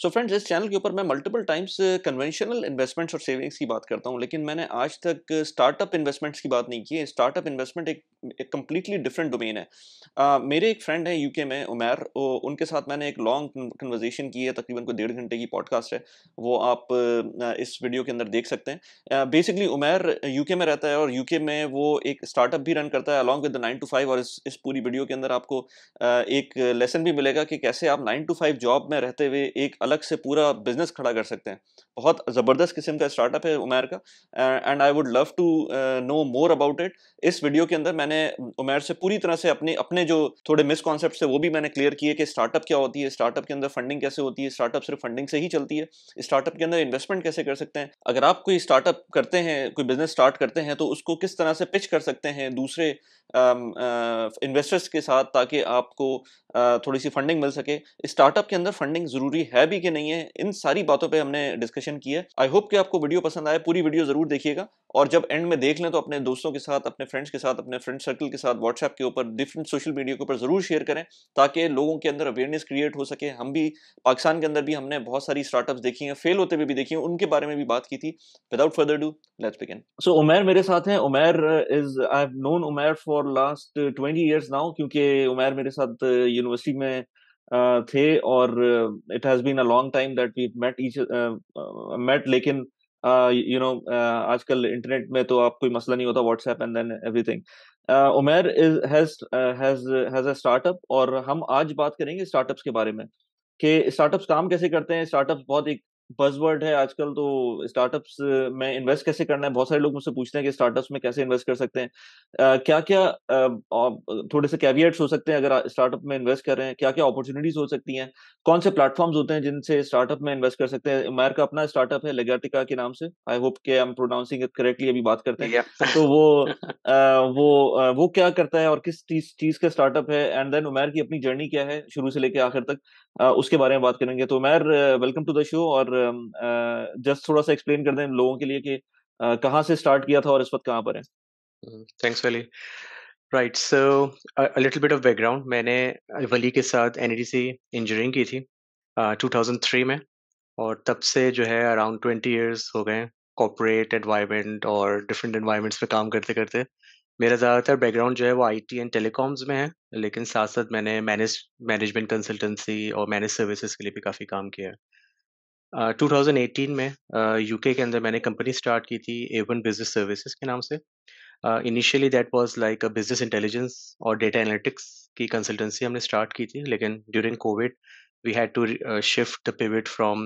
सो so friends इस channel के ऊपर मैं मल्टीपल टाइम्स कन्वेंशनल इन्वेस्टमेंट्स और सेविंग्स की बात करता हूँ लेकिन मैंने आज तक स्टार्टअप uh, इन्वेस्टमेंट्स की बात नहीं की है स्टार्टअप इन्वेस्टमेंट एक एक कम्प्लीटली डिफरेंट डोमेन है uh, मेरे एक फ्रेंड है यूके में उमैर उनके साथ मैंने एक लॉन्ग कन्वर्जेशन की है तकरीबन कोई डेढ़ घंटे की पॉडकास्ट है वो आप uh, इस वीडियो के अंदर देख सकते हैं बेसिकली uh, उमैर यूके में रहता है और यूके में वो एक स्टार्टअप भी रन करता है along with nine to five और इस, इस पूरी वीडियो के अंदर आपको एक लेसन भी मिलेगा कि कैसे आप नाइन टू फाइव जॉब में रहते हुए एक अलग से पूरा बिजनेस खड़ा कर सकते हैं बहुत ज़बरदस्त किस्म का स्टार्टअप है उमेर का and I would love to know more about it इस वीडियो के अंदर मैंने उमेर से पूरी तरह से अपने अपने जो थोड़े मिसकॉन्सेप्ट थे वो भी मैंने क्लियर किए कि स्टार्टअप क्या होती है स्टार्टअप के अंदर फंडिंग कैसे होती है स्टार्टअप सिर्फ फंडिंग से ही चलती है स्टार्टअप के अंदर इन्वेस्टमेंट कैसे कर सकते हैं अगर आप कोई स्टार्टअप करते हैं कोई बिजनेस स्टार्ट करते हैं तो उसको किस तरह से पिच कर सकते हैं दूसरे इन्वेस्टर्स के साथ ताकि आपको आ, थोड़ी सी फंडिंग मिल सके स्टार्टअप के अंदर फंडिंग ज़रूरी है भी कि नहीं है इन सारी बातों पे हमने डिस्कशन की है आई होप कि आपको वीडियो पसंद आए पूरी वीडियो जरूर देखिएगा और जब एंड में देख लें तो अपने दोस्तों के साथ अपने फ्रेंड्स के साथ अपने फ्रेंड सर्कल के साथ व्हाट्सएप के ऊपर डिफरेंट सोशल मीडिया के ऊपर ज़रूर शेयर करें ताकि लोगों के अंदर अवेयरनेस क्रिएट हो सके हम भी पाकिस्तान के अंदर भी हमने बहुत सारी स्टार्टअप देखी हैं फेल होते हुए भी देखी हैं उनके बारे में भी बात की थी without further do let's begin so Umer मेरे साथ हैं Umer is I have known Umer for last twenty years now क्योंकि उमेर मेरे साथ यूनिवर्सिटी में थे और it has been a long time that we met each met लेकिन यू नो आजकल इंटरनेट में तो आप कोई मसला नहीं होता WhatsApp and then everything Umer is has has a startup और हम आज बात करेंगे स्टार्टअप्स के बारे में कि स्टार्टअप्स काम कैसे करते हैं स्टार्टअप्स बहुत एक बजवर्ड है आजकल तो स्टार्टअप्स में इन्वेस्ट कैसे करना है बहुत सारे लोग मुझसे पूछते हैं कि स्टार्टअप्स में कैसे इन्वेस्ट कर सकते हैं क्या क्या थोड़े से कैवियट्स हो सकते हैं अगर स्टार्टअप में इन्वेस्ट कर रहे हैं क्या क्या अपॉर्चुनिटीज हो सकती हैं कौन से प्लेटफॉर्म्स होते हैं जिनसे स्टार्टअप में इन्वेस्ट कर सकते हैं मैर का अपना स्टार्टअप है लेगेटिका के नाम से आई होप के I am pronouncing it correctly अभी बात करते हैं yeah. तो वो आ, वो आ, वो क्या करता है और किस चीज चीज का स्टार्टअप है एंड देन उमैर की अपनी जर्नी क्या है शुरू से लेकर आखिर तक उसके बारे में बात करेंगे तो मैर वेलकम टू द शो और जस्ट थोड़ा सा एक्सप्लेन कर दें लोगों के लिए कि कहाँ से स्टार्ट किया था और इस वक्त कहाँ पर है thanks Wali right so little bit of background मैंने वली के साथ एन इंजीनियरिंग e की थी टू में और तब से जो है अराउंड ट्वेंटी ईयर्स हो गए कॉपरेट एनवायरमेंट और डिफरेंट एनवायरमेंट्स पे काम करते करते मेरा ज़्यादातर बैकग्राउंड जो है वो आईटी एंड टेलीकॉम्स में है लेकिन साथ साथ मैंने मैनेज मैनेजमेंट कंसल्टेंसी और मैनेज सर्विसेज के लिए भी काफ़ी काम किया है uh, 2018 में यूके uh, के अंदर मैंने कंपनी स्टार्ट की थी एवन बिजनेस सर्विसेज के नाम से initially that was like a business intelligence और डेटा एनालिटिक्स की कंसल्टेंसी हमने स्टार्ट की थी लेकिन during covid we had to shift the pivot from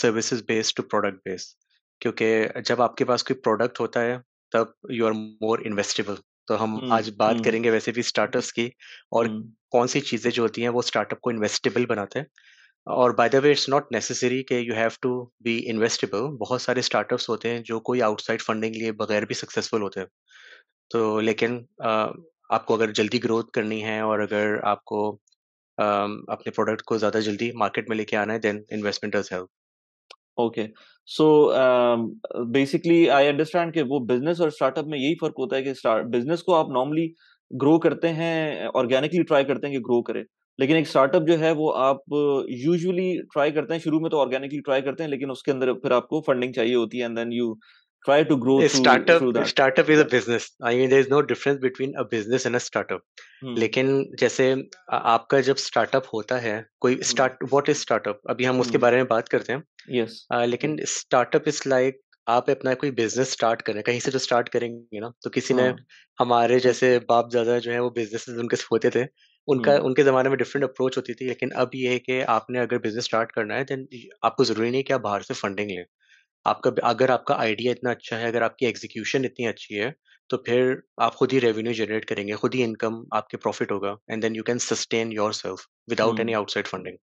services based to product based क्योंकि जब आपके पास कोई प्रोडक्ट होता है तब यू आर मोर इन्वेस्टेबल तो हम आज बात करेंगे वैसे भी स्टार्टअप्स की और कौन सी चीज़ें जो होती हैं वो स्टार्टअप को इन्वेस्टेबल बनाते हैं और by the way it's not necessary कि you have to be investable बहुत सारे स्टार्टअप्स होते हैं जो कोई आउटसाइड फंडिंग लिए बगैर भी सक्सेसफुल होते हैं तो लेकिन आपको अगर जल्दी ग्रोथ करनी है और अगर आपको अपने प्रोडक्ट को ज़्यादा जल्दी मार्केट में लेके आना है then investment help okay so basically I understand कि वो बिजनेस और स्टार्टअप में यही फर्क होता है कि बिजनेस को आप नॉर्मली ग्रो करते हैं ऑर्गेनिकली ट्राई करते हैं कि ग्रो करे लेकिन एक स्टार्टअप जो है वो आप यूजुअली ट्राई करते हैं शुरू में तो ऑर्गेनिकली ट्राई करते हैं लेकिन उसके अंदर फिर आपको फंडिंग चाहिए होती है and then you try to grow a through, startup through that. startup is a business i mean there is no difference between a business and a startup hmm. लेकिन जैसे आपका जब स्टार्टअप होता है कोई स्टार्ट व्हाट इज स्टार्टअप अभी हम उसके hmm. bare mein baat karte hain yes. uh, lekin startup is like आप अपना कोई बिजनेस स्टार्ट करें कहीं से जो तो स्टार्ट करेंगे ना तो किसी ने hmm. हमारे जैसे बाप दादा जो है वो बिजनेस उनके होते थे उनका hmm. उनके ज़माने में डिफरेंट अप्रोच होती थी लेकिन अब ये है कि आपने अगर बिजनेस स्टार्ट करना है देन आपको ज़रूरी नहीं कि आप बाहर से फंडिंग लें आपका अगर आपका आइडिया इतना अच्छा है अगर आपकी एग्जीक्यूशन इतनी अच्छी है तो फिर आप खुद ही रेवेन्यू जनरेट करेंगे खुद ही इनकम आपके प्रॉफिट होगा and then you can sustain yourself without any outside funding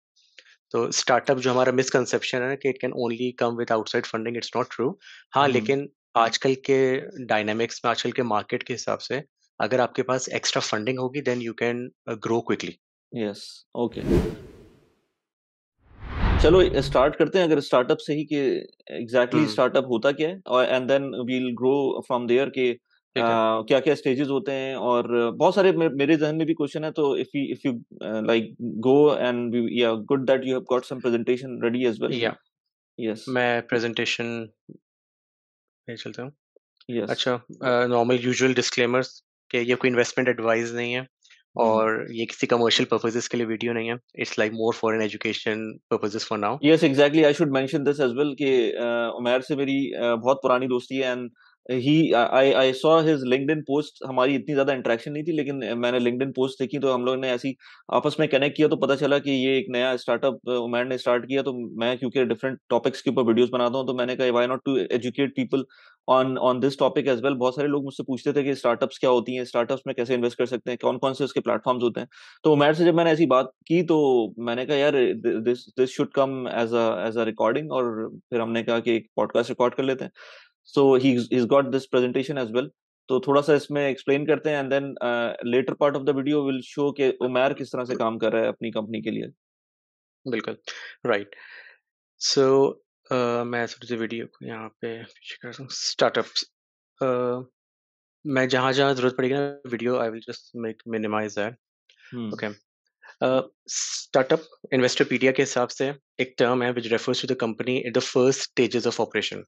तो स्टार्टअप जो हमारा मिसकनसेप्शन है कि it can only come with outside funding it's not true हाँ हम्म। लेकिन आजकल के डायनामिक्स में आजकल के मार्केट के हिसाब से अगर आपके पास एक्स्ट्रा फंडिंग होगी then you can grow quickly yes okay चलो स्टार्ट करते हैं अगर स्टार्टअप से ही कि एग्जैक्टली हम्म। स्टार्टअप होता क्या है और and then we'll grow from there के क्या क्या स्टेजेस होते हैं और बहुत सारे मेरे जहन में भी क्वेश्चन है तो if you if you like go and yeah good that you have got some presentation ready as well yeah yes मैं प्रेजेंटेशन ले चलता हूं यस अच्छा नॉर्मल यूजुअल डिस्क्लेमर्स कि ये कोई इन्वेस्टमेंट एडवाइस नहीं है हम्म। और ये किसी कमर्शियल पर्पजेस के लिए वीडियो नहीं है it's like more for an education purposes for now yes exactly I should mention this as well कि उमर से मेरी बहुत पुरानी दोस्ती है and he I I saw his LinkedIn post हमारी इतनी ज्यादा इंटरेक्शन नहीं थी लेकिन मैंने लिंक्डइन पोस्ट देखी तो हम लोगों ने ऐसी आपस में कनेक्ट किया तो पता चला कि ये एक नया स्टार्टअप उमैर ने स्टार्ट किया तो मैं क्योंकि डिफरेंट टॉपिक्स के ऊपर वीडियोस बनाता हूँ तो मैंने कहा why not to educate people on on this topic as well बहुत सारे लोग मुझसे पूछते थे कि स्टार्टअप्स क्या होती हैं स्टार्टअप्स में कैसे इन्वेस्ट कर सकते हैं कौन कौन से उसके प्लेटफॉर्म्स होते हैं तो उमैर से जब मैंने ऐसी बात की तो मैंने कहा यार this this should come as a as a recording और फिर हमने कहा कि एक पॉडकास्ट रिकॉर्ड कर लेते हैं so he is got this presentation as well तो थोड़ा सा इसमें एक्सप्लेन करते हैं and then later part of the video will show के उमर किस तरह से काम कर रहा है अपनी कंपनी के लिए बिल्कुल राइट सो uh, मैं सबसे वीडियो को यहाँ पे स्टार्टअप uh, मैं जहाँ जहाँ जरूरत पड़ेगी ना video I will just make minimize that okay startup Investopedia के हिसाब से एक टर्म है which refers to the company at the first stages of operation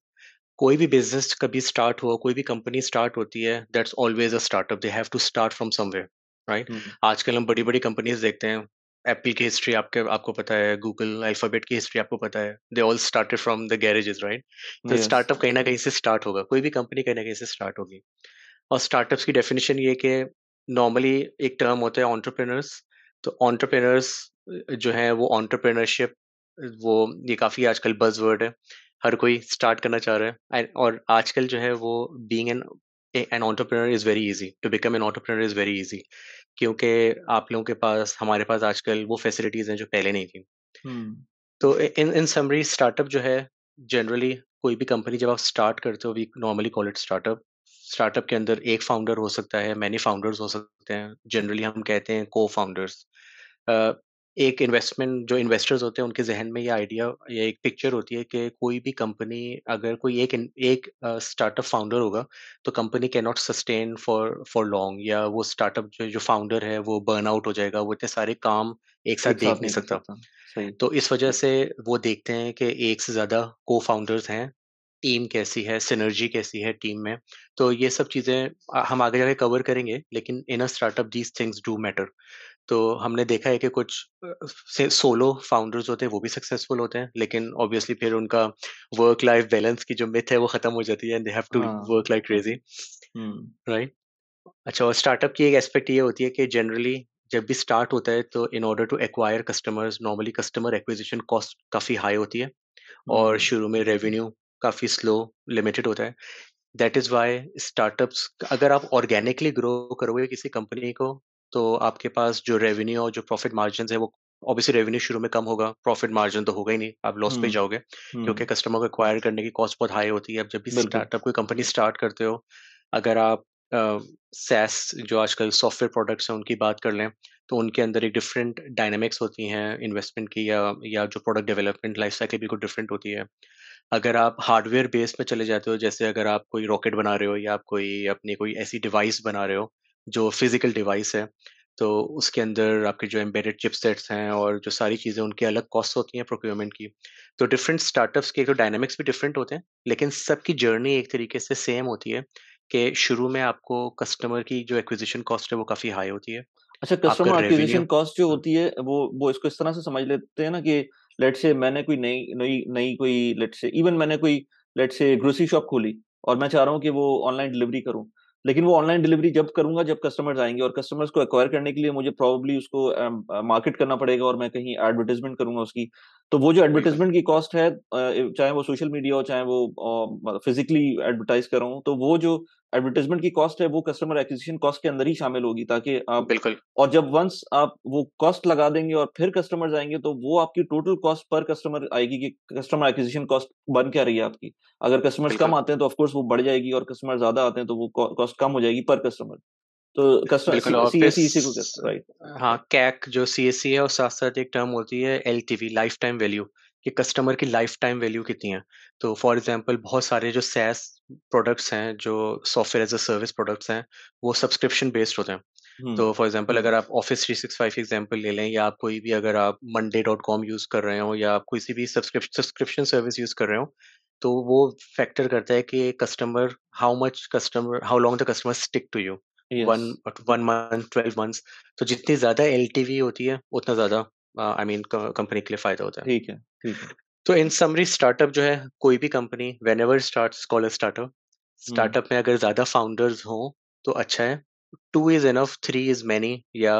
कोई भी बिजनेस कभी स्टार्ट हुआ कोई भी कंपनी स्टार्ट होती है that's always a startup they have to start from somewhere right आजकल हम बड़ी बड़ी कंपनीज देखते हैं एप्पल की हिस्ट्री आपके आपको पता है गूगल अल्फाबेट की हिस्ट्री आपको पता है they all started from the is right तो स्टार्टअप कहीं ना कहीं से स्टार्ट होगा कोई भी कंपनी कहीं ना कहीं से स्टार्ट होगी और स्टार्टअप्स की डेफिनेशन ये कि नॉर्मली एक टर्म होता है ऑन्टरप्रेनर्स तो ऑन्टरप्रेनर्स जो है वो ऑन्टरप्रेनरशिप वो ये काफ़ी आजकल वर्ड है हर कोई स्टार्ट करना चाह रहा है और आजकल जो है वो being an an entrepreneur is very easy to become an entrepreneur is very easy क्योंकि आप लोगों के पास हमारे पास आजकल वो फैसिलिटीज़ हैं जो पहले नहीं थी हम्म। तो इन इन समरी स्टार्टअप जो है जनरली कोई भी कंपनी जब आप स्टार्ट करते हो we normally call it startup startup के अंदर एक फाउंडर हो सकता है मैनी फाउंडर्स हो सकते हैं जनरली हम कहते हैं को फाउंडर्स एक इन्वेस्टमेंट जो इन्वेस्टर्स होते हैं उनके जहन में ये आइडिया या एक पिक्चर होती है कि कोई भी कंपनी अगर कोई एक एक स्टार्टअप फाउंडर होगा तो company can not sustain for for long या वो स्टार्टअप जो जो फाउंडर है वो बर्न आउट हो जाएगा वो इतने सारे काम एक साथ देख नहीं सकता तो इस वजह से वो देखते हैं कि एक से ज्यादा को फाउंडर्स हैं टीम कैसी है सिनर्जी कैसी है टीम में तो ये सब चीज़ें हम आगे जाके कवर करेंगे लेकिन in a startup these things do matter तो हमने देखा है कि कुछ सोलो फाउंडर्स होते हैं वो भी सक्सेसफुल होते हैं लेकिन ऑब्वियसली फिर उनका वर्क लाइफ बैलेंस की जो मिथ है वो खत्म हो जाती है and they have to work like crazy right अच्छा और स्टार्टअप की एक एस्पेक्ट ये होती है कि जनरली जब भी स्टार्ट होता है तो in order to acquire customers normally customer acquisition cost काफ़ी हाई होती है और हम्म। शुरू में रेवेन्यू काफ़ी स्लो लिमिटेड होता है दैट इज़ वाई स्टार्टअप्स अगर आप ऑर्गेनिकली ग्रो करोगे किसी कंपनी को तो आपके पास जो रेवेन्यू और जो प्रॉफिट मार्जिन है वो ऑब्वियसली रेवेन्यू शुरू में कम होगा प्रॉफिट मार्जिन तो होगा ही नहीं आप लॉस पे हम्म, जाओगे हम्म। क्योंकि कस्टमर को एक्वायर करने की कॉस्ट बहुत हाई होती है अब जब भी स्टार्टअप कोई कंपनी स्टार्ट करते हो अगर आप सैस uh, जो आजकल सॉफ्टवेयर प्रोडक्ट्स हैं उनकी बात कर लें तो उनके अंदर एक डिफरेंट डायनामिक्स होती हैं इन्वेस्टमेंट की या या जो प्रोडक्ट डेवलपमेंट लाइफ साइकिल बिल्कुल डिफरेंट होती है अगर आप हार्डवेयर बेस में चले जाते हो जैसे अगर आप कोई रॉकेट बना रहे हो या आप कोई अपनी कोई ऐसी डिवाइस बना रहे हो जो फिजिकल डिवाइस है तो उसके अंदर आपके जो एम्बेडेड चिपसेट्स हैं और जो सारी चीज़ें उनके अलग कॉस्ट होती हैं प्रोक्योरमेंट की तो डिफरेंट स्टार्टअप्स के तो डायनामिक्स भी डिफरेंट होते हैं लेकिन सबकी जर्नी एक तरीके से सेम होती है कि शुरू में आपको कस्टमर की जो एक्विजिशन कॉस्ट है वो काफ़ी हाई होती है अच्छा कस्टमर एक्विजिशन कॉस्ट जो होती है वो वो इसको इस तरह से समझ लेते हैं ना कि लेट से मैंने कोई नई नई नई कोई लेट से इवन मैंने कोई लेट से ग्रोसरी शॉप खोली और मैं चाह रहा हूँ कि वो ऑनलाइन डिलीवरी करूँ लेकिन वो ऑनलाइन डिलीवरी जब करूंगा जब कस्टमर्स आएंगे और कस्टमर्स को एक्वायर करने के लिए मुझे प्रॉब्ली उसको मार्केट करना पड़ेगा और मैं कहीं एडवर्टीजमेंट करूंगा उसकी तो वो जो एडवर्टीजमेंट की कॉस्ट है चाहे वो सोशल मीडिया हो चाहे वो फिजिकली एडवर्टाइज कर रहा हूँ तो वो जो एडवर्टीजमेंट की कॉस्ट है वो कस्टमर एक्विजिशन कॉस्ट के अंदर ही शामिल होगी ताकि आप बिल्कुल और जब वंस आप वो कॉस्ट लगा देंगे और फिर कस्टमर आएंगे तो वो आपकी टोटल कॉस्ट पर कस्टमर आएगी कि कस्टमर एक्विजिशन कॉस्ट बन क्या रही है आपकी अगर कस्टमर्स कम आते हैं तो ऑफकोर्स वो बढ़ जाएगी और कस्टमर ज्यादा आते हैं तो वो कॉस्ट कम हो जाएगी पर कस्टमर तो कस्टमर हाँ, जो को राइट सी कैक जो है और साथ साथ एक टर्म होती है एलटीवी लाइफ टाइम वैल्यू कि कस्टमर की लाइफ टाइम वैल्यू कितनी है तो फॉर एग्जांपल बहुत सारे जो सैस प्रोडक्ट्स हैं जो software as a service products हैं वो सब्सक्रिप्शन बेस्ड होते हैं hmm. तो फॉर एग्जांपल हम्म। अगर आप ऑफिस 365 एग्जांपल ले लें या आप कोई भी अगर आप मंडे डॉट कॉम यूज़ कर रहे हो या आप किसी भी सब्सक्रिप्शन सर्विस यूज़ कर रहे हो तो वो फैक्टर करता है कि customer how much customer how long the customer stick to you one one month twelve month तो जितनी ज्यादा एल होती है उतना ज्यादा आई मीन कंपनी के लिए फायदा होता है ठीक है ठीक है तो इन समरी स्टार्टअप जो है कोई भी company whenever start scholar startup startup में अगर ज्यादा फाउंडर्स हो तो अच्छा है two is enough three is many या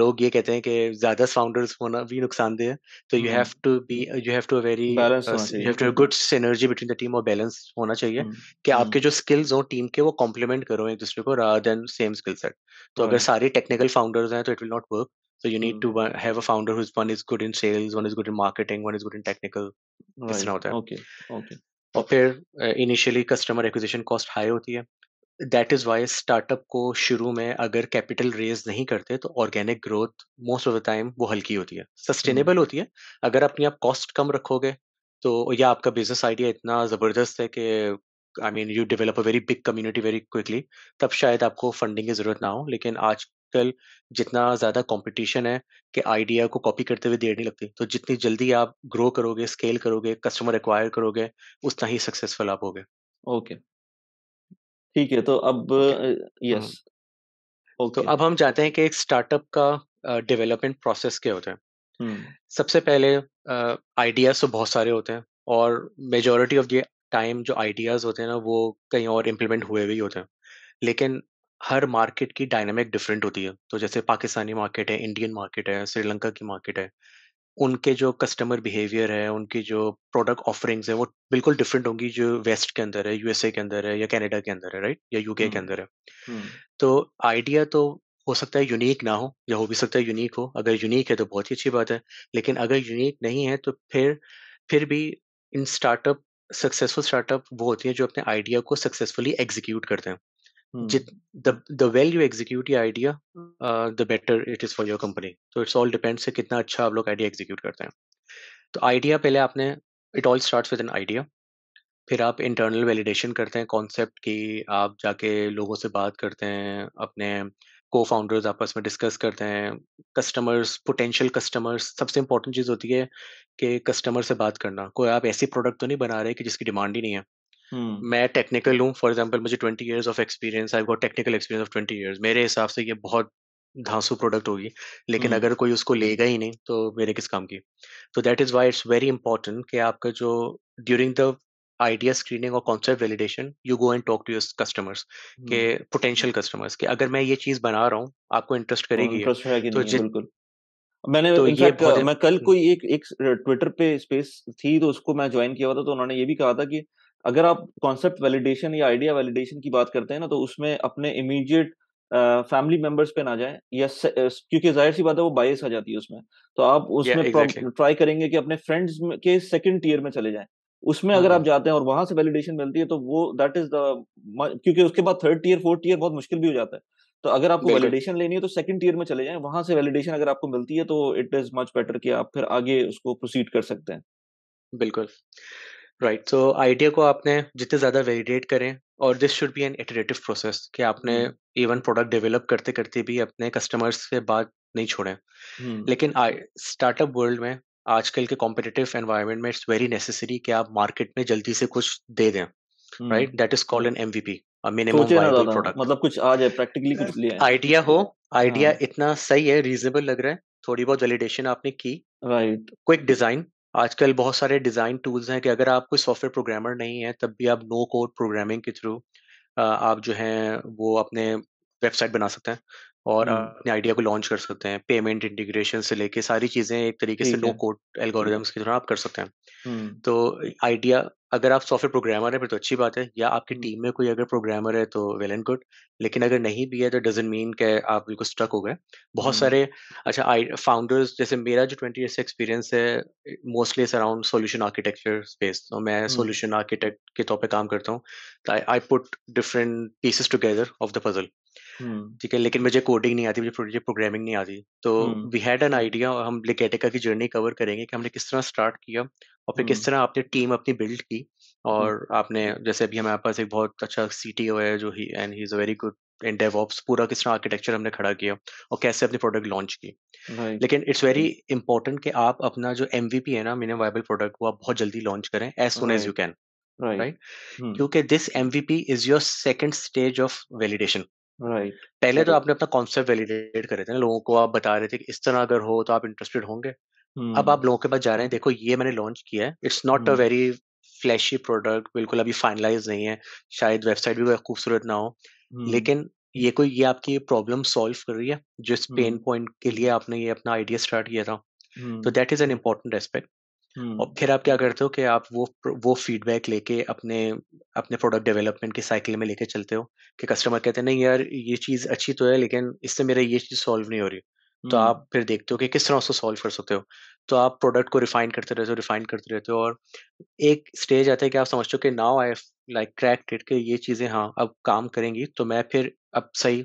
लोग ये कहते हैं कि ज्यादा फाउंडर्स होना भी नुकसानदेह है तो you have to be you have to very you have to good synergy between the team और बैलेंस होना चाहिए हम्म, कि हम्म। आपके जो स्किल्स हो टीम के वो कॉम्प्लीमेंट करो एक दूसरे को rather than same skill set तो अगर सारे टेक्निकल फाउंडर्स हैं तो it will not work so you need mm-hmm. to hmm. have a founder who's one is good in sales one is good in marketing one is good in technical right. this and all that okay okay और फिर initially customer acquisition cost high होती है that is Y startup को शुरू में अगर capital raise नहीं करते तो organic growth most of the time वो हल्की होती है सस्टेनेबल हम्म। होती है अगर अपनी आप कॉस्ट कम रखोगे तो या आपका बिजनेस आइडिया इतना ज़बरदस्त है कि I mean you develop a very big community very quickly तब शायद आपको फंडिंग की ज़रूरत ना हो लेकिन आजकल जितना ज़्यादा कॉम्पिटिशन है कि आइडिया को कॉपी करते हुए देर नहीं लगती तो जितनी जल्दी आप ग्रो करोगे स्केल करोगे कस्टमर एक्वायर करोगे उतना ही सक्सेसफुल आप होगे ओके okay. ठीक है तो अब यस ओके हाँ। तो अब हम चाहते हैं कि एक स्टार्टअप का डेवलपमेंट प्रोसेस क्या होता है सबसे पहले आइडियाज तो बहुत सारे होते हैं और मेजोरिटी ऑफ ये टाइम जो आइडियाज होते हैं ना वो कहीं और इम्प्लीमेंट हुए भी होते हैं लेकिन हर मार्केट की डायनामिक डिफरेंट होती है तो जैसे पाकिस्तानी मार्केट है इंडियन मार्केट है श्रीलंका की मार्केट है उनके जो कस्टमर बिहेवियर है उनकी जो प्रोडक्ट ऑफरिंग्स है वो बिल्कुल डिफरेंट होंगी जो वेस्ट के अंदर है यूएसए के अंदर है या कनाडा के अंदर है राइट या यूके के हम्म, अंदर है हम्म। तो आइडिया तो हो सकता है यूनिक ना हो या हो भी सकता है यूनिक हो अगर यूनिक है तो बहुत ही अच्छी बात है लेकिन अगर यूनिक नहीं है तो फिर फिर भी इन स्टार्टअप सक्सेसफुल स्टार्टअप वो होती है जो अपने आइडिया को सक्सेसफुली एग्जीक्यूट करते हैं the the well you execute ये idea the better it is for your company तो इट्स ऑल डिपेंड्स कितना अच्छा आप लोग आइडिया एग्जीक्यूट करते हैं तो आइडिया पहले आपने it all starts with an idea फिर आप इंटरनल वैलिडेशन करते हैं कॉन्सेप्ट की आप जाके लोगों से बात करते हैं अपने को फाउंडर्स आपस में डिस्कस करते हैं कस्टमर्स पोटेंशियल कस्टमर्स सबसे इंपॉर्टेंट चीज़ होती है कि कस्टमर से बात करना कोई आप ऐसी प्रोडक्ट तो नहीं बना रहे कि जिसकी डिमांड ही नहीं है Hmm. मैं टेक्निकल हूँ फॉर एग्जाम्पल मुझे twenty years of experience I got technical experience of twenty years मेरे हिसाब से ये बहुत धांसू प्रोडक्ट होगी लेकिन hmm. अगर कोई उसको लेगा ही नहीं तो मेरे किस काम की तो that is why it's very important कि आपका जो ड्यूरिंग द आइडिया स्क्रीनिंग और concept validation you go and talk to your customers के पोटेंशियल कस्टमर्स के अगर मैं ये चीज़ बना रहा हूँ आपको इंटरेस्ट हाँ, करेगी तो बिल्कुल मैंने तो ये मैं कल hmm. कोई एक एक ट्विटर पे स्पेस थी तो उसको मैं ज्वाइन किया हुआ था तो उन्होंने ये भी कहा था कि अगर आप कॉन्सेप्ट वैलिडेशन या आइडिया वैलिडेशन की बात करते हैं ना तो उसमें अपने इमीडिएट फैमिली मेंबर्स पे ना जाए या क्योंकि जाहिर सी बात है वो बायस आ जाती है उसमें तो आप उसमें yeah, exactly. ट्राई करेंगे कि अपने फ्रेंड्स के सेकंड टीयर में चले जाएं उसमें हाँ, अगर आप हाँ। जाते हैं और वहां से वैलिडेशन मिलती है तो वो दैट इज द क्योंकि उसके बाद थर्ड टीयर फोर्थ टीयर बहुत मुश्किल भी हो जाता है तो अगर आपको वैलिडेशन लेनी है तो सेकंड ईयर में चले जाए वहां से वैलिडेशन अगर आपको मिलती है तो इट इज मच बेटर कि आप फिर आगे उसको प्रोसीड कर सकते हैं बिल्कुल राइट तो आइडिया को आपने जितने ज़्यादा वेरीडेट करें और this should be an iterative process कि आपने इवन प्रोडक्ट डेवलप करते करते भी अपने कस्टमर्स से बात नहीं छोड़ें लेकिन स्टार्टअप वर्ल्ड में आजकल के कॉम्पिटेटिव एनवायरमेंट में इट्स वेरी नेसेसरी कि आप मार्केट में जल्दी से कुछ दे दें right that is called an MVP minimum product मतलब कुछ आ जाए प्रैक्टिकली कुछ आइडिया हो आइडिया हाँ। इतना सही है रीजनेबल लग रहा है थोड़ी बहुत वैलिडेशन आपने की राइट क्विक डिजाइन आजकल बहुत सारे डिज़ाइन टूल्स हैं कि अगर आप कोई सॉफ्टवेयर प्रोग्रामर नहीं है तब भी आप नो कोड प्रोग्रामिंग के थ्रू आप जो है वो अपने वेबसाइट बना सकते हैं और अपने आइडिया को लॉन्च कर सकते हैं पेमेंट इंटीग्रेशन से लेके सारी चीज़ें एक तरीके से नो कोड एल्गोरिदम्स के थ्रू आप कर सकते हैं तो आइडिया अगर आप सॉफ्टवेयर प्रोग्रामर है फिर तो अच्छी बात है या आपकी टीम में कोई अगर प्रोग्रामर है तो वेल एंड गुड लेकिन अगर नहीं भी है तो डजेंट मीन के आप बिल्कुल स्ट्रक हो गए बहुत सारे अच्छा आई फाउंडर्स जैसे मेरा जो ट्वेंटी ईयर एक्सपीरियंस है mostly around solution architecture space तो मैं सोल्यूशन आर्किटेक्ट के तौर पर काम करता हूँ तो I put different pieces together of the puzzle hmm. ठीक है लेकिन मुझे कोडिंग नहीं आती मुझे प्रोग्रामिंग नहीं आती तो वी हैड एन आइडिया हम ब्लिकेटिका की जर्नी कवर करेंगे कि हमने किस तरह स्टार्ट किया और फिर किस हम्म। तरह आपने टीम अपनी बिल्ड की हम्म। और आपने जैसे अभी हमारे पास एक बहुत अच्छा सी है जो he and he is a very good in DevOps पूरा किस तरह आर्किटेक्चर हमने खड़ा किया और कैसे अपने प्रोडक्ट लॉन्च की लेकिन इट्स वेरी इंपॉर्टेंट कि आप अपना जो एम है ना मिनिमम वायबल प्रोडक्ट वो आप बहुत जल्दी लॉन्च करें as soon as you can right क्योंकि this M is your second stage of validation right पहले तो आपने अपना कॉन्सेप्ट वैलिडेट करे थे लोगों को आप बता रहे थे कि इस तरह अगर हो तो आप इंटरेस्टेड होंगे अब आप हम्म। लोगों के पास जा रहे हैं देखो ये मैंने लॉन्च किया है it's not a very flashy product बिल्कुल अभी फाइनलाइज नहीं है शायद वेबसाइट भी खूबसूरत ना हो हम्म। लेकिन ये कोई ये आपकी प्रॉब्लम सॉल्व कर रही है जिस पेन पॉइंट हम्म। के लिए आपने ये अपना आइडिया स्टार्ट किया था तो that is an important aspect और हम्म। फिर आप क्या करते हो कि आप वो वो फीडबैक लेके अपने अपने प्रोडक्ट डेवलपमेंट के साइकिल में लेके चलते हो कि कस्टमर कहते हैं नहीं यार ये चीज़ अच्छी तो है लेकिन इससे मेरा ये चीज़ सॉल्व नहीं हो रही तो आप हम्म। फिर देखते हो कि किस तरह उसको सॉल्व कर सकते हो तो आप प्रोडक्ट को रिफाइन करते रहते हो रिफाइन करते रहते हो और एक स्टेज आता है कि आप समझते हो कि now I like crack it के ये चीज़ें हाँ अब काम करेंगी तो मैं फिर अब सही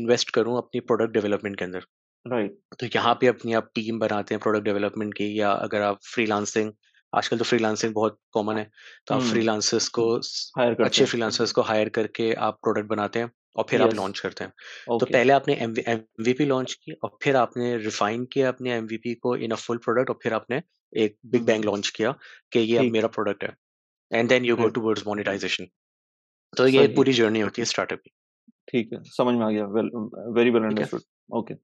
इन्वेस्ट करूँ अपनी प्रोडक्ट डेवलपमेंट के अंदर राइट तो यहाँ पे अपनी आप टीम बनाते हैं प्रोडक्ट डेवलपमेंट की या अगर आप फ्रीलांसिंग आजकल तो फ्रीलांसिंग बहुत कॉमन है तो आप फ्रीलांसर्स को अच्छे फ्रीलांसर्स को हायर करके आप प्रोडक्ट बनाते हैं और फिर yes. आप लॉन्च करते हैं okay. तो पहले आपने एमवीपी लॉन्च की और फिर आपने रिफाइन किया अपने एमवीपी को इन अ फुल प्रोडक्ट और फिर आपने एक बिग बैंग लॉन्च किया कि ये अब मेरा प्रोडक्ट है and then you go towards monetization तो ये पूरी जर्नी होती है स्टार्टअप की ठीक है समझ में आ गया वेरी वेल अंडरस्टूड ओके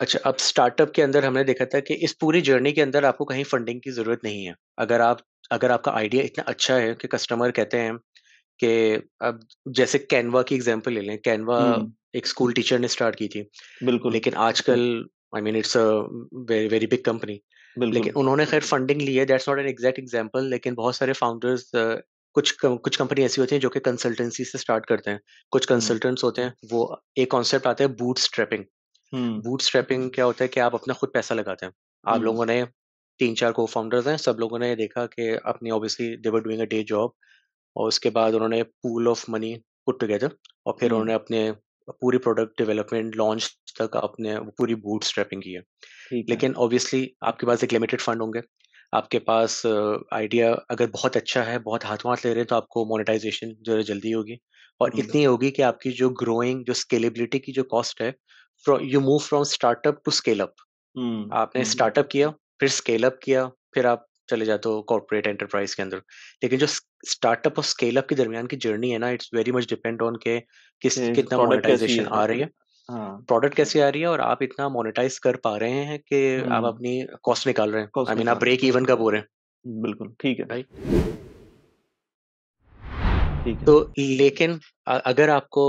अच्छा, अब स्टार्टअप के अंदर हमने देखा था कि इस पूरी जर्नी के अंदर आपको कहीं फंडिंग की ज़रूरत नहीं है। अगर आप अगर आपका आइडिया इतना अच्छा है कि कस्टमर कहते हैं कि अब जैसे कैनवा की एग्ज़ाम्पल ले लें, कैनवा एक स्कूल टीचर ने स्टार्ट की थी। बिल्कुल। लेकिन आजकल I mean it's a very very big company. लेकिन उन्होंने खैर फंडिंग ली है that's not an exact example लेकिन बहुत सारे फाउंडर्स कुछ कुछ कंपनी ऐसी होती हैं जो कि कंसल्टेंसी से स्टार्ट करते हैं। कुछ कंसल्टेंट्स होते हैं, वो एक कॉन्सेप्ट आता है बूटस्ट्रैपिंग। बूट हम्म। स्ट्रैपिंग क्या होता है कि आप अपना खुद पैसा लगाते हैं आप हम्म। लोगों ने तीन चार को फाउंडर्स हैं सब लोगों ने देखा कि अपनी obviously they were doing a day job और उसके बाद उन्होंने pool of money put together और फिर हम्म। उन्होंने अपने पूरी प्रोडक्ट डेवलपमेंट लॉन्च तक अपने पूरी बूट स्ट्रैपिंग की है लेकिन ऑब्वियसली आपके पास एक लिमिटेड फंड होंगे आपके पास आइडिया अगर बहुत अच्छा है बहुत हाथों हाथ ले रहे हैं तो आपको मोनेटाइजेशन जो है जल्दी होगी और इतनी होगी कि आपकी जो ग्रोइंग जो स्केलेबिलिटी की जो कॉस्ट है you move from startup to scale up आपने स्टार्टअप hmm. किया फिर स्केल अप किया फिर आप चले जाते हो कॉर्पोरेट एंटरप्राइज के अंदर लेकिन जो स्टार्टअप और स्केल अप के दरमियान की जर्नी है ना it's very much depend on के किस कितना मोनेटाइजेशन आ रही है प्रोडक्ट हाँ। कैसी आ रही है और आप इतना मोनेटाइज कर पा रहे हैं कि आप hmm. अपनी कॉस्ट निकाल रहे हैं आई मीन आप ब्रेक इवन का बोल रहे हैं बिल्कुल ठीक है भाई तो लेकिन अगर आपको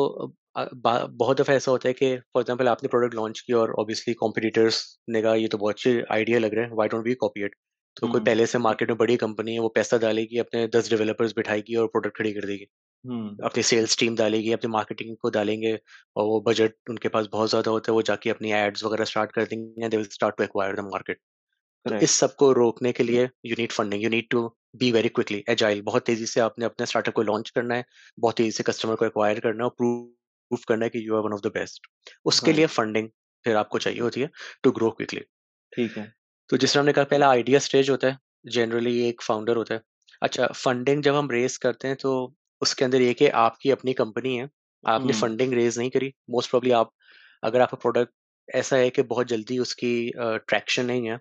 बहुत दफ़ा ऐसा होता है कि फॉर एग्जाम्पल आपने प्रोडक्ट लॉन्च किया और ऑब्वियसली कॉम्पिटिटर्स ने कहा ये तो बहुत अच्छे आइडिया लग रहे हैं why don't we copy it तो कोई हम्म। पहले से मार्केट में बड़ी कंपनी है वो पैसा डालेगी अपने दस डेवलपर्स बिठाएगी और प्रोडक्ट खड़ी कर देगी हम्म। अपनी सेल्स टीम डालेगी अपनी मार्केटिंग को डालेंगे और वो बजट उनके पास बहुत ज्यादा होता है वो जाके अपनी एड्स वगैरह स्टार्ट कर देंगे they will start to acquire the market तो इस सब को रोकने के लिए you need funding you need to be very quickly agile बहुत तेजी से आपने अपने स्टार्टअप को लॉन्च करना है बहुत तेजी से कस्टमर को एक्वायर करना है और प्रूव प्रूव करना है कि you are one of the best उसके हाँ। लिए फंडिंग फिर आपको चाहिए होती है टू ग्रो क्विकली ठीक है तो जिस तरह हमने कहा पहला आइडिया स्टेज होता है जनरली एक फाउंडर होता है अच्छा फंडिंग जब हम रेज करते हैं तो उसके अंदर ये कि आपकी अपनी कंपनी है आपने फंडिंग हम्म। रेज नहीं करी मोस्ट प्रॉब्ली आप अगर आपका प्रोडक्ट ऐसा है कि बहुत जल्दी उसकी ट्रैक्शन uh, नहीं है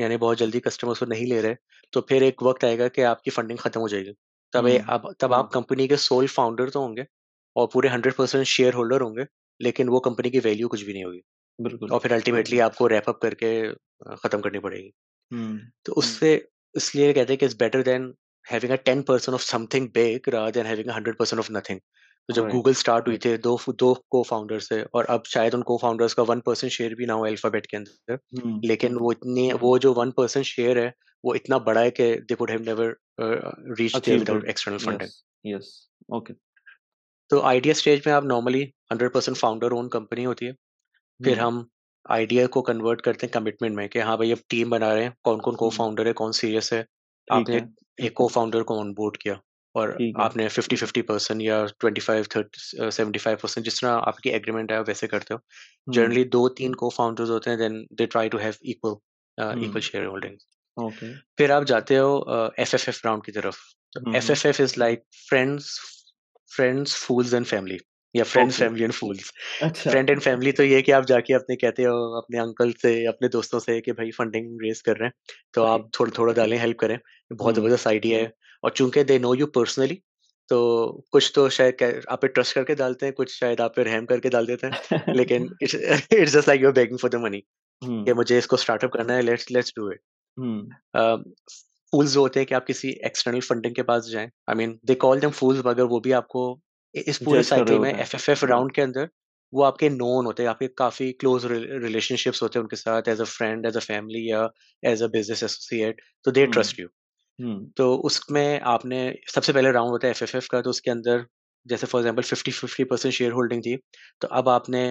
यानी बहुत जल्दी कस्टमर उसको नहीं ले रहे तो फिर एक वक्त आएगा कि आपकी फंडिंग खत्म हो जाएगी तब आप हम्म। तब आप कंपनी हम्म। के सोल फाउंडर तो होंगे और पूरे हंड्रेड परसेंट शेयर होल्डर होंगे लेकिन वो कंपनी की वैल्यू कुछ भी नहीं होगी बिल्कुल और फिर अल्टीमेटली आपको रैप अप करके खत्म करनी पड़ेगी हम्म, तो हम्म। उससे इसलिए कहते हैं कि it's better than having a ten percent of something big rather than having a hundred percent of nothing तो जब गूगल स्टार्ट हुई थे दो दो को फाउंडर्स थे और अब शायद उन को फाउंडर्स का वन परसेंट शेयर भी ना हो अल्फाबेट के अंदर हम्म। लेकिन वो इतनी वो जो वन परसेंट शेयर है वो इतना बड़ा है कि they would have never reach without external funding yes okay तो आइडिया स्टेज में आप normally hundred percent founder own company होती है फिर हम्म। हम आइडिया को कन्वर्ट करते हैं कमिटमेंट में कि हाँ भाई अब टीम बना रहे हैं कौन कौन को फाउंडर है कौन सीरियस है आपने है। एक को फाउंडर को ऑनबोर्ड किया और आपने फिफ्टी फिफ्टी परसेंट या twenty five thirty seventy five percent जिस तरह आपकी एग्रीमेंट है वैसे करते हो जनरली दो तीन को फाउंडर्स होते हैं then they try to have equal equal share holding फिर आप जाते हो एफ एफ एफ राउंड की तरफ F F F is like friends friends fools and family या friends family and fools friend and family तो ये कि आप जाके अपने कहते हो अपने अंकल से अपने दोस्तों से कि भाई फंडिंग रेज कर रहे हैं तो आप थोड़ा थोड़ा डालें हेल्प करें बहुत हम्म। जबरदस्त आइडिया है और चूंकि दे नो यू पर्सनली तो कुछ तो शायद आप पे ट्रस्ट करके डालते हैं कुछ शायद आप पे रहम करके डाल देते हैं लेकिन it's just like you are begging for the money कि हम्म। मुझे इसको स्टार्टअप करना है let's let's do it fools जो होते हैं कि आप किसी एक्सटर्नल फंडिंग के पास जाएं I mean they call them fools मगर वो भी आपको इस पूरे साइकिल में एफएफएफ राउंड के अंदर वो आपके नोन होते हैं आपके काफी क्लोज रिलेशनशिप्स होते हैं उनके साथ as a friend as a family या एज अ बिजनेस एसोसिएट तो दे ट्रस्ट यू तो उसमें आपने सबसे पहले राउंड होता है एफएफएफ का तो उसके अंदर जैसे for example fifty fifty percent share holding थी तो अब आपने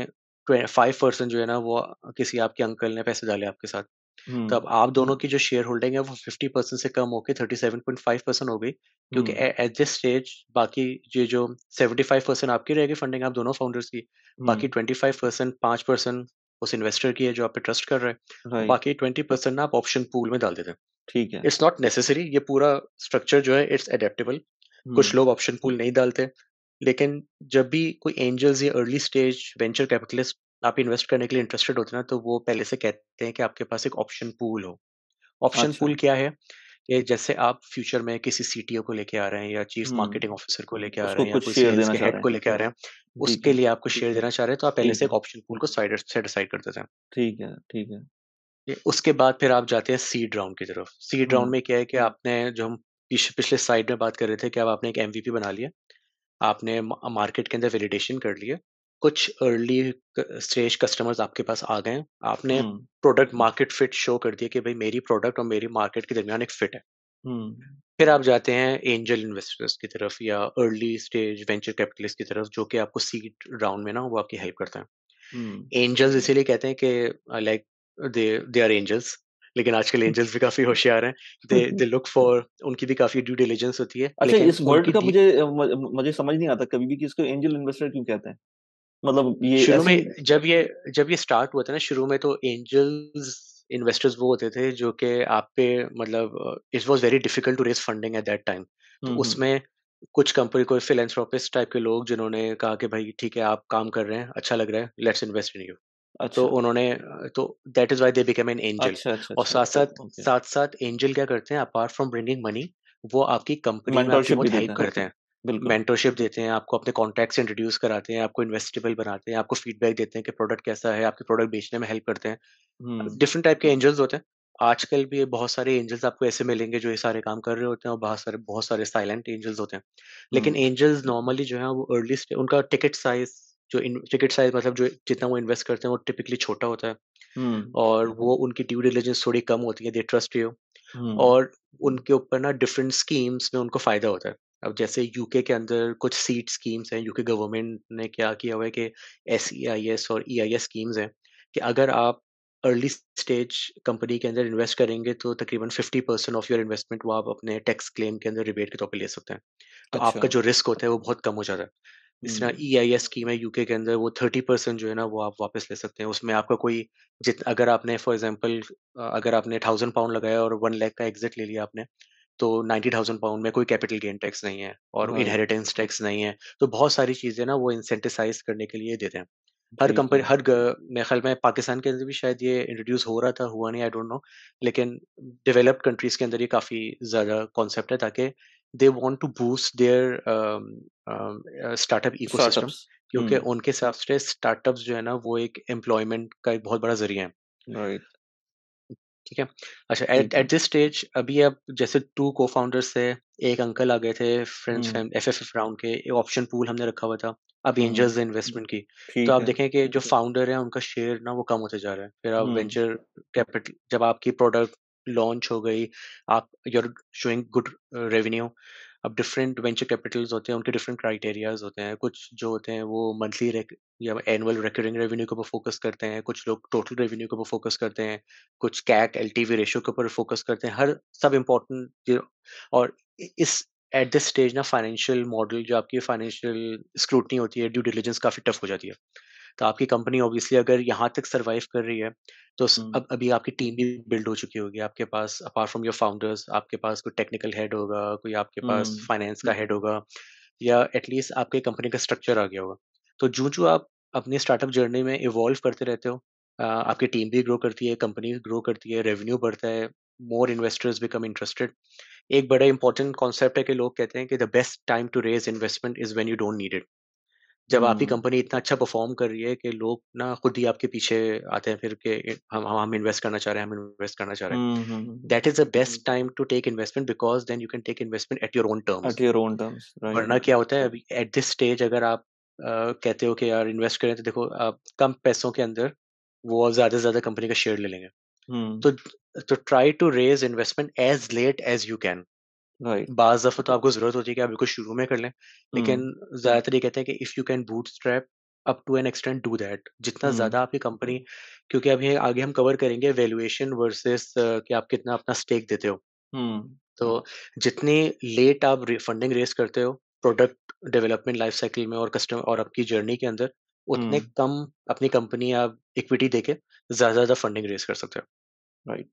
फाइव परसेंट जो है ना वो किसी आपके अंकल ने पैसे डाले आपके साथ हम्म। तो अब आप दोनों की जो शेयर होल्डिंग है वो फिफ्टी परसेंट से कम होके thirty seven point five percent हो गई क्योंकि एट दिस स्टेज बाकी ये जो सेवेंटी फाइव परसेंट आपकी रहेगी फंडिंग आप दोनों फाउंडर्स की बाकी हम्म ट्वेंटी फाइव परसेंट पांच परसेंट उस इन्वेस्टर की है जो आप पे ट्रस्ट कर रहे हैं बाकी ट्वेंटी परसेंट ना आप ऑप्शन पूल में डाल देते हैं ठीक है इट्स नॉट नेसेसरी ये पूरा स्ट्रक्चर जो है इट्स एडेप्टेबल कुछ हम्म। लोग ऑप्शन पूल नहीं डालते लेकिन जब भी कोई एंजल्स या अर्ली स्टेज वेंचर कैपिटलिस्ट आप इन्वेस्ट करने के लिए इंटरेस्टेड होते ना तो वो पहले से कहते हैं कि आपके पास एक ऑप्शन पूल हो ऑप्शन अच्छा। पूल क्या है कि जैसे आप फ्यूचर में किसी सीटीओ को लेके आ रहे हैं या चीफ मार्केटिंग ऑफिसर को लेके आ रहे हैं या कोई सेल्स के हेड को लेके आ रहे हैं उसके लिए आपको शेयर देना चाह रहे हैं तो आप पहले से एक ऑप्शन पूल को साइड से डिसाइड कर देते हैं ठीक है ठीक है उसके बाद फिर आप जाते हैं सीड राउंड की तरफ सीड राउंड में क्या है कि आपने जो हम पिछले साइड में बात कर रहे थे कि अब आपने एक एमवीपी बना लिया आपने मार्केट के अंदर वेलिडेशन कर लिया कुछ अर्ली स्टेज कस्टमर्स आपके पास आ गए आपने प्रोडक्ट मार्केट फिट शो कर दिया कि भाई मेरी प्रोडक्ट और मेरी मार्केट के दरमियान एक फिट है फिर आप जाते हैं एंजल इन्वेस्टर्स की तरफ या अर्ली स्टेज वेंचर कैपिटलिस्ट की तरफ जो कि आपको सीड राउंड में ना वो आपकी हेल्प करते हैं एंजल्स इसीलिए कहते हैं कि like they they are angels लेकिन आजकल एंजल्स भी काफी होशियार हैं दे दे लुक फॉर उनकी भी काफी ड्यू डिलिजेंस होती है अच्छा इस वर्ड का मुझे मुझे समझ नहीं आता कभी भी कि इसको एंजल इन्वेस्टर क्यों कहते हैं मतलब ये शुरू में जब ये जब ये स्टार्ट हुआ था ना शुरू में तो एंजल्स इन्वेस्टर्स वो होते थे जो कि आप पे मतलब it was very difficult to raise funding at that time उसमें कुछ कंपनी कोई फिलेंथ्रोपिस्ट टाइप के लोग जिन्होंने कहा कि भाई ठीक है आप काम कर रहे हैं अच्छा लग रहा है लेट्स इन्वेस्ट इन यू तो अच्छा। उन्होंने तो that is why they become an angel और अच्छा। साथ साथ साथ साथ एंजल क्या करते हैं अपार्ट फ्रॉम ब्रिंगिंग मनी वो आपकी कंपनी में हेल्प करते हैं मेंटरशिप देते हैं आपको अपने कॉन्टैक्ट्स इंट्रोड्यूस कराते हैं आपको इन्वेस्टेबल बनाते हैं आपको फीडबैक देते हैं कि प्रोडक्ट कैसा है आपके प्रोडक्ट बेचने में हेल्प करते हैं डिफरेंट टाइप के एंजल्स होते हैं आजकल भी बहुत सारे एंजल्स आपको ऐसे मिलेंगे जो ये सारे काम कर रहे होते हैं और बहुत सारे बहुत सारे साइलेंट एंजल्स होते हैं लेकिन एंजल्स नॉर्मली जो है वो अर्ली उनका टिकट साइज जो टिकट साइज मतलब जो जितना वो इन्वेस्ट करते हैं वो टिपिकली छोटा होता है और वो उनकी ड्यू डिलीजेंस थोड़ी कम होती है दे ट्रस्ट यू और उनके ऊपर ना डिफरेंट स्कीम्स में उनको फायदा होता है अब जैसे यूके के अंदर कुछ सीट स्कीम्स हैं यूके गवर्नमेंट ने क्या किया हुआ है कि एस ई आई एस और ई आई एस स्कीम्स हैं कि अगर आप अर्ली स्टेज कंपनी के अंदर इन्वेस्ट करेंगे तो तकरीबन fifty percent of your investment वो आप अपने टैक्स क्लेम के अंदर रिबेट के तौर पर ले सकते हैं तो अच्छा। आपका जो रिस्क होता है वो बहुत कम हो जाता है जिस तरह ई आई एस स्कीम है यूके के अंदर वो थर्टी परसेंट जो है ना वो आप वापस ले सकते हैं उसमें आपका कोई जित अगर आपने फॉर एग्जाम्पल अगर आपने थाउजेंड पाउंड लगाया और वन लैख का एग्जिट ले लिया आपने तो नाइन्टी थाउजेंड पाउंड में कोई कैपिटल गेन टैक्स नहीं है और हाँ। इनहेरिटेंस टैक्स नहीं है तो बहुत सारी चीज़ें ना वो इंसेंटिसाइज करने के लिए देते हैं हर कंपनी हर मेरे ख्याल में पाकिस्तान के अंदर भी शायद ये इंट्रोड्यूस हो रहा था हुआ नहीं आई डोंट नो लेकिन डेवलप्ड कंट्रीज के अंदर ये काफ़ी ज़्यादा कॉन्सेप्ट है ताकि they want to boost their startup ecosystem क्योंकि हम्म। उनके हिसाब से स्टार्टअप्स जो है ना वो एक एम्प्लॉयमेंट का एक बहुत बड़ा जरिया है राइट ठीक है अच्छा एट एट दिस स्टेज अभी अब जैसे टू को फाउंडर्स थे एक अंकल आ गए थे friends F F F round के ऑप्शन पूल हमने रखा हुआ था अब एंजल्स इन्वेस्टमेंट की तो आप देखें कि जो फाउंडर है उनका शेयर ना वो कम होते जा रहा है फिर आप वेंचर कैपिटल जब आपकी प्रोडक्ट लॉन्च हो गई आप यूर शोइंग गुड रेवेन्यू अब डिफरेंट वेंचर कैपिटल्स होते हैं उनके डिफरेंट क्राइटेरियाज होते हैं कुछ जो होते हैं वो मंथली या एनुअल रिकरिंग रेवेन्यू के ऊपर फोकस करते हैं कुछ लोग टोटल रेवेन्यू के ऊपर फोकस करते हैं कुछ CAC L T V ratio के ऊपर फोकस करते हैं हर सब इम्पोर्टेंट और इस एट दिस स्टेज ना फाइनेंशियल मॉडल जो आपकी फाइनेंशियल स्क्रूटनी होती है ड्यू डिलीजेंस काफ़ी टफ हो जाती है तो आपकी कंपनी ऑब्वियसली अगर यहाँ तक सर्वाइव कर रही है तो अब अभी आपकी टीम भी बिल्ड हो चुकी होगी आपके पास अपार्ट फ्रॉम योर फाउंडर्स आपके पास कोई टेक्निकल हेड होगा कोई आपके पास फाइनेंस का हेड होगा या एटलीस्ट आपके कंपनी का स्ट्रक्चर आ गया होगा तो जो जो आप अपने स्टार्टअप जर्नी में इवॉल्व करते रहते हो आपकी टीम भी ग्रो करती है कंपनी ग्रो करती है रेवेन्यू बढ़ता है मोर इन्वेस्टर्स बिकम इंटरेस्टेड एक बड़ा इंपॉर्टेंट कॉन्सेप्ट है कि लोग कहते हैं कि the best time to raise investment is when you don't need it जब आपकी हम्म। कंपनी इतना अच्छा परफॉर्म कर रही है कि लोग ना खुद ही आपके पीछे आते हैं फिर के हम हम इन्वेस्ट करना चाह रहे हैं हम इन्वेस्ट करना चाह रहे हैं that is the best time to take investment because then you can take investment at your own terms at your own terms वरना क्या होता है अभी एट दिस स्टेज अगर आप कहते हो कि यार इन्वेस्ट करें तो देखो आप कम पैसों के अंदर वो और ज्यादा से ज्यादा कंपनी का शेयर ले लेंगे हम्म। तो तो try to raise investment as late as you can बाज दफा तो आपको जरूरत होती है कि आप बिल्कुल शुरू में कर लें लेकिन ज्यादातर ये कहते हैं कि if you can bootstrap up to an extent do that जितना ज्यादा आपकी कंपनी क्योंकि अभी आगे हम कवर करेंगे वैल्यूएशन वर्सेस कि आप कितना अपना स्टेक देते हो तो जितनी लेट आप फंडिंग रेस करते हो प्रोडक्ट डेवलपमेंट लाइफ साइकिल में और कस्टमर और आपकी जर्नी के अंदर उतने कम अपनी कंपनी आप इक्विटी देके ज्यादा ज्यादा फंडिंग रेस कर सकते हो राइट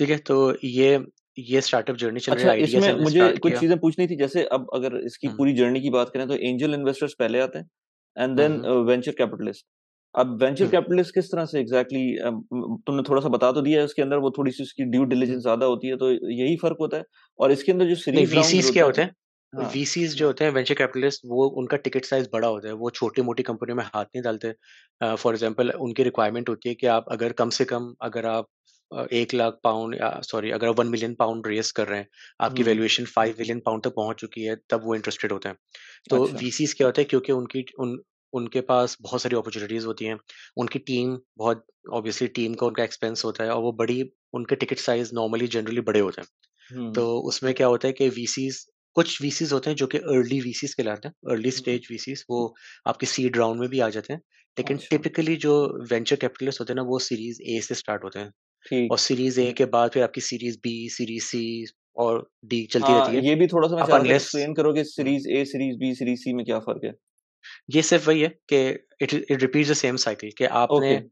ठीक है तो ये ये स्टार्टअप जर्नी चल अच्छा, रही है इसमें मुझे कुछ चीजें पूछनी थी जैसे अब अगर इसकी हम्म। पूरी जर्नी की बात करें तो एंजल इन्वेस्टर्स पहले आते हैं एंड देन वेंचर कैपिटलिस्ट अब वेंचर कैपिटलिस्ट हम्म। किस तरह से एग्जैक्टली exactly, uh, तुमने थोड़ा सा बता तो दिया है उसके अंदर वो थोड़ी सी उसकी ड्यू डिलीजेंस ज्यादा होती है तो यही फर्क होता है और इसके अंदर जो वीसीज क्या होते हैं हाँ. वीसीज जो होते हैं वेंचर कैपिटलिस्ट वो उनका टिकट साइज बड़ा होता है वो छोटी मोटी कंपनियों में हाथ नहीं डालते फॉर uh, एग्जाम्पल उनकी रिक्वायरमेंट होती है कि आप अगर कम से कम अगर आप एक लाख पाउंड सॉरी अगर वन मिलियन पाउंड रेस कर रहे हैं आपकी वैल्यूएशन फाइव मिलियन पाउंड तक पहुंच चुकी है तब वो इंटरेस्टेड होते हैं तो वीसीज अच्छा। क्या होता है क्योंकि उनकी उन उनके पास बहुत सारी अपॉर्चुनिटीज होती हैं उनकी टीम बहुत ऑब्वियसली टीम का उनका एक्सपेंस होता है और वो बड़ी उनके टिकट साइज नॉर्मली जनरली बड़े होते हैं तो उसमें क्या होता है कि वीसीज कुछ वीसीज होते हैं जो कि अर्ली वीसीज कहलाते हैं अर्ली स्टेज वीसीज वो आपके सीड राउंड में भी आ जाते हैं लेकिन अच्छा। टिपिकली जो वेंचर कैपिटलिस्ट होते हैं ना वो सीरीज ए से स्टार्ट होते हैं और सीरीज ए के बाद फिर आपकी सीरीज बी सीरीज सी और डी चलती हाँ, रहती है ये भी थोड़ा सा मैं एक्सप्लेन करो कि series A series B series C में क्या फर्क है ये सिर्फ वही है कि it it repeats the same cycle कि आपने okay.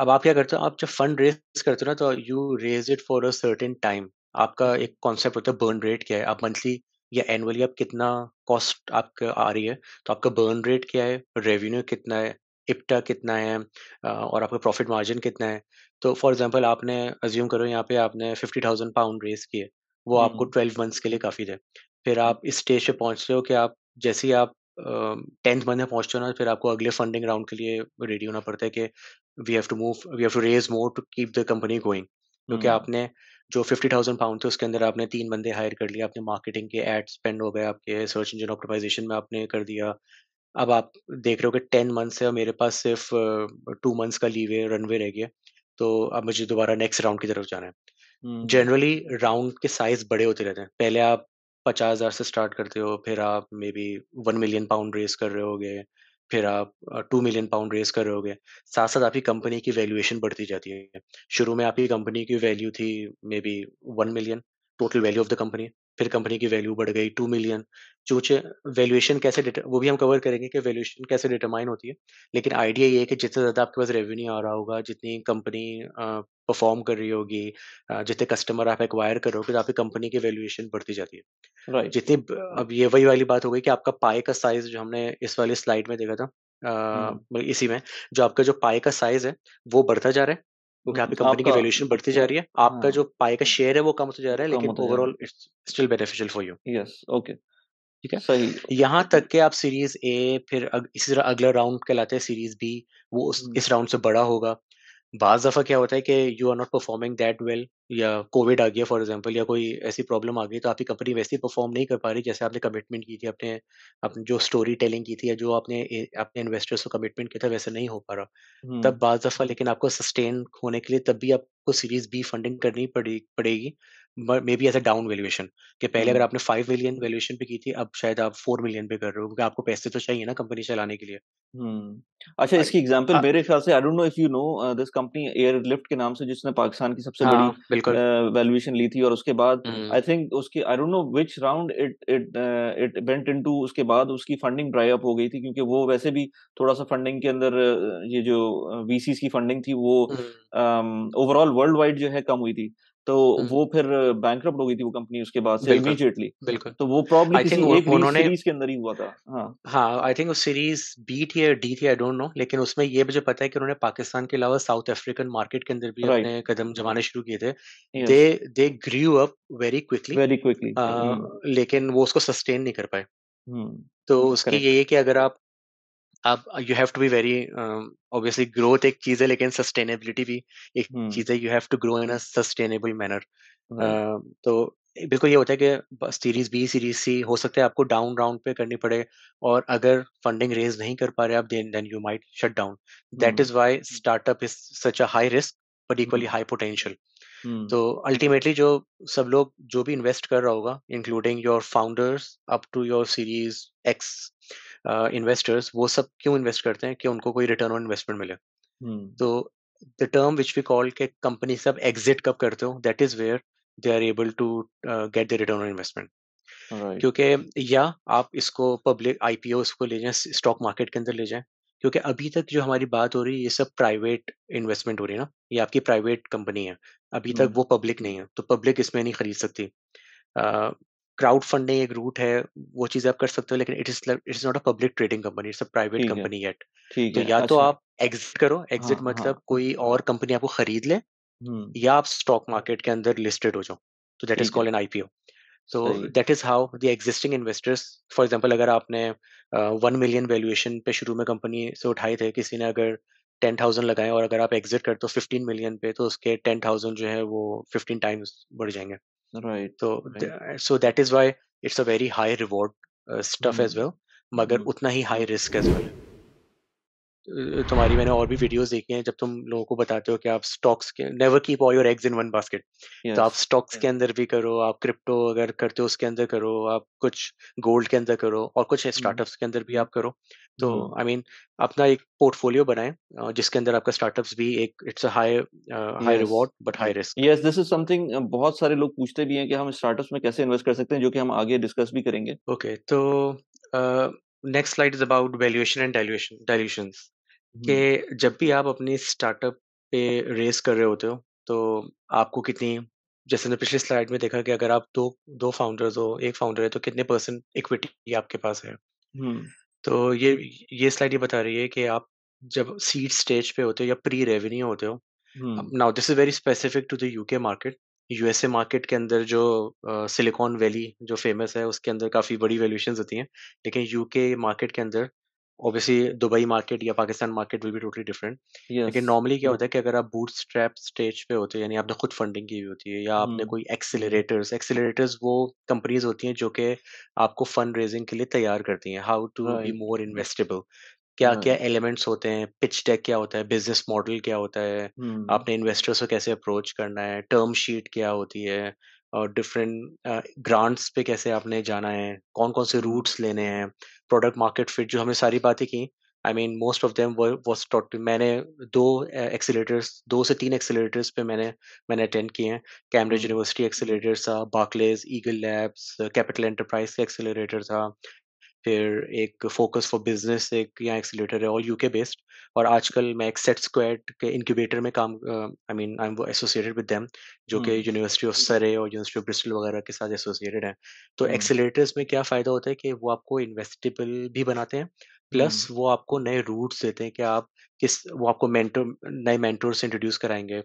अब आप क्या करते हो आप जब फंड रेज करते हो ना तो you raise it for a certain time आपका एक कॉन्सेप्ट होता है बर्न रेट क्या है आप मंथली या एनुअली आप कितना कॉस्ट आपका आ रही है तो आपका बर्न रेट क्या है रेवेन्यू कितना है इप्टा कितना है और आपका प्रॉफिट मार्जिन कितना है तो फॉर एग्जांपल आपने अज्यूम करो यहाँ पे आपने फिफ्टी थाउजेंड पाउंड रेस किए वो आपको ट्वेल्व हम्म। मंथ्स के लिए काफ़ी है फिर आप हम्म। इस स्टेज पे रहे हो कि आप जैसे ही आप टेंथ मंथ में पहुँचते हो ना फिर आपको अगले फंडिंग राउंड के लिए रेडी होना पड़ता है कि we have to move we have to raise more to keep the company going क्योंकि हम्म। आपने जो फिफ्टी थाउजेंड पाउंड थे उसके अंदर आपने तीन बंदे हायर कर लिए आपने मार्केटिंग के एड स्पेंड हो गए आपके सर्च इंजन ऑप्टिमाइजेशन में आपने कर दिया अब आप देख रहे हो कि टेन मंथ्स है और मेरे पास सिर्फ टू मंथ्स का लीवे है रनवे रह गया तो अब मुझे दोबारा नेक्स्ट राउंड की तरफ जाना है जनरली hmm. राउंड के साइज बड़े होते रहते हैं पहले आप पचास हजार से स्टार्ट करते हो फिर आप maybe one million pound raise कर रहे होगे फिर आप टू मिलियन पाउंड रेस कर रहे होगे साथ साथ आपकी कंपनी की वैल्यूएशन बढ़ती जाती है शुरू में आपकी कंपनी की वैल्यू थी maybe one million total value of the company फिर कंपनी की वैल्यू बढ़ गई टू मिलियन चूँचे वैल्यूएशन कैसे वो भी हम कवर करेंगे कि वैल्यूएशन कैसे डिटरमाइन होती है लेकिन आइडिया ये है कि जितना ज़्यादा आपके पास रेवेन्यू आ रहा होगा जितनी कंपनी परफॉर्म कर रही होगी जितने कस्टमर आप एक्वायर हो तो आपकी कंपनी की वैल्यूएशन बढ़ती जाती है right. जितनी अब ये वही वाली बात हो गई कि आपका पाए का साइज जो हमने इस वाली स्लाइड में देखा था हम्म। मतलब इसी में जो आपका जो पाए का साइज है वो बढ़ता जा रहा है क्योंकि आपकी कंपनी की वैल्यूएशन बढ़ती जा रही है हाँ। आपका हाँ, जो पाए का शेयर है वो कम होता जा रहा है लेकिन overall it's still beneficial for you yes okay ठीक है सही यहाँ तक के आप सीरीज ए फिर अग, इसी तरह अगला राउंड कहलाते हैं सीरीज बी वो उस, हम्म। इस राउंड से बड़ा होगा बाज दफा क्या होता है कि you are not performing that well या कोविड आ गया फॉर एग्जांपल या कोई ऐसी प्रॉब्लम आ गई तो आपकी कंपनी वैसे परफॉर्म नहीं कर पा रही जैसे आपने कमिटमेंट की थी अपने अपने जो स्टोरी टेलिंग की थी या जो आपने अपने इन्वेस्टर्स को कमिटमेंट किया था वैसे नहीं हो पा रहा तब हम्म। बाज दफा लेकिन आपको सस्टेन होने के लिए तब भी आपको सीरीज बी फंडिंग करनी पड़ेगी maybe as a down valuation कि पहले हम्म। अगर आपने फाइव मिलियन वैल्यूएशन पे की थी अब शायद आप फोर मिलियन पे कर रहे हो क्योंकि आपको पैसे तो चाहिए ना कंपनी चलाने के लिए हम्म। अच्छा इसकी एग्जांपल हाँ। मेरे ख्याल से I don't know if you know this company Airlift के नाम से जिसने पाकिस्तान की सबसे बड़ी वैल्यूएशन हाँ, uh, ली थी और उसके बाद आई थिंक उसकी I don't know which round it it it went into उसके बाद उसकी फंडिंग ड्राई अप हो गई थी क्योंकि वो वैसे भी थोड़ा सा फंडिंग के अंदर uh, ये जो वीसीज uh, की फंडिंग थी वो ओवरऑल वर्ल्ड वाइड जो है कम हुई थी तो हम्म। वो फिर बैंक हो गई थी वो कंपनी उसके बाद से इमीडिएटली बिल्कुल तो वो प्रॉब्लम किसी वो, उन्होंने सीरीज के अंदर ही हुआ था हाँ आई हाँ, थिंक उस सीरीज बी थी या डी थी आई डोंट नो लेकिन उसमें ये मुझे पता है कि उन्होंने पाकिस्तान के अलावा साउथ अफ्रीकन मार्केट के अंदर भी right. अपने कदम जमाने शुरू किए थे they they grew up very quickly very quickly लेकिन वो उसको सस्टेन नहीं कर पाए हम्म। तो हम्म, उसके ये है कि अगर आप अब you have to be very obviously growth एक चीज है लेकिन सस्टेनेबिलिटी भी एक hmm. चीज है you have to grow in a sustainable manner तो बिल्कुल ये होता है कि सीरीज बी सीरीज सी हो सकता है आपको डाउन राउंड पे करनी पड़े और अगर फंडिंग रेज नहीं कर पा रहे आप then then you might shut down that is why startup is such a high risk but equally high potential तो अल्टीमेटली जो सब लोग जो भी इन्वेस्ट कर रहा होगा including your founders up to your series X investors वो सब क्यों इन्वेस्ट करते हैं कि उनको कोई रिटर्न ऑन इन्वेस्टमेंट मिले हम्म। तो the term which we call के कंपनी सब एग्जिट कब करते हो that is where they are able to get the return on investment क्योंकि या आप इसको पब्लिक आईपीओ इसको ले जाए स्टॉक मार्केट के अंदर ले जाए क्योंकि अभी तक जो हमारी बात हो रही है ये सब प्राइवेट इन्वेस्टमेंट हो रही है ना ये आपकी प्राइवेट कंपनी है अभी तक हम्म। वो पब्लिक नहीं है तो पब्लिक इसमें नहीं खरीद सकती क्राउड फंडिंग एक रूट है वो चीज आप कर सकते हो लेकिन it is it is not a public trading company it's a private company at तो या तो अच्छा। आप एग्जिट करो एग्जिट हाँ, मतलब हाँ. कोई और कंपनी आपको खरीद ले या आप स्टॉक मार्केट के अंदर लिस्टेड हो जाओ तो that is called an IPO so that is how the existing investors for example अगर आपने वन मिलियन वैल्यूएशन पे शुरू में कंपनी से उठाए थे किसी ने अगर टेन थाउजेंड लगाए और अगर आप एग्जिट करते हो फिफ्टीन मिलियन पे तो उसके टेन थाउजेंड जो है वो फिफ्टीन टाइम्स बढ़ जाएंगे right so right. so that is why it's a very high reward uh, stuff mm. as mm-hmm. well मगर mm-hmm. high risk as well as well तुम्हारी मैंने और भी वीडियोस देखे हैं जब तुम लोगों को बताते हो कि आप स्टॉक्स के never keep all your eggs in one basket तो आप स्टॉक्स yes. के अंदर भी करो आप क्रिप्टो अगर करते हो उसके अंदर करो आप कुछ गोल्ड के अंदर करो और कुछ हम्म। स्टार्टअप्स के अंदर भी हम्म। आप करो तो हम्म। आई मीन अपना एक पोर्टफोलियो बनाए जिसके अंदर आपका स्टार्टअप्स भी एक it's a high high reward but high risk yes this is something बहुत सारे लोग पूछते भी हैं कि हम स्टार्टअप्स में कैसे इन्वेस्ट कर सकते हैं जो कि हम आगे डिस्कस भी करेंगे ओके okay, तो uh, next slide is about valuation and dilution dilutions के जब भी आप अपनी स्टार्टअप पे रेस कर रहे होते हो तो आपको कितनी जैसे हमने पिछले स्लाइड में देखा कि अगर आप दो दो फाउंडर्स हो एक फाउंडर है तो कितने परसेंट इक्विटी आपके पास है हम्म। तो ये ये स्लाइड ये बता रही है कि आप जब सीड स्टेज पे होते हो या प्री रेवेन्यू होते हो now this is very specific to the UK market USA market के अंदर जो सिलिकॉन uh, वैली जो फेमस है उसके अंदर काफ़ी बड़ी वैल्यूशन होती हैं लेकिन यूके मार्केट के अंदर ऑब्वियसली दुबई मार्केट या Pakistan market will be totally different लेकिन नॉर्मली क्या होता है कि अगर आप बूट स्ट्रैप स्टेज पे होते हैं यानी आपने खुद फंडिंग की हुई होती है या आपने हम्म। कोई एक्सेलरेटर्स एक्सेलरेटर्स वो कंपनीज होती हैं जो कि आपको फंड रेजिंग के लिए तैयार करती हैं how to be more investable हाँ। क्या क्या एलिमेंट्स होते हैं पिच टेक क्या होता है बिजनेस मॉडल क्या होता है आपने इन्वेस्टर्स को कैसे अप्रोच करना है टर्म शीट क्या होती है और डिफरेंट ग्रांट्स पे कैसे आपने जाना है कौन कौन से रूट्स लेने हैं प्रोडक्ट मार्केट फिट जो हमने सारी बातें की I mean most of them was taught मैंने दो एक्सीटर्स दो से तीन एक्सीटर्स पे मैंने मैंने अटेंड किए हैं कैम्ब्रिज यूनिवर्सिटी एक्सीटर था Barclays Eagle Labs Capital Enterprise का एक्सीटर था फिर एक फोकस फॉर बिजनेस एक यहाँ एक्सीटर है ऑल यूके बेस्ड और आजकल मैं एक सेट स्क्वायर के इंक्यूबेटर में काम आई मीन आई एम वो एसोसिएटेड विद देम जो कि यूनिवर्सिटी ऑफ सरे और यूनिवर्सिटी ऑफ ब्रिस्टल वगैरह के साथ एसोसिएटेड है तो एक्सीटर्स हम्म। में क्या फ़ायदा होता है कि वो आपको इन्वेस्टेबल भी बनाते हैं प्लस हम्म। वो आपको नए रूट्स देते हैं कि आप किस वो आपको मेंटर नए मेंटोर से इंट्रोड्यूस कराएंगे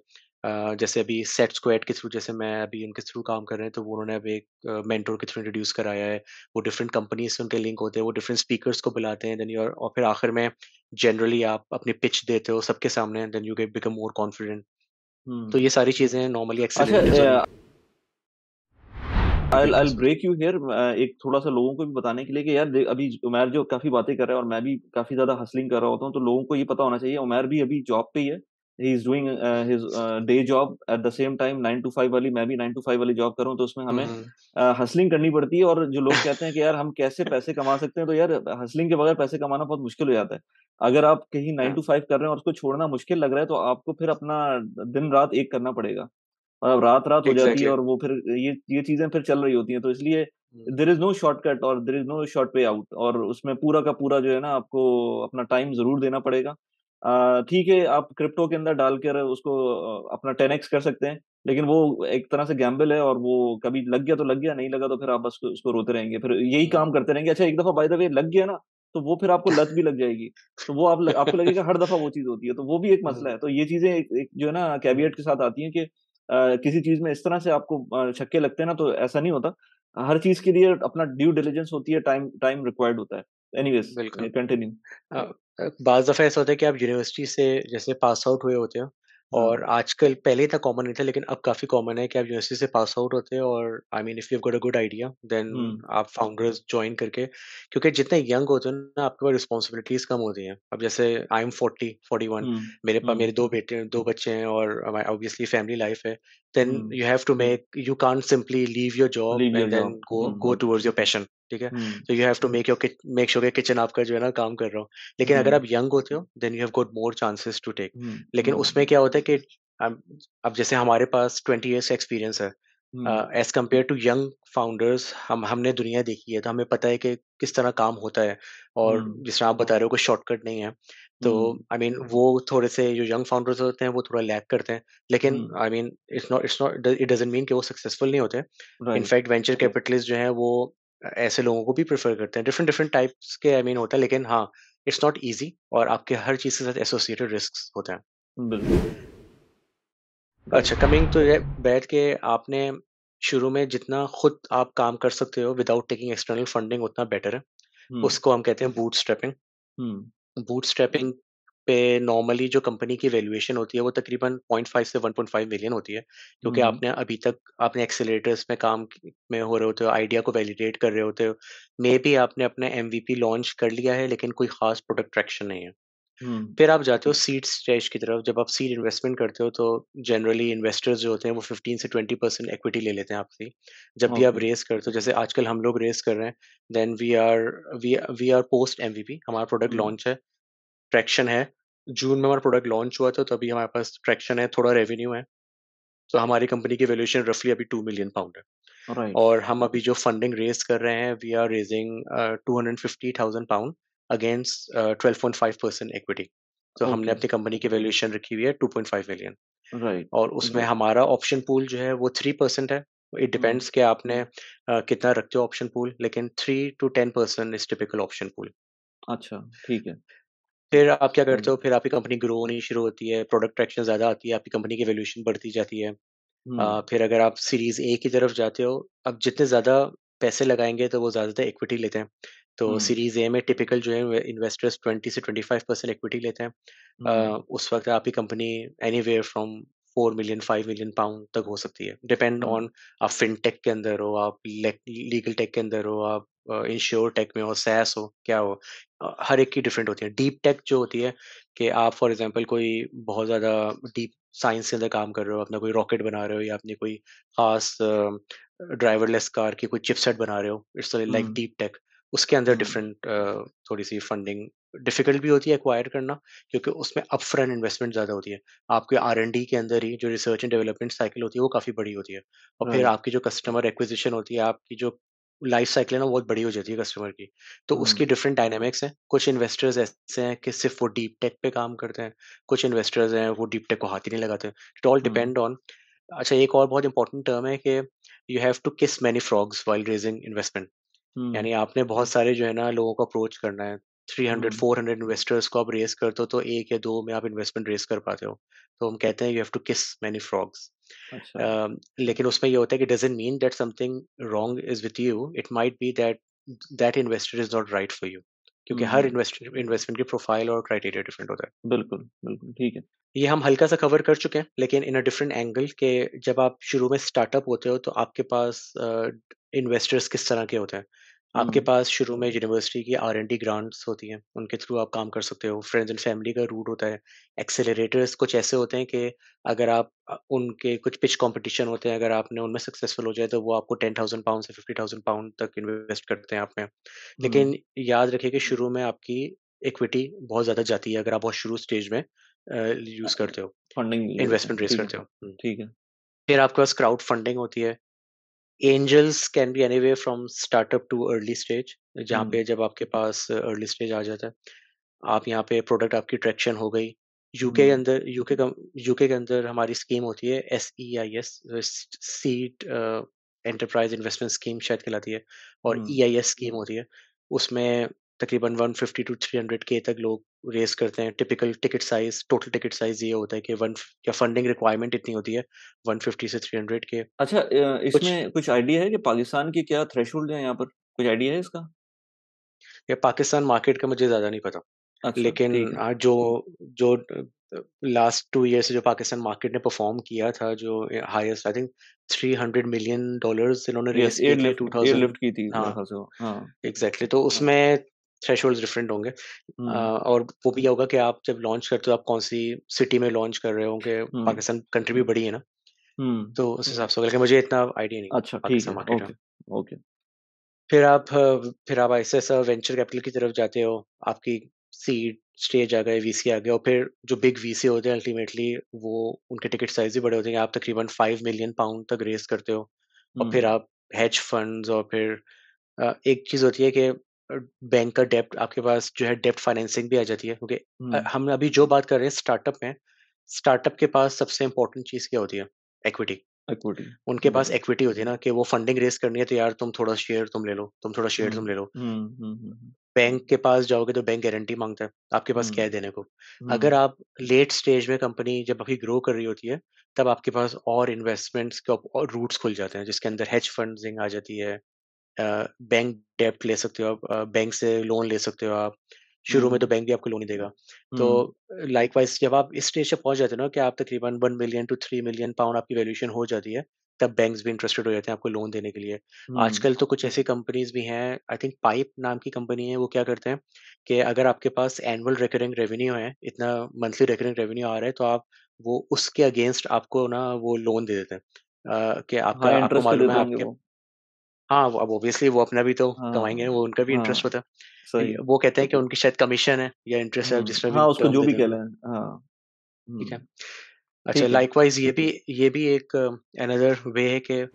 जैसे अभी सेट स्क्वाड के थ्रू जैसे मैं अभी उनके थ्रू काम कर रहे हैं तो वो उन्होंने अभी एक मेंटोर के थ्रू इंट्रोड्यूस कराया है वो डिफरेंट कंपनीज से उनके लिंक होते हैं वो डिफरेंट स्पीकर्स को बुलाते हैं देन यू और फिर आखिर में जनरली आप अपनी पिच देते हो सबके सामने then you get become more confident तो ये सारी चीजें नॉर्मली अच्छा, Excel I'll, I'll break you here. Uh, एक थोड़ा सा लोगों को भी बताने के लिए कि यार अभी उमर जो काफी बातें कर रहे हैं और मैं भी काफी ज्यादा हसलिंग कर रहा होता हूँ तो लोगों को ये पता होना चाहिए उमर भी अभी जॉब पे ही है he is doing his day job at the same time nine to five वाली मैं भी नाइन टू फाइव वाली जॉब करूँ तो उसमें हमें हसलिंग हम्म। uh, करनी पड़ती है और जो लोग कहते हैं कि यार हम कैसे पैसे कमा सकते हैं तो यार हसलिंग के बगैर पैसे कमाना बहुत मुश्किल हो जाता है अगर आप कहीं नाइन टू फाइव कर रहे हैं और उसको छोड़ना मुश्किल लग रहा है तो आपको फिर अपना दिन रात एक करना पड़ेगा मतलब रात रात हो जाती है और वो फिर ये ये चीजें फिर चल रही होती हैं तो इसलिए देर इज नो शॉर्टकट और there is no short way out और उसमें पूरा का पूरा जो है ना आपको अपना टाइम जरूर देना पड़ेगा ठीक है आप क्रिप्टो के अंदर डाल कर उसको अपना टेन कर सकते हैं लेकिन वो एक तरह से गैम्बल है और वो कभी लग गया तो लग गया नहीं लगा तो फिर आप बस उसको रोते रहेंगे फिर यही काम करते रहेंगे अच्छा एक दफा बाय द वे लग गया ना तो वो फिर आपको लत भी लग जाएगी तो वो आप लग, आपको लगेगा हर दफा वो चीज होती है तो वो भी एक मसला है तो ये चीजें एक, जो है ना कैबिनेट के साथ आती हैं कि किसी चीज में इस तरह से आपको छक्के लगते हैं ना तो ऐसा नहीं होता हर चीज के लिए अपना ड्यू डिलीजेंस होती है टाइम टाइम रिक्वायर्ड होता है एनीवेज कंटिन्यू बाज दफ़ा ऐसा होता है कि आप यूनिवर्सिटी से जैसे पास आउट हुए होते हो हाँ। और आजकल पहले इतना कॉमन नहीं था लेकिन अब काफी कॉमन है कि आप यूनिवर्सिटी से पास आउट होते हैं और I mean if you got a good idea then आप फाउंडर्स ज्वाइन करके क्योंकि जितने यंग होते हैं ना आपके पास रिस्पॉन्सिबिलिटीज कम होती है अब जैसे I am forty forty one मेरे पास हम्म। मेरे दो बेटे दो बच्चे हैं और ऑब्वियसली फैमिली लाइफ है then you have to make you can't simply leave your job and then go go towards your passion ठीक है तो you have to make your make sure kitchen आपका जो है ना काम कर रहा हो लेकिन अगर हम्म। आप यंग होते हो then you have got more chances to take लेकिन हम्म। उसमें क्या होता है कि अब जैसे हमारे पास ट्वेंटी ईयर्स का एक्सपीरियंस है as compared to young founders हम हमने दुनिया देखी है तो हमें पता है कि किस तरह काम होता है और hmm. जिस तरह आप बता रहे हो कोई शॉर्टकट नहीं है तो आई मीन वो थोड़े से जो यंग फाउंडर्स होते हैं वो थोड़ा लैक करते हैं लेकिन I mean it's not it's not it doesn't mean कि वो सक्सेसफुल नहीं होते इनफैक्ट वेंचर कैपिटलिस्ट जो है वो ऐसे लोगों को भी प्रेफर करते हैं डिफरेंट डिफरेंट टाइप्स के आई I मीन mean, होता है लेकिन हाँ इट्स नॉट ईजी और आपके हर चीज़ के साथ एसोसिएटेड रिस्क होते हैं बिल्कुल अच्छा कमिंग तो बैठ के आपने शुरू में जितना खुद आप काम कर सकते हो विदाउट टेकिंग एक्सटर्नल फंडिंग उतना बेटर है हम्म। उसको हम कहते हैं बूट स्ट्रैपिंग बूट स्ट्रैपिंग पे नॉर्मली जो कंपनी की वैल्यूएशन होती है वो तकरीबन 0.5 से 1.5 मिलियन होती है क्योंकि हम्म। आपने अभी तक आपने एक्सेलेटर्स में काम में हो रहे होते हो आइडिया को वैलिडेट कर रहे होते हो मे भी आपने अपना एम लॉन्च कर लिया है लेकिन कोई खास प्रोडक्ट ट्रैक्शन नहीं है हम्म। फिर आप जाते हो सीड हम्म। स्टेज की तरफ जब आप सीड इन्वेस्टमेंट करते हो तो जनरली इन्वेस्टर्स जो होते हैं वो फिफ्टीन से ट्वेंटी परसेंट इक्विटी ले लेते हैं आपकी जब भी आप रेस करते हो जैसे आजकल हम लोग रेस कर रहे हैं then we are we we are post MVP हमारा प्रोडक्ट लॉन्च है ट्रैक्शन है जून में हमारा प्रोडक्ट लॉन्च हुआ था तो अभी हमारे पास ट्रैक्शन है थोड़ा रेवेन्यू है तो हमारी कंपनी की वैल्यूएशन रफली अभी टू मिलियन पाउंड है right. और हम अभी जो फंडिंग रेज कर रहे हैं we are raising two hundred fifty thousand pound against twelve point five percent equity तो okay. हमने अपनी कंपनी की वैल्यूएशन रखी हुई है two point five million right और उसमें right. हमारा ऑप्शन पूल जो है वो थ्री परसेंट है इट डिपेंड्स hmm. कि आपने uh, कितना रखते हो ऑप्शन पूल लेकिन three to ten percent is typical option pool अच्छा ठीक है फिर आप क्या करते हो हम्म। फिर आपकी कंपनी ग्रो होनी शुरू होती है प्रोडक्ट ट्रैक्शन ज़्यादा आती है आपकी कंपनी की वैल्यूएशन बढ़ती जाती है आ, हम्म। फिर अगर आप सीरीज ए की तरफ जाते हो अब जितने ज़्यादा पैसे लगाएंगे तो वो ज़्यादातर इक्विटी लेते हैं तो हम्म। सीरीज ए में टिपिकल जो है इन्वेस्टर्स ट्वेंटी से ट्वेंटी फाइव परसेंट इक्विटी लेते हैं आ, उस वक्त आपकी company anywhere from four million five million pound तक हो सकती है डिपेंड ऑन आप फिनटेक के अंदर हो आप लीगल टेक के अंदर हो आप इंश्योर टेक में हो सैस हो क्या हो हर एक की डिफरेंट होती है डीप टेक जो होती है कि आप फॉर एग्जांपल कोई बहुत ज़्यादा डीप साइंस के अंदर काम कर रहे हो अपना कोई रॉकेट बना रहे हो या अपनी कोई खास ड्राइवरलेस कार की कोई चिपसेट बना रहे हो इट्स लाइक डीप टेक उसके अंदर डिफरेंट थोड़ी सी फंडिंग डिफिकल्ट भी होती है एक्वायर करना क्योंकि उसमें अप फ्रंट इन्वेस्टमेंट ज़्यादा होती है आपके आर एंड डी के अंदर ही जो रिसर्च एंड डेवलपमेंट साइकिल होती है वो काफ़ी बड़ी होती है और फिर हाँ। आपकी जो कस्टमर एक्विजिशन होती है आपकी जो लाइफ साइकिल है ना बहुत बड़ी हो जाती है कस्टमर की तो उसकी डिफरेंट डायनामिक्स हैं कुछ इन्वेस्टर्स ऐसे हैं कि सिर्फ वो डीप टेक पे काम करते हैं कुछ इन्वेस्टर्स हैं वो डीप टेक को हाथ ही नहीं लगाते इट ऑल डिपेंड ऑन अच्छा एक और बहुत इंपॉर्टेंट टर्म है कि you have to kiss many frogs while raising investment यानी आपने बहुत सारे जो है ना लोगों को अप्रोच करना है 300 400 इन्वेस्टर्स को आप रेस करते हो तो एक या दो में आप इन्वेस्टमेंट रेस कर पाते हो तो हम कहते हैं you have to kiss many frogs अच्छा। लेकिन उसमें ये होता है कि doesn't mean that something wrong is with you it might be that that investor is not right for you क्योंकि हर इन्वेस्टमेंट की प्रोफाइल और क्राइटेरिया डिफरेंट होता है बिल्कुल बिल्कुल ठीक है ये हम हल्का सा कवर कर चुके हैं लेकिन इन अ डिफरेंट एंगल के जब आप शुरू में स्टार्टअप होते हो तो आपके पास इन्वेस्टर्स uh, किस तरह के होते हैं आपके हम्म। पास शुरू में यूनिवर्सिटी की आर एन डी ग्रांट्स होती हैं उनके थ्रू आप काम कर सकते हो फ्रेंड्स एंड फैमिली का रूट होता है एक्सेलरेटर्स कुछ ऐसे होते हैं कि अगर आप उनके कुछ पिच कंपटीशन होते हैं अगर आपने उनमें सक्सेसफुल हो जाए तो वो आपको टेन थाउजेंड पाउंड से फिफ्टी थाउजेंड पाउंड तक इन्वेस्ट करते हैं आप में लेकिन हम्म। याद रखिए कि शुरू में आपकी इक्विटी बहुत ज़्यादा जाती है अगर आप बहुत शुरू स्टेज में यूज़ करते हो फंडिंग इन्वेस्टमेंट रेस करते हो हम्म। ठीक है फिर आपके पास क्राउड फंडिंग होती है angels can be any way from startup to early stage जहाँ hmm. पे जब आपके पास अर्ली स्टेज आ जाता है आप यहाँ पे प्रोडक्ट आपकी ट्रैक्शन हो गई यूके के hmm. अंदर यूके यूके के अंदर हमारी स्कीम होती है S E I S seed enterprise investment scheme शायद कहलाती है और ई आई एस स्कीम होती है उसमें तकरीबन 150 टू 300 के तक लोग रेस करते हैं typical ticket size total ticket size ये होता है कि वन या फंडिंग रिक्वायरमेंट इतनी होती है 150 से 300 के अच्छा इसमें कुछ आइडिया है कि पाकिस्तान की क्या थ्रेश होल्ड है यहाँ पर कुछ आइडिया है इसका या पाकिस्तान मार्केट का मुझे ज्यादा नहीं पता अच्छा, लेकिन आज जो जो लास्ट टू ईयर से जो पाकिस्तान मार्केट ने परफॉर्म किया था जो highest I think three hundred million dollars इन्होंने रेस की थी 2000 की थी हाँ एग्जैक्टली हाँ। तो हाँ। उसमें थ्रेश डिफरेंट होंगे और वो भी होगा कि आप जब लॉन्च करते हो आप कौन सी सिटी में लॉन्च कर रहे हो कि पाकिस्तान कंट्री भी बड़ी है ना तो उस हिसाब से होगा मुझे इतना आइडिया नहीं अच्छा ठीक है ओके ओके फिर आप फिर आप ऐसे ऐसा वेंचर कैपिटल की तरफ जाते हो आपकी सीड स्टेज आ गए वीसी आ गए और फिर जो बिग वीसी होते हैं अल्टीमेटली वो उनके टिकट साइज भी बड़े होते हैं आप तकरीबन फाइव मिलियन पाउंड तक रेस करते हो और फिर आप हेज फंड्स और फिर एक चीज़ होती है कि बैंक का डेप्ट आपके पास जो है डेप्ट फाइनेंसिंग भी आ जाती है क्योंकि हम अभी जो बात कर रहे हैं स्टार्टअप में स्टार्टअप के पास सबसे इंपॉर्टेंट चीज क्या होती है इक्विटी इक्विटी उनके पास इक्विटी होती है ना कि वो फंडिंग रेस करनी है तो यार तुम थोड़ा शेयर तुम ले लो तुम थोड़ा शेयर तुम ले लो बैंक के पास जाओगे तो बैंक गारंटी मांगता है आपके पास क्या है देने को अगर आप लेट स्टेज में कंपनी जब अभी ग्रो कर रही होती है तब आपके पास और इन्वेस्टमेंट्स के और रूट्स खुल जाते हैं जिसके अंदर हेज फंडिंग आ जाती है बैंक डेप्ट ले सकते हो आप बैंक से लोन ले सकते हो आप शुरू में हम्म। तो बैंक भी आपको लोन ही देगा तो लाइक हम्म। वाइज जब आप इस स्टेज पर पहुंच जाते हो ना कि आप तकरीबन one million two three million pound आपकी वैल्यूशन हो जाती है तब बैंक्स भी इंटरेस्टेड हो जाते हैं आपको लोन देने के लिए हम्म। आजकल तो कुछ ऐसी कंपनीज भी हैं आई थिंक पाइप नाम की कंपनी है वो क्या करते हैं कि अगर आपके पास एनुअल रिकरिंग रेवेन्यू है इतना मंथली रिकरिंग रेवेन्यू आ रहा है तो आप वो उसके अगेंस्ट आपको ना वो लोन दे देते हैं कि आपका आपको मालूम है आपके हाँ अब ऑब्वियसली वो अपना भी तो कमाएंगे हाँ, वो उनका भी इंटरेस्ट हाँ, होता है वो कहते हैं कि उनकी शायद कमीशन है या इंटरेस्ट है जिसमें हम्म, भी हाँ उसको जो भी कह लें हाँ, ठीक है हम्म, अच्छा लाइकवाइज ये भी ये भी एक अनदर वे है कि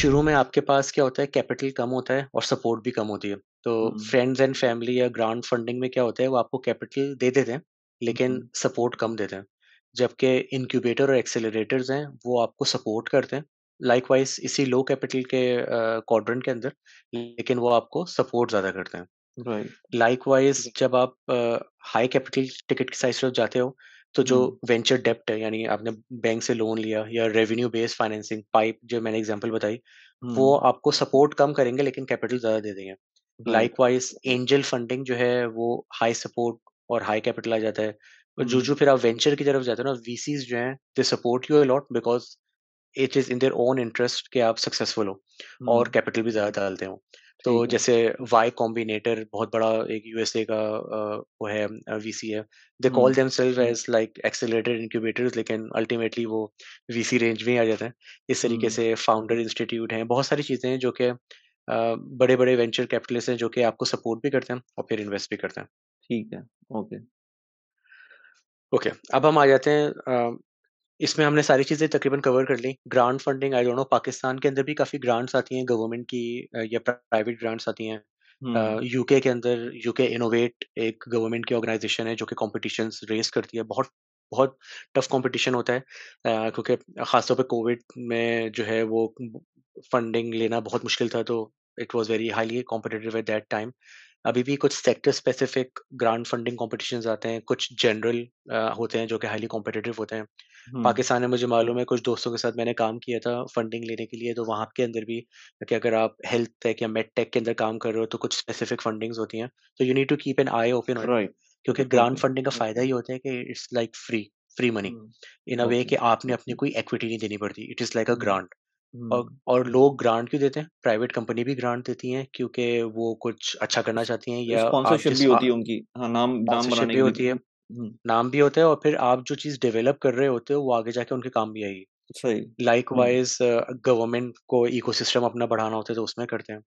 शुरू में आपके पास क्या होता है कैपिटल कम होता है और सपोर्ट भी कम होती है तो फ्रेंड्स एंड फैमिली या ग्रांट फंडिंग में क्या होता है वो आपको कैपिटल दे देते हैं लेकिन सपोर्ट हम्म। कम देते हैं जबकि इनक्यूबेटर और एक्सेलरेटर्स हैं वो आपको सपोर्ट करते हैं लाइकवाइज इसी लो कैपिटल के क्वाड्रेंट uh, के अंदर लेकिन वो आपको सपोर्ट ज्यादा करते हैं लाइकवाइज right. जब आप हाई कैपिटल टिकट की साइज जाते हो तो जो वेंचर hmm. डेप्ट है यानी आपने बैंक से लोन लिया या रेवेन्यू बेस्ड फाइनेंसिंग पाइप जो मैंने एग्जांपल बताई hmm. वो आपको सपोर्ट कम करेंगे लेकिन कैपिटल ज्यादा दे देंगे लाइकवाइज एंजल फंडिंग जो है वो हाई सपोर्ट और हाई कैपिटल आ जाता है जो जो hmm. फिर आप वेंचर की तरफ जाते हो ना वीसीज जो है they support you a lot because it is in their own interest कि आप सक्सेसफुल हो और कैपिटल हम्म। भी ज्यादा डालते हो तो जैसे वाई कॉम्बिनेटर बहुत बड़ा एक यूएसए का वो है वीसी है they call them self as like accelerated incubators लेकिन अल्टीमेटली वो वीसी रेंज में आ जाते हैं इस तरीके हम्म। से फाउंडर इंस्टीट्यूट हैं बहुत सारी चीज़ें हैं जो कि बड़े बड़े वेंचर कैपिटलिस्ट हैं जो कि आपको सपोर्ट भी करते हैं और फिर इन्वेस्ट भी करते हैं ठीक है ओके ओके अब हम आ जाते हैं इसमें हमने सारी चीज़ें तकरीबन कवर कर ली grant funding I don't know Pakistan के अंदर भी काफ़ी ग्रांट्स आती हैं गवर्नमेंट की या प्राइवेट ग्रांट्स आती हैं यूके हम्म। के अंदर यूके इनोवेट एक गवर्नमेंट की ऑर्गेनाइजेशन है जो कि कॉम्पिटिशन रेस करती है बहुत बहुत टफ कॉम्पिटिशन होता है क्योंकि खासतौर पर कोविड में जो है वो फंडिंग लेना बहुत मुश्किल था तो it was very highly competitive at that time अभी भी कुछ sector specific grant funding competition आते हैं कुछ जनरल होते हैं जो कि हाईली कॉम्पिटेटिव होते हैं hmm. पाकिस्तान में मुझे मालूम है कुछ दोस्तों के साथ मैंने काम किया था फंडिंग लेने के लिए तो वहाँ के अंदर भी कि अगर आप हेल्थ टेक या मेड टेक के अंदर काम कर रहे हो तो कुछ स्पेसिफिक फंडिंग्स होती हैं तो you need to keep an eye open क्योंकि ग्रांट फंडिंग का फायदा ही होता है कि it's like free free money in a way कि आपने अपनी कोई एक्विटी नहीं देनी पड़ती it is like a grant और, हम्म। और लोग ग्रांट क्यों देते हैं प्राइवेट कंपनी भी ग्रांट देती हैं क्योंकि वो कुछ अच्छा करना चाहती हैं या स्पॉन्सरशिप भी होती है उनकी हाँ नाम नाम बनाने भी होती है हम्म। नाम भी होता है और फिर आप जो चीज़ डेवलप कर रहे होते हो वो आगे जाके उनके काम भी आएगी सही लाइक वाइज गवर्नमेंट को इकोसिस्टम अपना बढ़ाना होता है तो उसमें करते हैं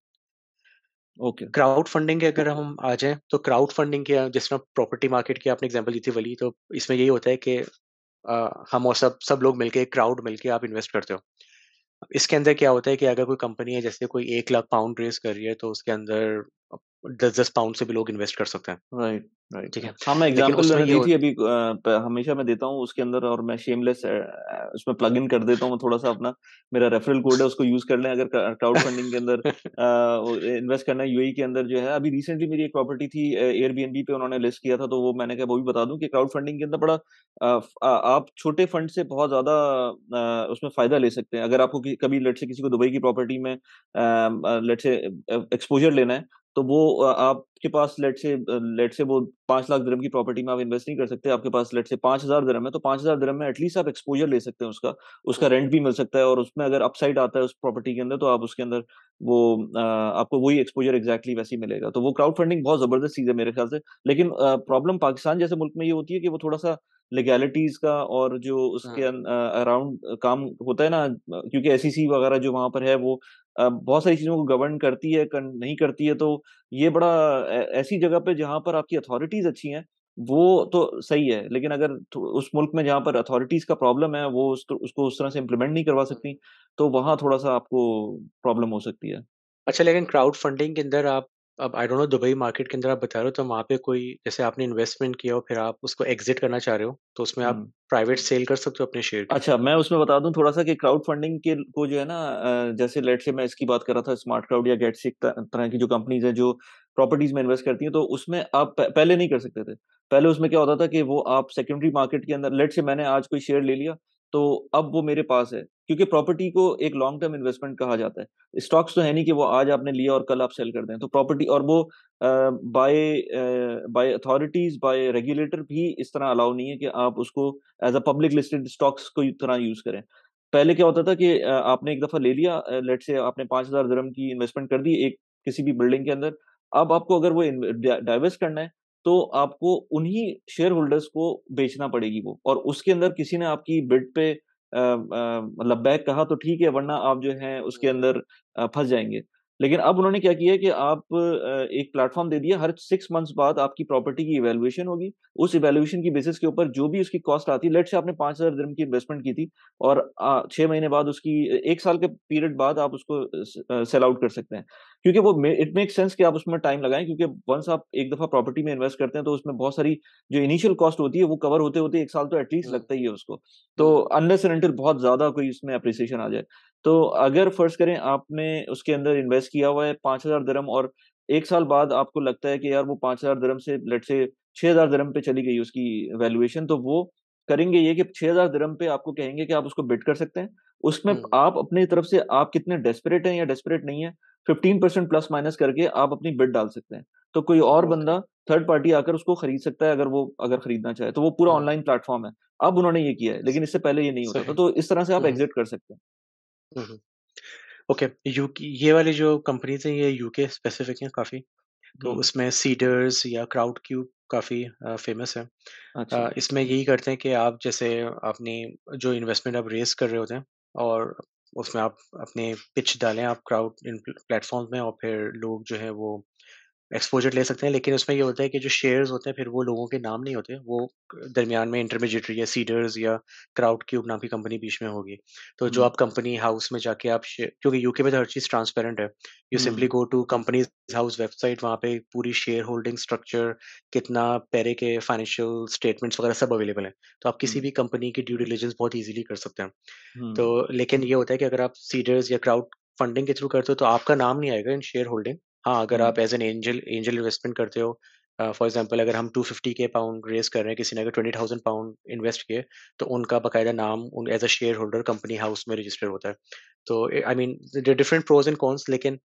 ओके क्राउड फंडिंग के अगर हम आ जाए तो क्राउड फंडिंग के जिसमें प्रॉपर्टी मार्केट की आपने एग्जाम्पल दी थी वली तो इसमें यही होता है कि हम और सब सब लोग मिलके क्राउड मिलके आप इन्वेस्ट करते हो इसके अंदर क्या होता है कि अगर कोई कंपनी है जैसे कोई एक लाख पाउंड रेस कर रही है तो उसके अंदर दस दस पाउंड से भी लोग इन्वेस्ट कर सकते हैं राइट राइट ठीक है हाँ मैं दी थी अभी हमेशा मैं देता हूँ उसके अंदर और मैं शेमलेस उसमें प्लग इन कर देता हूँ थोड़ा सा अपना मेरा रेफरल कोड है उसको यूज कर लें अगर क्राउड फंडिंग के अंदर इन्वेस्ट करना है यूएई e के अंदर जो है अभी रिसेंटली मेरी एक प्रॉपर्टी थी एयरबीएनबी पे उन्होंने लिस्ट किया था तो वो मैंने कहा वो भी बता दू कि क्राउड फंडिंग के अंदर बड़ा आप छोटे फंड से बहुत ज्यादा उसमें फायदा ले सकते हैं अगर आपको कभी लट से किसी को दुबई की प्रॉपर्टी में लट से एक्सपोजर लेना है तो वो आपके पास लेट से लेट से वो पांच लाख दरम की प्रॉपर्टी में आप इन्वेस्ट नहीं कर सकते आपके पास लेट से पांच हजार दरम है तो पांच हजार दरम में एटलीस्ट आप एक्सपोजर ले सकते हैं उसका उसका रेंट भी मिल सकता है और उसमें अगर अपसाइड आता है उस प्रॉपर्टी के अंदर तो आप उसके अंदर वो आपको वही एक्सपोजर एक्जैक्टली वैसे ही मिलेगा तो वो क्राउड फंडिंग बहुत जबरदस्त चीज है मेरे ख्याल से लेकिन प्रॉब्लम पाकिस्तान जैसे मुल्क में ये होती है कि वो थोड़ा सा लीगैलिटीज का और जो हाँ। उसके अराउंड हाँ. काम होता है ना क्योंकि एस e वगैरह जो वहां पर है वो बहुत सारी चीज़ों को गवर्न करती है कर, नहीं करती है तो ये बड़ा ऐसी जगह पे जहाँ पर आपकी अथॉरिटीज़ अच्छी हैं वो तो सही है लेकिन अगर उस मुल्क में जहाँ पर अथॉरिटीज़ का प्रॉब्लम है वो उस, उसको उस तरह से इम्प्लीमेंट नहीं करवा सकती तो वहाँ थोड़ा सा आपको प्रॉब्लम हो सकती है अच्छा लेकिन क्राउड फंडिंग के अंदर आप अब I don't know Dubai market के अंदर आप बता रहे हो तो वहाँ पे कोई जैसे आपने इन्वेस्टमेंट किया हो फिर आप उसको एग्जिट करना चाह रहे हो तो उसमें आप प्राइवेट सेल कर सकते हो अपने शेयर अच्छा मैं उसमें बता दूं थोड़ा सा कि क्राउड फंडिंग के को जो है ना जैसे लेट से मैं इसकी बात कर रहा था स्मार्ट क्राउड या गेटसिक तरह की जो कंपनीज है जो प्रॉपर्टीज में इन्वेस्ट करती हैं तो उसमें आप पहले नहीं कर सकते थे पहले उसमें क्या होता था कि वो आप सेकेंडरी मार्केट के अंदर लेट से मैंने आज कोई शेयर ले लिया तो अब वो मेरे पास है क्योंकि प्रॉपर्टी को एक लॉन्ग टर्म इन्वेस्टमेंट कहा जाता है स्टॉक्स तो है नहीं कि वो आज आपने लिया और कल आप सेल कर दें तो प्रॉपर्टी और वो by by authorities by regulator भी इस तरह अलाउ नहीं है कि आप उसको as a public listed stocks को तरह यूज करें पहले क्या होता था कि आपने एक दफा ले लिया लेट से आपने पांच हजार दरम की इन्वेस्टमेंट कर दी एक किसी भी बिल्डिंग के अंदर अब आपको अगर वो डाइवर्स करना है तो आपको उन्हीं शेयर होल्डर्स को बेचना पड़ेगी वो और उसके अंदर किसी ने आपकी बिड पे मतलब बैक कहा तो ठीक है वरना आप जो है उसके हाँ। अंदर फंस जाएंगे लेकिन अब उन्होंने क्या किया कि आप एक प्लेटफॉर्म दे दिया हर सिक्स मंथ्स बाद आपकी प्रॉपर्टी की इवेल्युएशन होगी उस इवेल्युएशन की बेसिस के ऊपर जो भी उसकी कॉस्ट आती है लेट से आपने पांच हजार दिन की इन्वेस्टमेंट की थी और छह महीने बाद उसकी एक साल के पीरियड बाद आप उसको सेल आउट कर सकते हैं क्योंकि वो इट मेक सेंस कि आप उसमें टाइम लगाएं क्योंकि वंस आप एक दफा प्रॉपर्टी में इन्वेस्ट करते हैं तो उसमें बहुत सारी जो इनिशियल कॉस्ट होती है वो कवर होते होते एक साल तो एटलीस्ट हम्म। लगता ही है उसको तो अनलेस रेंटल बहुत ज्यादा कोई उसमें अप्रिसिएशन आ जाए तो अगर फर्ज करें आपने उसके अंदर इन्वेस्ट किया हुआ है पांच हजार दरम और एक साल बाद आपको लगता है कि यार वो पांच हजार दरम से लेट से छह हजार दरम पे चली गई उसकी वैल्यूएशन तो वो करेंगे ये कि छह हजार दरम पे आपको कहेंगे कि आप उसको बिट कर सकते हैं उसमें हम्म। आप अपनी तरफ से आप कितने डेस्परेट हैं या डेस्परेट नहीं है फिफ्टीन परसेंट प्लस माइनस करके आप अपनी बिड डाल सकते हैं तो कोई और बंदा थर्ड पार्टी आकर उसको खरीद सकता है अगर वो अगर खरीदना चाहे तो वो पूरा ऑनलाइन प्लेटफॉर्म हम्म। है अब उन्होंने ये किया है लेकिन इससे पहले ये नहीं होता था तो इस तरह से आप एग्जिट हम्म। कर सकते हैं हम्म। ओके यूके ये वाली जो कंपनीज हैं ये यूके स्पेसिफिक हैं काफी तो उसमें सीडर्स या क्राउड क्यूब काफी फेमस है अच्छा। इसमें यही करते हैं कि आप जैसे अपनी जो इन्वेस्टमेंट आप रेस कर रहे होते हैं और उसमें आप अपने पिच डालें आप क्राउड इन प्लेटफॉर्म में और फिर लोग जो है वो एक्सपोजर ले सकते हैं लेकिन उसमें ये होता है कि जो शेयर्स होते हैं फिर वो लोगों के नाम नहीं होते वो दरमियान में इंटरमीडिएटरी या सीडर्स या क्राउड क्यूब नाम की कंपनी बीच में होगी तो जो हम्म। आप कंपनी हाउस में जाके आप क्योंकि यूके में तो हर चीज़ ट्रांसपेरेंट है you simply go to company house website वहाँ पे पूरी शेयर होल्डिंग स्ट्रक्चर कितना पैरे के फाइनेंशियल स्टेटमेंट्स वगैरह सब अवेलेबल है तो आप किसी हम्म। भी कंपनी की ड्यू डिलीजेंस बहुत ईजिली कर सकते हैं तो हम्म। लेकिन ये होता है कि अगर आप सीडर्स या क्राउड फंडिंग के थ्रू करते हो तो आपका नाम नहीं आएगा इन शेयर होल्डिंग हाँ अगर आप as an angel angel investment करते हो फॉर एग्जाम्पल अगर हम two fifty K pound raise कर रहे हैं किसी ने अगर ट्वेंटी थाउजेंड पाउंड इन्वेस्ट किए तो उनका बाकायदा नाम उन as a shareholder company house में रजिस्टर होता है तो I mean different pros and cons लेकिन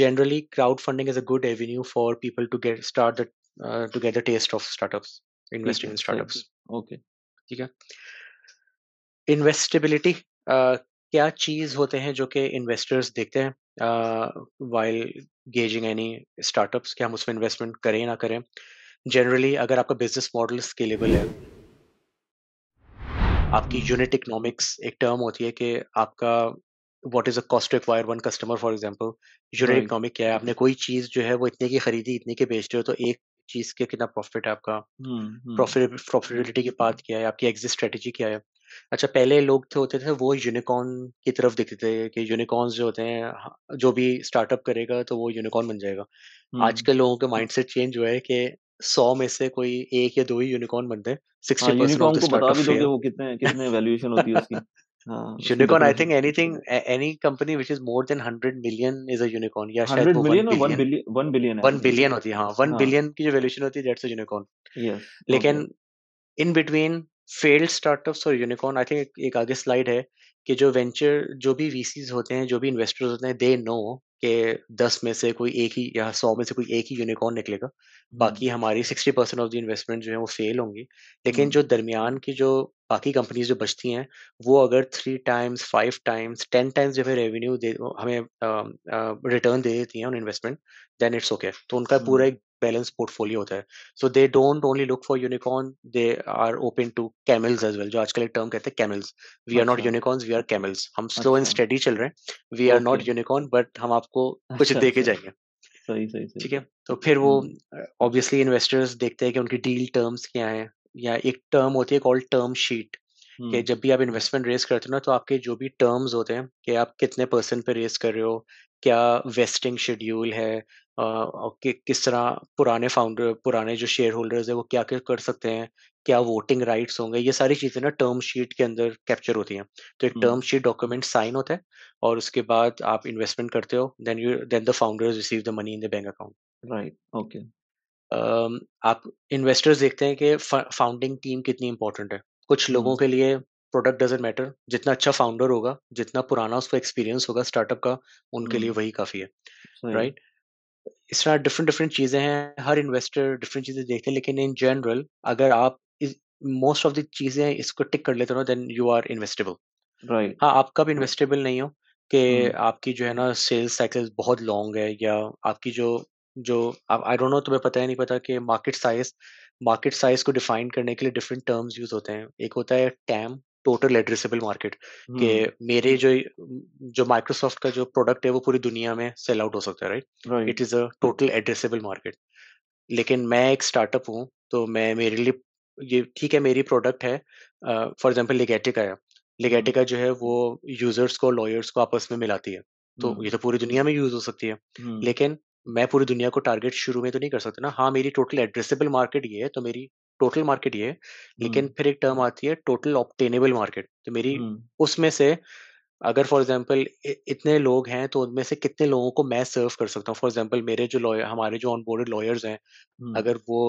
generally crowd funding as a good avenue for people to get start to get the taste of startup investing in startup okay ठीक है इन्वेस्टेबिलिटी क्या चीज होते हैं जो कि इन्वेस्टर्स देखते हैं वाइल गेजिंग एनी स्टार्टअप्स कि हम उसमें इन्वेस्टमेंट करें ना करें जनरली अगर आपका बिजनेस मॉडल स्केलेबल है आपकी यूनिट इकोनॉमिक्स एक टर्म होती है कि आपका what is a cost to acquire one customer for example unit economic क्या है आपने कोई चीज जो है वो इतने की खरीदी इतने की बेच रहे हो तो एक चीज के कितना प्रॉफिट है आपका प्रॉफिटेबिलिटी के बाद क्या है आपकी एग्जिट स्ट्रेटेजी क्या है अच्छा पहले लोग थे होते थे वो यूनिकॉर्न की तरफ देखते थे कि यूनिकॉर्न जो होते हैं जो भी स्टार्टअप करेगा तो वो यूनिकॉर्न बन जाएगा आज हम्म। आजकल लोगों माइंड माइंडसेट चेंज हुआ है कि सौ में से कोई एक या दो ही यूनिकॉर्न बनते हैं यूनिकॉर्न हाँ, कितने I think anything any company is more than million is a unicorn या शायद मिलियन और बिलियन बिलियन है बिलियन होती है बिलियन हाँ, हाँ। की जो वैल्यूएशन होती है दैट्स अ यूनिकॉर्न यस लेकिन इन बिटवीन फेल्ड स्टार्टअप्स और यूनिकॉर्न आई थिंक एक आगे स्लाइड है कि जो वेंचर जो भी वी होते हैं जो भी इन्वेस्टर्स होते हैं दे नो के दस में से कोई एक ही या सौ में से कोई एक ही यूनिकॉर्न निकलेगा हम्म। बाकी हमारी sixty percent of the investment जो है वो फेल होंगी लेकिन हम्म। जो दरमियान की जो बाकी कंपनीज जो बचती हैं वो अगर three times five times ten times जो है रेवेन्यू दे हमें रिटर्न दे देती हैं इन्वेस्टमेंट देन इट्स ओके तो उनका पूरा हम्म। एक balanced portfolio होता है so they don't only look for unicorn they are open to camels as well जो आजकल एक टर्म कहते हैं camels we are not unicorns we are camels हम स्लो एंड स्टडी चल रहे हैं we are not unicorn but हम आपको कुछ अच्छा, दे अच्छा। जाएंगे ठीक है तो फिर वो ऑब्वियसली हम्म। इन्वेस्टर्स देखते हैं कि उनकी डील टर्म्स क्या है या एक टर्म होती है कॉल्ड टर्म शीट कि हम्म। जब भी आप इन्वेस्टमेंट रेस करते हो ना तो आपके जो भी टर्म्स होते हैं कि आप कितने परसेंट पे रेस कर रहे हो क्या वेस्टिंग शेड्यूल है और कि, किस तरह पुराने फाउंडर पुराने जो शेयर होल्डर्स है वो क्या क्या कर सकते हैं क्या वोटिंग राइट्स होंगे ये सारी चीज़ें ना टर्म शीट के अंदर कैप्चर होती हैं तो एक टर्म शीट डॉक्यूमेंट साइन होता है और उसके बाद आप इन्वेस्टमेंट करते हो then you then the founders receive the money in the bank account right okay आप इन्वेस्टर्स देखते हैं कि फाउंडिंग टीम कितनी इंपॉर्टेंट है कुछ लोगों हम्म। के लिए प्रोडक्ट डजेंट मैटर जितना अच्छा फाउंडर होगा जितना पुराना उसको एक्सपीरियंस होगा स्टार्टअप का उनके लिए हम्म। वही काफ़ी है राइट इस तरह डिफरेंट डिफरेंट चीज़ें हैं हर इन्वेस्टर डिफरेंट चीज़ें देखते हैं लेकिन इन जनरल अगर आप मोस्ट ऑफ द चीज़ें इसको टिक कर लेते हो then you are investable right हाँ आप कब इन्वेस्टेबल नहीं हो कि हम्म। आपकी जो है ना सेल्स साइकिल बहुत लॉन्ग है या आपकी जो जो आई डोंट नो तुम्हें पता है नहीं पता कि मार्केट साइज मार्केट साइज को डिफाइन करने के लिए डिफरेंट टर्म्स यूज होते हैं एक होता है टैम टोटल एड्रेसेबल मार्केट के मेरे जो जो माइक्रोसॉफ्ट का जो प्रोडक्ट है वो पूरी दुनिया में सेल आउट हो सकता है right it is a total addressable market लेकिन मैं एक स्टार्टअप हूँ तो मैं मेरे लिए ये ठीक है मेरी प्रोडक्ट है फॉर एग्जाम्पल लिगेटिका है लिगेटिका हम्म। जो है वो यूजर्स को लॉयर्स को आपस में मिलाती है तो हम्म। ये तो पूरी दुनिया में यूज हो सकती है हम्म। लेकिन मैं पूरी दुनिया को टारगेट शुरू में तो नहीं कर सकता ना हाँ मेरी टोटल एड्रेसेबल मार्केट ये है तो मेरी टोटल मार्केट ये है लेकिन हम्म। फिर एक टर्म आती है टोटल ऑप्टेनेबल मार्केट तो मेरी हम्म। उसमें से अगर फॉर एग्जाम्पल इतने लोग हैं तो उनमें से कितने लोगों को मैं सर्व कर सकता हूँ फॉर एग्जाम्पल मेरे जो लॉयर हमारे जो ऑन लॉयर्स हैं हम्म। अगर वो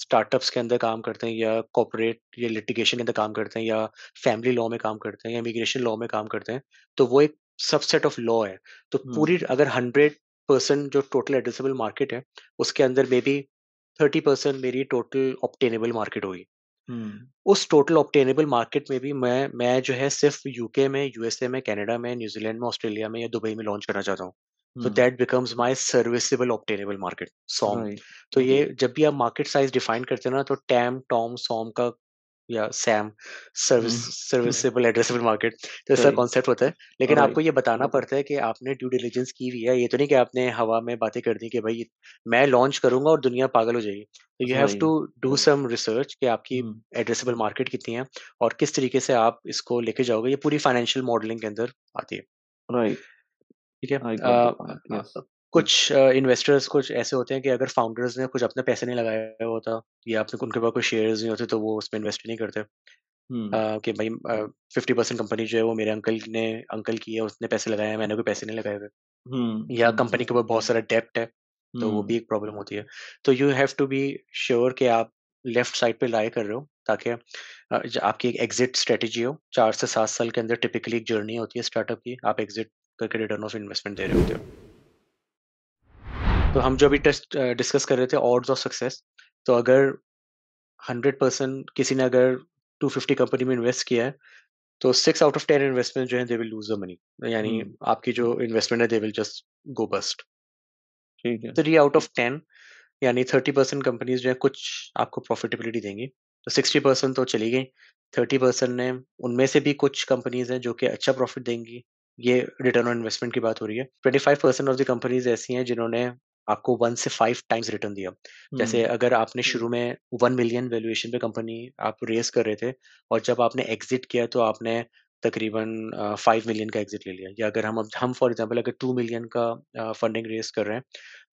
स्टार्टअप्स के अंदर काम करते हैं या कॉपोरेट या लिटिगेशन के अंदर काम करते हैं या फैमिली लॉ में काम करते हैं या इमिग्रेशन लॉ में काम करते हैं तो वो एक सबसेट ऑफ लॉ है तो पूरी अगर हंड्रेड परसेंट जो टोटल एड्रेसेबल मार्केट है उसके अंदर मे बी थर्टी परसेंट मेरी टोटल ऑप्टेनेबल मार्केट होगी hmm. उस टोटल ऑप्टेनेबल मार्केट में भी मैं मैं जो है सिर्फ यूके में यूएसए में कनाडा में न्यूजीलैंड में ऑस्ट्रेलिया में या दुबई में लॉन्च करना चाहता हूँ तो that becomes my serviceable obtainable market SOM तो ये जब भी आप मार्केट साइज डिफाइन करते हैं ना तो टैम टॉम सॉम का या SAM service serviceable addressable market तो ऐसा कॉन्सेप्ट होता है लेकिन आपको ये बताना हम्म। पड़ता है कि आपने ड्यू डिलीजेंस की हुई है ये तो नहीं कि आपने हवा में बातें कर दी कि भाई मैं लॉन्च करूंगा और दुनिया पागल हो जाएगी तो you have to do some research कि आपकी एड्रेसेबल हम्म। मार्केट कितनी है और किस तरीके से आप इसको लेके जाओगे ये पूरी फाइनेंशियल मॉडलिंग के अंदर आती है राइट ठीक है कुछ इन्वेस्टर्स कुछ ऐसे होते हैं कि अगर फाउंडर्स ने कुछ अपने पैसे नहीं लगाया होता या अपने उनके पास कोई शेयर्स नहीं होते तो वो उसमें इन्वेस्ट नहीं करते कि भाई फिफ्टी परसेंट कंपनी जो है वो मेरे अंकल ने अंकल की है उसने पैसे लगाए हैं मैंने कोई पैसे नहीं लगाए हुए या कंपनी के ऊपर बहुत सारा डेप्ट है तो वो भी एक प्रॉब्लम होती है तो you have to be sure कि आप लेफ्ट साइड पे लाई कर रहे हो ताकि आपकी एक एग्जिट स्ट्रेटेजी हो चार से सात साल के अंदर टिपिकली एक जर्नी होती है स्टार्टअप की आप एग्जिट करके रिटर्न ऑफ इन्वेस्टमेंट दे रहे होते हो तो हम जो अभी टेस्ट डिस्कस कर रहे थे ऑर्ड्स ऑफ सक्सेस तो अगर हंड्रेड परसेंट किसी ने अगर टू फिफ्टी कंपनी में इन्वेस्ट किया है तो six out of ten investment जो है they will lose the money यानी हम्म। आपकी जो इन्वेस्टमेंट है they will just go bust three out of ten यानी थर्टी परसेंट कंपनीज जो है कुछ आपको प्रॉफिटेबिलिटी देंगी तो सिक्सटी परसेंट तो चली गई थर्टी परसेंट ने उनमें से भी कुछ कंपनीज हैं जो कि अच्छा प्रॉफिट देंगी ये रिटर्न ऑन इन्वेस्टमेंट की बात हो रही है twenty five percent of the companies ऐसी हैं जिन्होंने आपको वन से फाइव टाइम्स रिटर्न दिया जैसे हम्म। अगर आपने शुरू में वन मिलियन वैल्यूएशन पे कंपनी आप रेस कर रहे थे और जब आपने एग्जिट किया तो आपने तकरीबन फाइव मिलियन का एग्जिट ले लिया या अगर हम हम फॉर एग्जांपल अगर टू मिलियन का फंडिंग रेस कर रहे हैं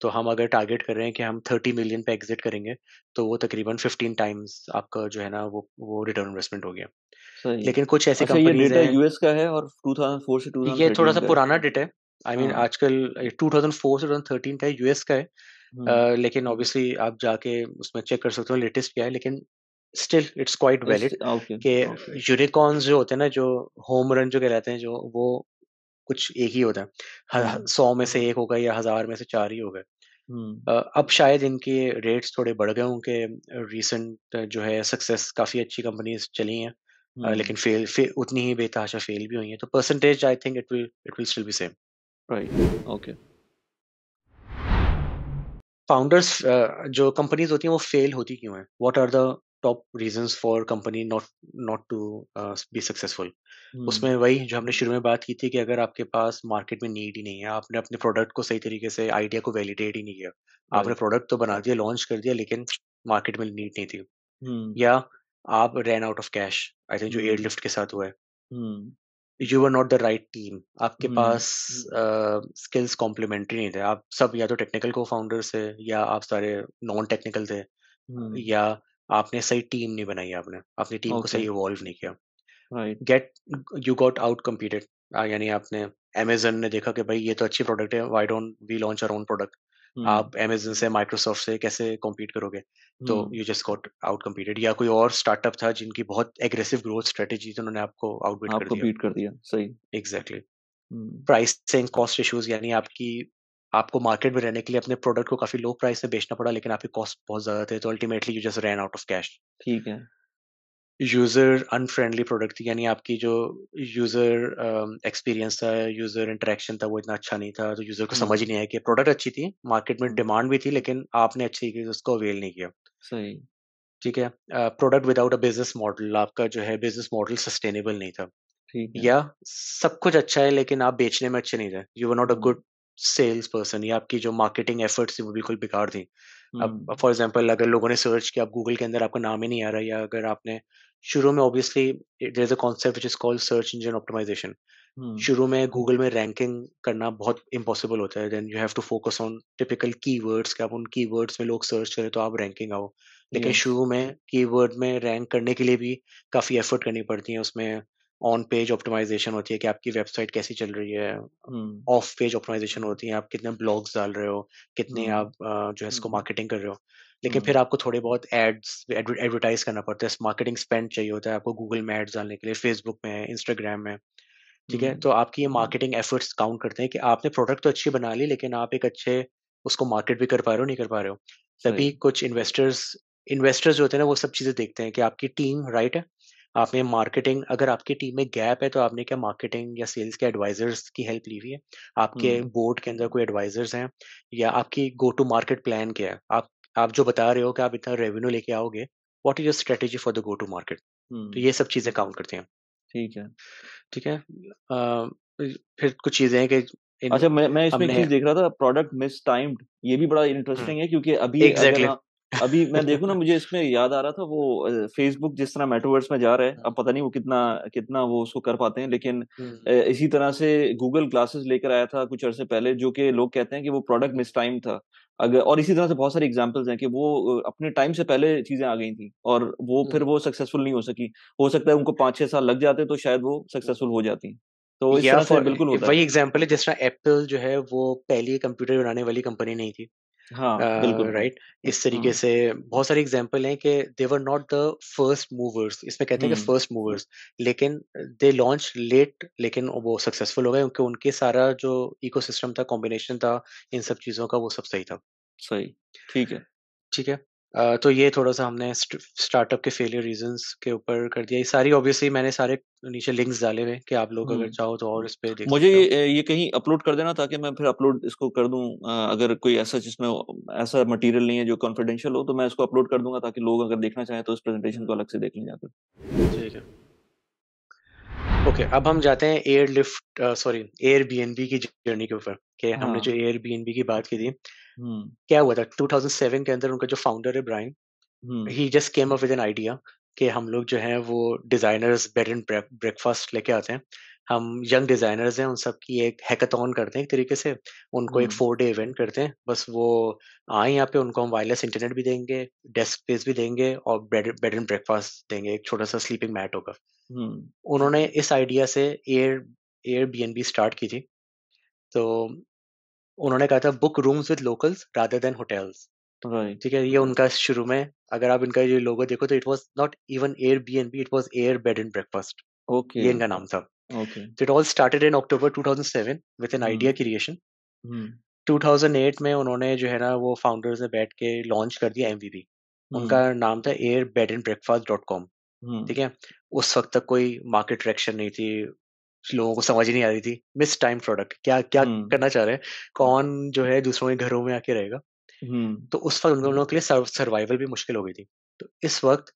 तो हम अगर टारगेट कर रहे हैं कि हम थर्टी मिलियन पे एग्जिट करेंगे तो वो तकरीबन फिफ्टीन टाइम्स आपका जो है ना वो वो रिटर्न इन्वेस्टमेंट हो गया लेकिन कुछ ऐसी अच्छा, कंपनीज यूएस का है और 2004 से 2013 ये थोड़ा सा पुराना डेटा है आई मीन हाँ। आजकल 2004 से 2013 का यूएस का है uh, लेकिन ऑब्वियसली आप जाके उसमें चेक कर सकते हो लेटेस्ट क्या है लेकिन स्टिल इट्स क्वाइट वैलिड के यूनिकॉर्न्स जो होते हैं ना जो होम रन जो कहलाते हैं जो वो कुछ एक ही होता है सौ में से एक होगा या हजार में से चार ही होगा uh, अब शायद इनके रेट्स थोड़े बढ़ गए होंगे रिसेंट जो है सक्सेस काफी अच्छी कंपनीज चली हैं लेकिन फेल, फे, उतनी ही बेतहाशा फेल भी हुई है तो percentage I think it will it will still be same right okay founders जो कंपनीज होती हैं वो फेल होती क्यों है what are the top reasons for company not not to be successful उसमें वही जो हमने शुरू में बात की थी कि अगर आपके पास मार्केट में नीड ही नहीं है आपने अपने प्रोडक्ट को सही तरीके से आइडिया को वैलिडेट ही नहीं किया right. आपने प्रोडक्ट तो बना दिया लॉन्च कर दिया लेकिन मार्केट में नीड नहीं थी hmm. या आप ran out of cash I think जो एयर hmm. लिफ्ट के साथ हुआ है hmm. You are not the right team आपके hmm. पास स्किल्स uh, कॉम्प्लीमेंट्री नहीं थे आप सब या तो टेक्निकल को फाउंडर थे या आप सारे नॉन टेक्निकल थे hmm. या आपने सही टीम नहीं बनाई आपने अपनी टीम okay. को सही इवॉल्व नहीं किया get you got out competed यानी आपने अमेजन ने देखा कि भाई ये तो अच्छी प्रोडक्ट है why don't we launch our own product आप एमेजन हम्म। से माइक्रोसॉफ्ट से कैसे कॉम्पीट करोगे तो you just got out competed या कोई और स्टार्टअप था जिनकी बहुत एग्रेसिव ग्रोथ स्ट्रेटेजी तो उन्होंने आपको आउटबीट आप कर दिया कर दिया सही एग्जैक्टली प्राइसिंग कॉस्ट इश्यूज यानी आपकी आपको मार्केट में रहने के लिए अपने प्रोडक्ट को काफी लो प्राइस में बेचना पड़ा लेकिन आपकी कॉस्ट बहुत ज्यादा थे तो ultimately you just ran out of cash ठीक है यूज़र अनफ्रेंडली प्रोडक्ट थी यानी आपकी जो यूज़र एक्सपीरियंस uh, था यूज़र इंटरेक्शन था वो इतना अच्छा नहीं था तो यूज़र को हम्म। समझ नहीं आया कि प्रोडक्ट अच्छी थी मार्केट में डिमांड हम्म। भी थी लेकिन आपने अच्छी की उसको अवेल नहीं किया सही ठीक है product without a business model आपका जो है बिजनेस मॉडल सस्टेनेबल नहीं था या सब कुछ अच्छा है लेकिन आप बेचने में अच्छे नहीं थे you were not a good sales person या आपकी जो मार्केटिंग एफर्ट्स थी वो बिल्कुल बेकार थी अब फॉर एग्जाम्पल हम्म। अगर लोगों ने सर्च किया आप गूगल के अंदर आपका नाम ही नहीं आ रहा या अगर आपने शुरू में obviously there is a concept which is called search engine optimisation शुरू में गूगल में रैंकिंग करना बहुत इम्पॉसिबल होता है then you have to focus on typical keywords कि आप उन कीवर्ड्स में लोग सर्च करें तो आप रैंकिंग आओ लेकिन शुरू में कीवर्ड में रैंक करने के लिए भी काफ़ी एफर्ट करनी पड़ती है उसमें ऑन पेज ऑप्टिमाइजेशन होती है कि आपकी वेबसाइट कैसी चल रही है ऑफ पेज ऑप्टिमाइजेशन होती है आप कितने ब्लॉग्स डाल रहे हो कितने hmm. आप जो है इसको मार्केटिंग hmm. कर रहे हो लेकिन हम्म। फिर आपको थोड़े बहुत एड्स एडवर्टाइज करना पड़ता है मार्केटिंग स्पेंड चाहिए होता है आपको गूगल में एड्स डालने के लिए फेसबुक में इंस्टाग्राम में ठीक है हम्म। तो आपकी ये मार्केटिंग एफर्ट्स काउंट करते हैं कि आपने प्रोडक्ट तो अच्छी बना ली लेकिन आप एक अच्छे उसको मार्केट भी कर पा रहे हो नहीं कर पा रहे हो तभी कुछ इन्वेस्टर्स इन्वेस्टर्स जो होते हैं ना वो सब चीज़ें देखते हैं कि आपकी टीम राइट है आपने मार्केटिंग अगर आपकी टीम में गैप है तो आपने क्या मार्केटिंग या सेल्स के एडवाइजर्स की हेल्प ली हुई है आपके बोर्ड हम्म। के अंदर कोई एडवाइजर्स हैं या आपकी गो टू मार्केट प्लान क्या है आप आप जो बता रहे हो कि आप इतना रेवेन्यू लेके आओगे what is your strategy for the go to market तो हम्म। ये सब चीजें काउंट करते हैं ठीक है ठीक है आ, फिर कुछ चीजें हैं कि अच्छा मैं मैं इसमें चीज देख रहा था प्रोडक्ट मिस टाइम्ड ये भी बड़ा इंटरेस्टिंग हम्म। है क्योंकि अभी exactly. हाँ, अभी मैं देखू ना मुझे इसमें याद आ रहा था वो फेसबुक जिस तरह मेटोवर्स में जा रहे हैं हाँ। अब पता नहीं वो कितना कितना वो उसको कर पाते हैं लेकिन हम्म। इसी तरह से गूगल ग्लासेस लेकर आया था कुछ अरसे पहले जो कि लोग कहते हैं कि वो प्रोडक्ट मिस टाइम था अगर और इसी तरह से बहुत सारे एग्जाम्पल्स हैं कि वो अपने टाइम से पहले चीजें आ गई थी और वो फिर वो सक्सेसफुल नहीं हो सकी हो सकता है उनको पांच छह साल लग जाते तो शायद वो सक्सेसफुल हो जाती तो इस तरह से बिल्कुल होता वही एग्जाम्पल है जिस तरह एप्पल जो है वो पहली कंप्यूटर बनाने वाली कंपनी नहीं थी हाँ, बिल्कुल राइट इस तरीके से बहुत सारे एग्जाम्पल हैं कि they were not the first movers इसमें कहते हैं कि फर्स्ट मूवर्स लेकिन दे लॉन्च लेट लेकिन वो सक्सेसफुल हो गए क्योंकि उनके सारा जो इकोसिस्टम था कॉम्बिनेशन था इन सब चीजों का वो सब सही था सही ठीक है ठीक है तो ये थोड़ा सा हमने स्टार्टअप के फेलियर रीजन के ऊपर कर दिया ये सारी ऑब्वियसली मैंने सारे नीचे लिंक्स डाले हुए कि आप लोग अगर चाहो तो और इस पे मुझे ये कहीं अपलोड कर देना ताकि मैं फिर अपलोड इसको कर दूं अगर कोई ऐसा जिसमें ऐसा मटेरियल नहीं है जो कॉन्फिडेंशियल हो तो मैं इसको अपलोड कर दूंगा ताकि लोग अगर देखना चाहें तो इस प्रेजेंटेशन को अलग से देख लें जाकर ठीक है ओके okay, अब हम जाते हैं air lift sorry air B की जर्नी के ऊपर हमने हाँ। जो एयर बी की बात की थी हम्म। क्या हुआ था 2007 के अंदर उनका जो फाउंडर है Brian he just came up with an idea कि हम लोग जो है वो डिजाइनर्स बेड एंड ब्रेकफास्ट लेके आते हैं हम यंग डिजाइनर्स हैं उन सब की एक हैकाथॉन करते हैं एक तरीके से उनको एक फोर डे इवेंट करते हैं बस वो आए यहाँ पे उनको हम वायरलेस इंटरनेट भी देंगे डेस्क स्पेस भी देंगे और बेड बेड एंड ब्रेकफास्ट देंगे एक छोटा सा स्लीपिंग मैट होगा हम्म। उन्होंने इस आइडिया से एयर एयर बी स्टार्ट की थी तो उन्होंने कहा था book rooms with locals rather than hotels ठीक है ये उनका शुरू में अगर आप इनका ये लोगो देखो तो it was not even air B and B it was air bed and breakfast okay ये इनका नाम था okay it all started in October 2007 with an idea creation 2008 में उन्होंने जो है ना वो फाउंडर्स ने बैठ के लॉन्च कर दिया एमवीपी hmm. उनका नाम था air bed and breakfast dot com ठीक है उस वक्त तक कोई मार्केट ट्रैक्शन नहीं थी लोगों को समझ ही नहीं आ रही थी मिस टाइम प्रोडक्ट क्या क्या hmm. करना चाह रहे हैं कौन जो है दूसरों के घरों में आके रहेगा hmm. तो उस वक्त उन लोगों के लिए सर्वाइवल भी मुश्किल हो गई थी तो इस वक्त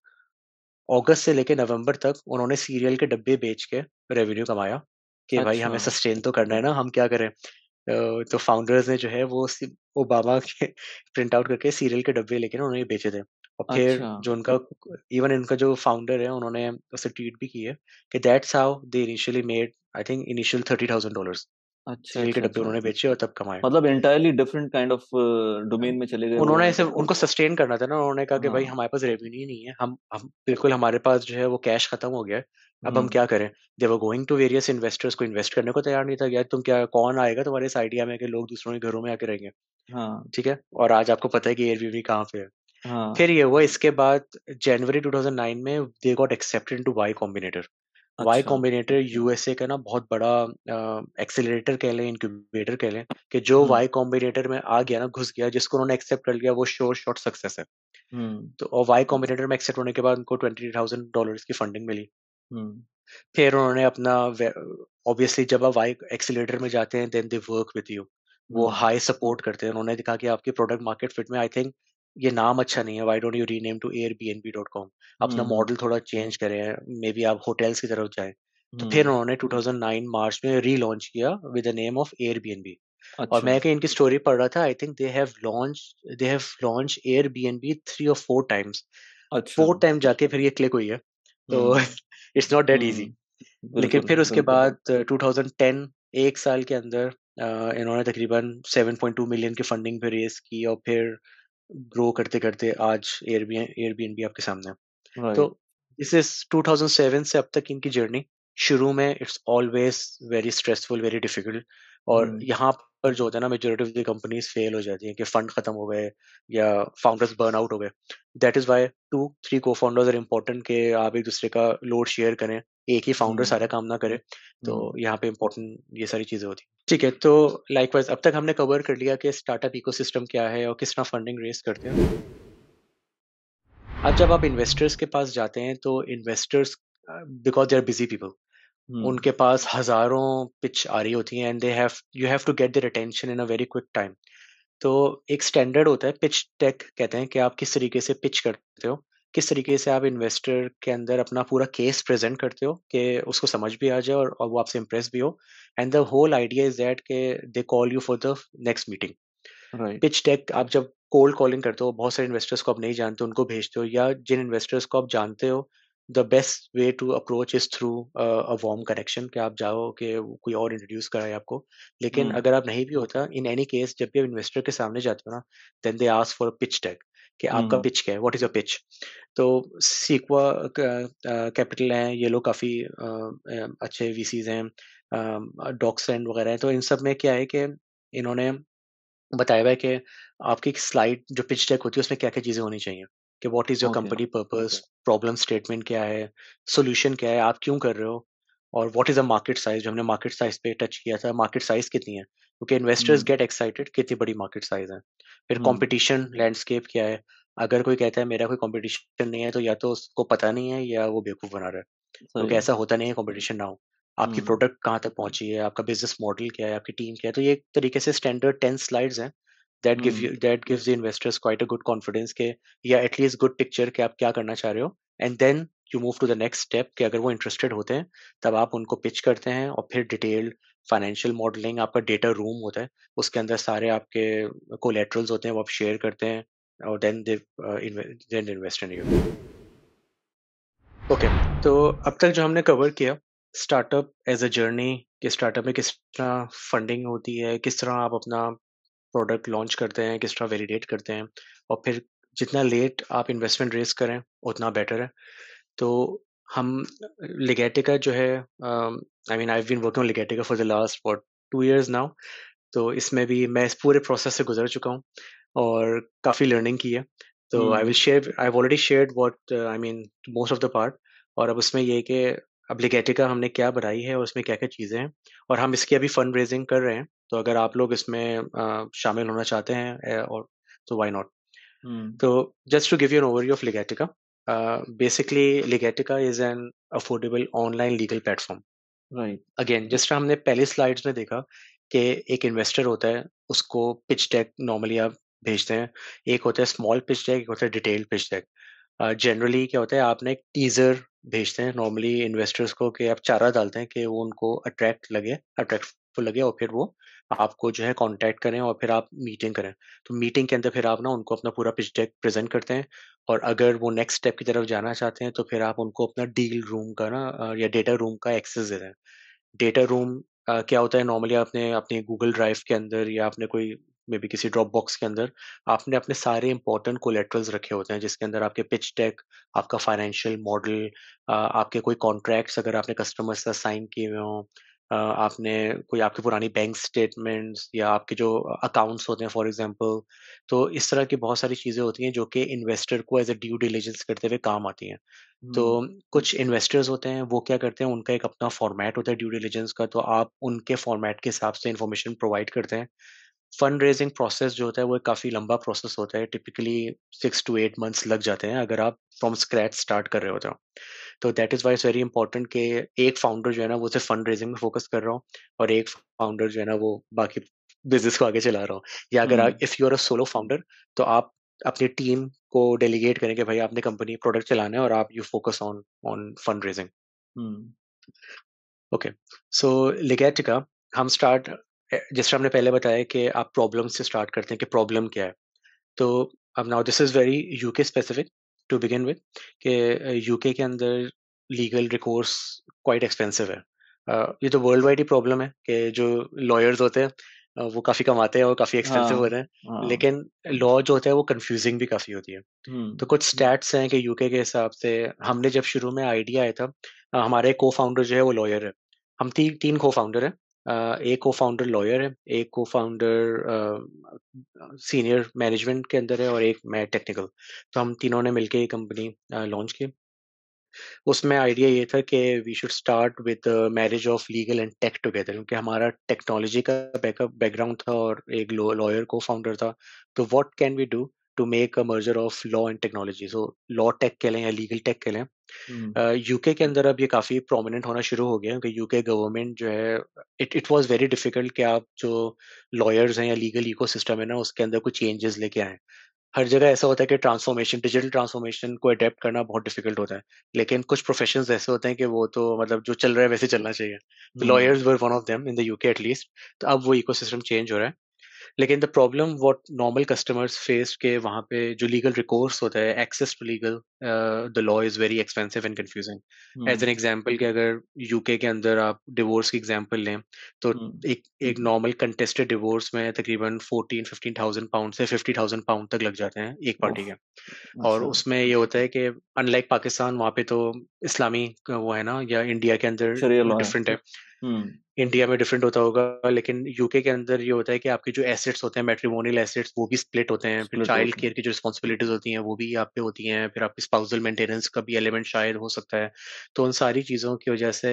अगस्त से लेकर नवंबर तक उन्होंने सीरियल के डब्बे बेच के रेवेन्यू कमाया कि अच्छा। भाई हमें सस्टेन तो करना है ना हम क्या करें तो फाउंडर्स ने जो है वो ओबामा के प्रिंट आउट करके सीरियल के डब्बे लेके ना उन्होंने बेचे थे और फिर अच्छा। जो उनका इवन इनका जो फाउंडर है उन्होंने उसे ट्वीट भी की है कि that's how they initially made I think initial thirty thousand dollar अच्छा के अच्छा, डब्बे अच्छा, उन्होंने बेचे और तब कमाए मतलब entirely different kind of domain में चले गए उन्होंने ऐसे उनको सस्टेन करना था ना उन्होंने कहा कि भाई हाँ। हमारे पास रेवेन्यू ही नहीं है हम हम बिल्कुल हमारे पास जो है वो कैश खत्म हो गया अब हम हम्म। क्या करें they were going to various investors को इन्वेस्ट करने को तैयार नहीं था यार तुम क्या कौन आएगा तुम्हारे इस आइडिया में कि लोग दूसरों के घरों में आके रहेंगे हाँ। ठीक है और आज आपको पता है कि एयरबीबी कहाँ पे है हाँ। फिर ये हुआ इसके बाद जनवरी 2009 में they got accepted into Y Combinator Y Combinator USA का ना बहुत बड़ा एक्सेलरेटर कह लें इनक्यूबेटर कह लें कि जो वाई कॉम्बिनेटर हम्म। में आ गया ना घुस गया जिसको उन्होंने एक्सेप्ट कर लिया वो श्योर शॉर्ट सक्सेस है हम्म। तो और वाई कॉम्बिनेटर में एक्सेप्ट होने के बाद उनको ट्वेंटी थाउजेंड डॉलर की फंडिंग मिली हम्म। फिर उन्होंने अपना ऑब्वियसली जब आप वाई एक्सेलेटर में जाते हैं then they work with you वो हाई सपोर्ट करते हैं उन्होंने दिखा कि आपकी प्रोडक्ट मार्केट फिट में आई थिंक ये नाम अच्छा नहीं है why don't you rename to air B N B dot com अपना मॉडल हम्म। थोड़ा चेंज करें मे बी आप होटल्स की तरफ जाए तो फिर हम्म। उन्होंने 2009 मार्च में रीलॉन्च किया with the name of air B N B और अच्छा। मैं कहीं इनकी स्टोरी पढ़ रहा था I think they have launch they have launch air B N B three और फोर टाइम्स फोर टाइम जाके फिर ये क्लिक हुई है तो इट्स नॉट डेट इजी लेकिन फिर उसके बाद 2010 uh, एक साल के अंदर uh, इन्होंने तकरीबन 7.2 मिलियन की फंडिंग भी रेस की और फिर ग्रो करते करते आज एयरबी एयरबीएनबी आपके सामने है तो दिस इज 2007 से अब तक इनकी जर्नी शुरू में it's always very stressful very difficult और यहाँ पर जो होता है ना majority of the companies fail हो जाती है कि फंड खत्म हो गए या फाउंडर्स बर्न आउट हो गए that is why two three cofounders are important के आप एक दूसरे का लोड शेयर करें एक ही फाउंडर हम्म। सारा काम ना करे तो हम्म। यहाँ पे इम्पोर्टेंट ये सारी चीज़ें होती ठीक है तो लाइक वाइज अब तक हमने कवर कर लिया कि स्टार्टअप इको क्या है और किस तरह फंडिंग रेस करते हैं अब जब आप इन्वेस्टर्स के पास जाते हैं तो investors because they are busy people उनके पास हजारों पिच आ रही होती हैं and they have you have to get their attention in a very quick time तो एक स्टैंडर्ड होता है पिच टेक कहते हैं कि आप किस तरीके से पिच करते हो किस तरीके से आप इन्वेस्टर के अंदर अपना पूरा केस प्रेजेंट करते हो कि उसको समझ भी आ जाए और, और वो आपसे इम्प्रेस भी हो and the whole idea is that के they call you for the next meeting pitch deck आप जब कोल्ड कॉलिंग करते हो बहुत सारे इन्वेस्टर्स को आप नहीं जानते उनको भेजते हो या जिन इन्वेस्टर्स को आप जानते हो the best way to approach is through a warm connection कि आप जाओ कि कोई और इंट्रोड्यूस कराए आपको लेकिन hmm. अगर आप नहीं भी होता इन एनी केस जब भी आप इन्वेस्टर के सामने जाते हो ना then they ask for pitch deck कि आपका पिच हम्म। क्या है व्हाट इज योर पिच तो सीक्वा कैपिटल है ये लोग काफ़ी अच्छे वीसीज हैं एंड वगैरह है तो इन सब में क्या है कि इन्होंने बताया हुआ है कि आपकी स्लाइड जो पिच डेक होती है उसमें क्या क्या चीज़ें होनी चाहिए कि what is your company purpose problem statement क्या है सोल्यूशन क्या है आप क्यों कर रहे हो और what is a market size जो हमने मार्केट साइज पे टच किया था मार्केट साइज कितनी है क्योंकि इन्वेस्टर्स गेट एक्साइटेड कितनी बड़ी मार्केट साइज है फिर कंपटीशन hmm. लैंडस्केप क्या है अगर कोई कहता है मेरा कोई कॉम्पिटिशन नहीं है तो या तो उसको पता नहीं है या वो बेवकूफ बना रहा है क्योंकि ऐसा होता नहीं है कॉम्पिटिशन ना हो आपकी प्रोडक्ट hmm. कहाँ तक पहुंची है आपका बिजनेस मॉडल क्या है आपकी टीम क्या है तो ये एक तरीके से स्टैंडर्ड टेन स्लाइड्स हैं that give you that gives the investors quite a good confidence के या एटलीस्ट गुड पिक्चर के आप क्या करना चाह रहे हो and then you move to the next step कि अगर वो इंटरेस्टेड होते हैं तब आप उनको पिच करते हैं और फिर डिटेल्ड फाइनेंशियल मॉडलिंग आपका डेटा रूम होता है उसके अंदर सारे आपके कोलेट्रल्स होते हैं वो आप शेयर करते हैं और then then invest in you okay तो अब तक जो हमने कवर किया स्टार्टअप एज अ जर्नी कि स्टार्टअप में किस तरह फंडिंग होती है किस तरह आप अपना प्रोडक्ट लॉन्च करते हैं किस तरह वेलीडेट करते हैं और फिर जितना लेट आप इन्वेस्टमेंट रेस करें उतना बेटर है तो हम लिगेटिका जो है I mean I been working Legatica for the last for two years now तो इसमें भी मैं इस पूरे प्रोसेस से गुजर चुका हूँ और काफ़ी लर्निंग की है तो I will share I already shared what I mean most of the part और अब उसमें ये कि अब लिगेटिका हमने क्या बनाई है और उसमें क्या क्या चीज़ें हैं और हम इसकी अभी फंड रेजिंग कर रहे हैं तो अगर आप लोग इसमें uh, शामिल होना चाहते हैं और तो वाई नॉट हम्म। तो just to give you an overview of Legatica Uh, basically, Legatica is an affordable online legal platform. Right again जिस तरह हमने पहले स्लाइड्स में देखा कि एक इन्वेस्टर होता है उसको पिच डेक नॉर्मली आप भेजते हैं एक होता है स्मॉल पिच डेक एक होता है डिटेल पिच डेक जनरली क्या होता है आपने एक टीजर भेजते हैं नॉर्मली इन्वेस्टर्स को कि आप चारा डालते हैं कि वो उनको अट्रैक्ट लगे अट्रैक्टफुल लगे और फिर वो आपको जो है कॉन्टेक्ट करें और फिर आप मीटिंग करें तो मीटिंग के अंदर फिर आप ना उनको अपना पूरा पिच डेक प्रेजेंट करते हैं और अगर वो नेक्स्ट स्टेप की तरफ जाना चाहते हैं तो फिर आप उनको अपना डील रूम का ना या डेटा रूम का एक्सेस दे रहे हैं डेटा रूम क्या होता है नॉर्मली आपने अपने गूगल ड्राइव के अंदर या आपने कोई मे बी किसी ड्रॉप बॉक्स के अंदर आपने अपने सारे इंपॉर्टेंट कोलेट्रल्स रखे होते हैं जिसके अंदर आपके पिच टेक आपका फाइनेंशियल मॉडल आपके कोई कॉन्ट्रैक्ट्स अगर आपने कस्टमर साइन किए हुए हों आपने कोई आपकी पुरानी बैंक स्टेटमेंट्स या आपके जो अकाउंट्स होते हैं फॉर एग्जांपल तो इस तरह की बहुत सारी चीज़ें होती हैं जो कि इन्वेस्टर को एज ए ड्यू डिलीजेंस करते हुए काम आती हैं तो कुछ इन्वेस्टर्स होते हैं वो क्या करते हैं उनका एक अपना फॉर्मेट होता है ड्यू डिलीजेंस का तो आप उनके फॉर्मेट के हिसाब से इंफॉर्मेशन प्रोवाइड करते हैं फंड रेजिंग प्रोसेस जो होता है वो काफ़ी लंबा प्रोसेस होता है typically six to eight months लग जाते हैं अगर आप फ्रॉम स्क्रैच स्टार्ट कर रहे होते हो तो that is why it's very important कि एक फाउंडर जो है ना वो सिर्फ फंड रेजिंग में फोकस कर रहा हूँ और एक फाउंडर जो है ना वो बाकी बिजनेस को आगे चला रहा हूँ या अगर if you are a solo founder तो आप अपनी टीम को डेलीगेट करें कि भाई आपने कंपनी प्रोडक्ट चलाना है और आप you focus on on fundraising okay so Legatica हम स्टार्ट जिस तरह हमने पहले बताया कि आप प्रॉब्लम से स्टार्ट करते हैं कि प्रॉब्लम क्या है तो अब now this is very UK specific to begin with कि यूके के अंदर लीगल रिकोर्स क्वाइट एक्सपेंसिव है ये तो वर्ल्ड वाइड ही प्रॉब्लम है कि जो लॉयर्स होते हैं वो काफी कमाते हैं और काफी एक्सपेंसिव होते हाँ, हैं हाँ। लेकिन लॉ जो होता है वो कंफ्यूजिंग भी काफी होती है हम्म। तो कुछ स्टैट्स हैं कि यूके के हिसाब से हमने जब शुरू में आइडिया आया था हमारे को फाउंडर जो है वो लॉयर है हम ती, तीन को फाउंडर हैं एक को फाउंडर लॉयर है एक को फाउंडर सीनियर मैनेजमेंट के अंदर है और एक मैं टेक्निकल तो हम तीनों ने मिलकर ये कंपनी लॉन्च की उसमें आइडिया ये था कि we should start with marriage of legal and tech together क्योंकि हमारा टेक्नोलॉजी का बैकअप बैकग्राउंड था और एक लॉयर को फाउंडर था तो what can we do to make a merger of law and technology so law tech कह लें या लीगल टेक कह लें यूके हम्म। के अंदर अब ये काफ़ी प्रोमिनेंट होना शुरू हो गया क्योंकि यूके गवर्नमेंट जो है it it was very difficult कि आप जो लॉयर्स हैं या लीगल इको सिस्टम है ना उसके अंदर कुछ चेंजेस लेके आए हर जगह ऐसा होता है कि ट्रांसफॉर्मेशन डिजिटल ट्रांसफॉर्मेशन को अडेप्ट करना बहुत डिफिकल्ट होता है लेकिन कुछ प्रोफेशन ऐसे होते हैं कि वो तो मतलब जो चल रहा है वैसे चलना चाहिए lawyers were one of them in the UK at least तो अब वो सिस्टम चेंज हो रहा है लेकिन the problem what normal customers face के वहाँ पे जो लीगल रिकोर्स होता है access to legal the law is very expensive and confusing as an example के अगर यूके के अंदर आप डिवोर्स की एग्जाम्पल लें तो hmm. एक एक नॉर्मल कंटेस्टेड डिवोर्स में तकरीबन फोर्टीन फिफ्टीन थाउजेंड पाउंड से फिफ्टी थाउजेंड पाउंड तक लग जाते हैं एक पार्टी oh. के और oh. उसमें ये होता है कि अनलाइक पाकिस्तान वहाँ पे तो इस्लामी वो है ना या इंडिया के अंदर डिफरेंट है इंडिया में डिफरेंट होता होगा लेकिन यूके के अंदर ये होता है कि आपके जो एसेट्स होते हैं मेट्रीमोनियल एसेट्स वो भी स्प्लिट होते हैं फिर चाइल्ड केयर की जो रिस्पॉन्सिबिलिटीज होती हैं वो भी आप पे होती हैं फिर आपकी स्पाउजल मेंटेनेंस का भी एलिमेंट शायद हो सकता है तो उन सारी चीज़ों की वजह से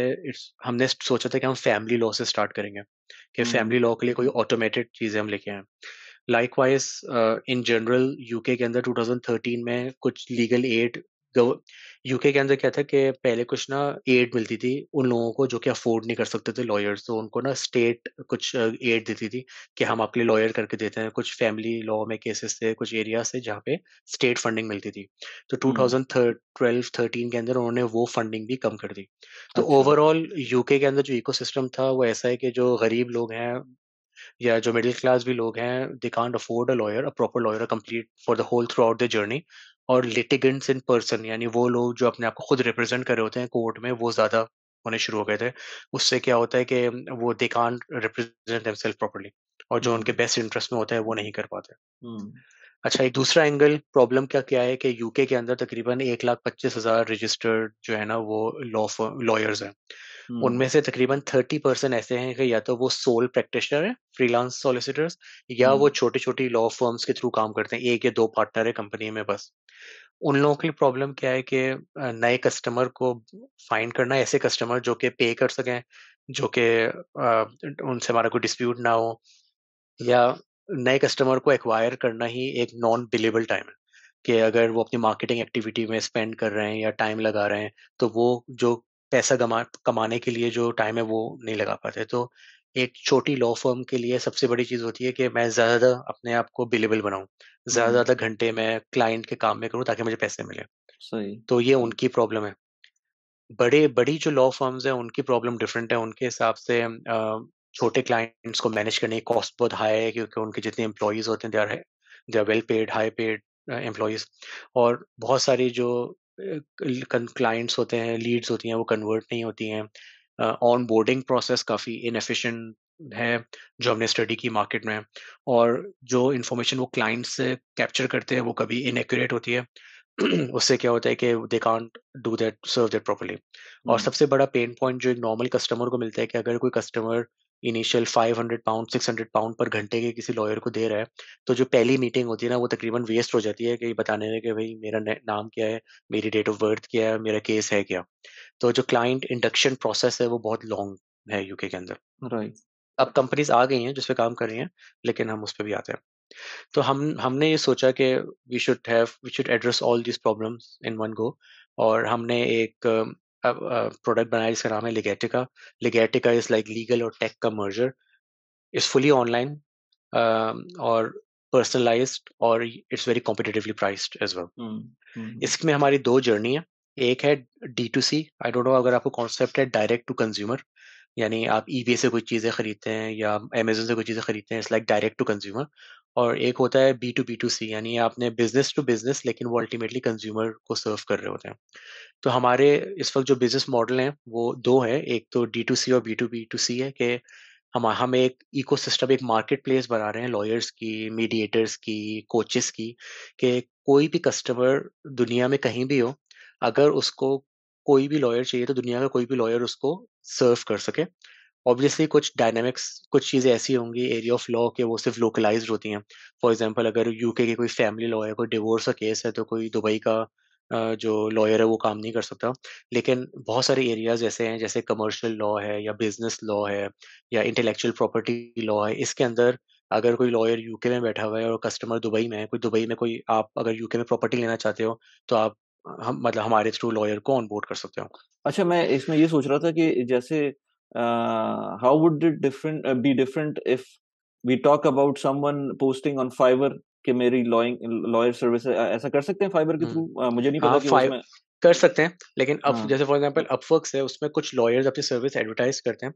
हमने सोचा था कि हम फैमिली लॉ से स्टार्ट करेंगे कि फैमिली हम्म। लॉ के लिए कोई ऑटोमेटेड चीज़ें हम लेके आए like wise in general UK के अंदर टू में कुछ लीगल एड यूके के अंदर क्या था कि पहले कुछ ना एड मिलती थी उन लोगों को जो कि अफोर्ड नहीं कर सकते थे लॉयर्स तो उनको ना स्टेट कुछ एड देती थी कि हम आपके लिए लॉयर करके देते हैं कुछ फैमिली लॉ में केसेस थे कुछ एरिया से जहाँ पे स्टेट फंडिंग मिलती थी तो टू थाउजेंड ट्वेल्व थर्टीन के अंदर उन्होंने वो फंडिंग भी कम कर दी तो ओवरऑल अच्छा। यूके के अंदर जो सिस्टम था वो ऐसा है कि जो गरीब लोग हैं या जो मिडिल क्लास भी लोग हैं they can't afford a lawyer a proper lawyer complete for the whole throughout the journey और लिटिगेंट्स इन पर्सन यानी वो लोग जो अपने आप को खुद रिप्रेजेंट कर रहे होते हैं कोर्ट में वो ज्यादा होने शुरू हो गए थे उससे क्या होता है कि वो दे कान रिप्रेजेंट प्रॉपरली और जो हम्म। उनके बेस्ट इंटरेस्ट में होता है वो नहीं कर पाते हम्म। अच्छा एक दूसरा एंगल प्रॉब्लम क्या क्या है कि यूके के अंदर तकरीबन एक लाख पच्चीस हजार रजिस्टर्ड जो है ना वो लॉ लॉयर्स हैं हम्म। उनमें से तकरीबन थर्टी परसेंट ऐसे हैं कि या तो वो सोल प्रैक्टिशनर है फ्रीलांस सॉलिसिटर्स या वो छोटी छोटी लॉ फर्म्स के थ्रू काम करते हैं एक या दो पार्टनर है कंपनी में बस उन लोगों के लिए प्रॉब्लम क्या है कि नए कस्टमर को फाइंड करना ऐसे कस्टमर जो कि पे कर सकें जो कि उनसे हमारा कोई डिस्प्यूट ना हो या नए कस्टमर को एक्वायर करना ही एक नॉन बिलेबल टाइम है कि अगर वो अपनी मार्केटिंग एक्टिविटी में स्पेंड कर रहे हैं या टाइम लगा रहे हैं तो वो जो पैसा कमाने के लिए जो टाइम है वो नहीं लगा पाते तो एक छोटी लॉ फर्म के लिए सबसे बड़ी चीज़ होती है कि मैं ज़्यादा अपने आप को बिलेबल बनाऊँ ज़्यादा ज़्यादा हम्म। घंटे मैं क्लाइंट के काम में करूँ ताकि मुझे पैसे मिले सही तो ये उनकी प्रॉब्लम है बड़े बड़ी जो लॉ फर्म्स हैं उनकी प्रॉब्लम डिफरेंट है उनके हिसाब से छोटे क्लाइंट्स को मैनेज करने की कॉस्ट बहुत हाई है क्योंकि उनके जितने एम्प्लॉयज़ होते हैं they are they are well paid high paid employees और बहुत सारी जो क्लाइंट्स uh, होते हैं लीड्स होती हैं वो कन्वर्ट नहीं होती हैं ऑन बोर्डिंग प्रोसेस काफ़ी इनफिशेंट है जो हमने स्टडी की मार्केट में और जो इन्फॉर्मेशन वो क्लाइंट से कैप्चर करते हैं वो कभी इनएक्यूरेट होती है उससे क्या होता है कि they can't do that serve that properly और हम्म। सबसे बड़ा पेन पॉइंट जो एक नॉर्मल कस्टमर को मिलता है कि अगर कोई कस्टमर इनिशियल 500 पाउंड 600 पाउंड पर घंटे के किसी लॉयर को दे रहा है तो जो पहली मीटिंग होती है ना वो तकरीबन वेस्ट हो जाती है कि बताने में कि भाई मेरा नाम क्या है मेरी डेट ऑफ बर्थ क्या है मेरा केस है क्या तो जो क्लाइंट इंडक्शन प्रोसेस है वो बहुत लॉन्ग है यूके के अंदर राइट अब कंपनीज आ गई हैं जिसपे काम कर रही हैं लेकिन हम उस पर भी आते हैं तो हम हमने ये सोचा कि we should have we should address all this problems in one go और हमने एक प्रोडक्ट बनाया जिसका नाम है Legatica Legatica is like legal और टेक का मर्जर इज फुली ऑनलाइन और पर्सनलाइज और it's very competitively priced as well इसमें हमारी दो जर्नी है एक है D to C I don't know अगर आपको कॉन्सेप्ट है डायरेक्ट टू कंज्यूमर यानी आप ई से कुछ चीज़ें खरीदते हैं या अमेजोन से कुछ चीज़ें खरीदते हैं it's like direct to consumer और एक होता है B to B to C यानी आपने बिजनेस टू बिजनेस लेकिन वो अल्टीमेटली कंज्यूमर को सर्व कर रहे होते हैं तो हमारे इस वक्त जो बिजनेस मॉडल हैं वो दो है एक तो डी टू सी और B to B to C है कि हम हम एक इकोसिस्टम एक मार्केट प्लेस बना रहे हैं लॉयर्स की मीडिएटर्स की कोचेस की कि कोई भी कस्टमर दुनिया में कहीं भी हो अगर उसको कोई भी लॉयर चाहिए तो दुनिया का कोई भी लॉयर उसको सर्व कर सके ऑब्वियसली कुछ डायनामिक्स कुछ चीज़ें ऐसी होंगी एरिया ऑफ लॉ के वो सिर्फ लोकलाइज होती हैं फॉर एग्जाम्पल अगर यूके की कोई फैमिली लॉ है कोई डिवोर्स का केस है तो कोई दुबई का जो लॉयर है वो काम नहीं कर सकता लेकिन बहुत सारे एरियाज ऐसे हैं जैसे कमर्शियल लॉ है या बिजनेस लॉ है या इंटेलेक्चुअल प्रॉपर्टी लॉ है इसके अंदर अगर कोई लॉयर यूके में बैठा हुआ है और कस्टमर दुबई में है कोई दुबई में कोई आप अगर यूके में प्रॉपर्टी लेना चाहते हो तो आप हम मतलब हमारे थ्रू लॉयर को ऑन बोर्ड कर सकते हो अच्छा मैं इसमें ये सोच रहा था कि जैसे uh, how would it different uh, be different if we talk about someone posting on Fiverr कि मेरी लॉयर सर्विस ऐसा कर सकते हैं फाइबर के थ्रू हम्म। uh, मुझे नहीं हाँ, पता कि उसमें कर सकते हैं लेकिन अब हाँ. जैसे फॉर एग्जांपल अपवर्क्स है उसमें कुछ लॉयर्स अपनी सर्विस एडवर्टाइज करते हैं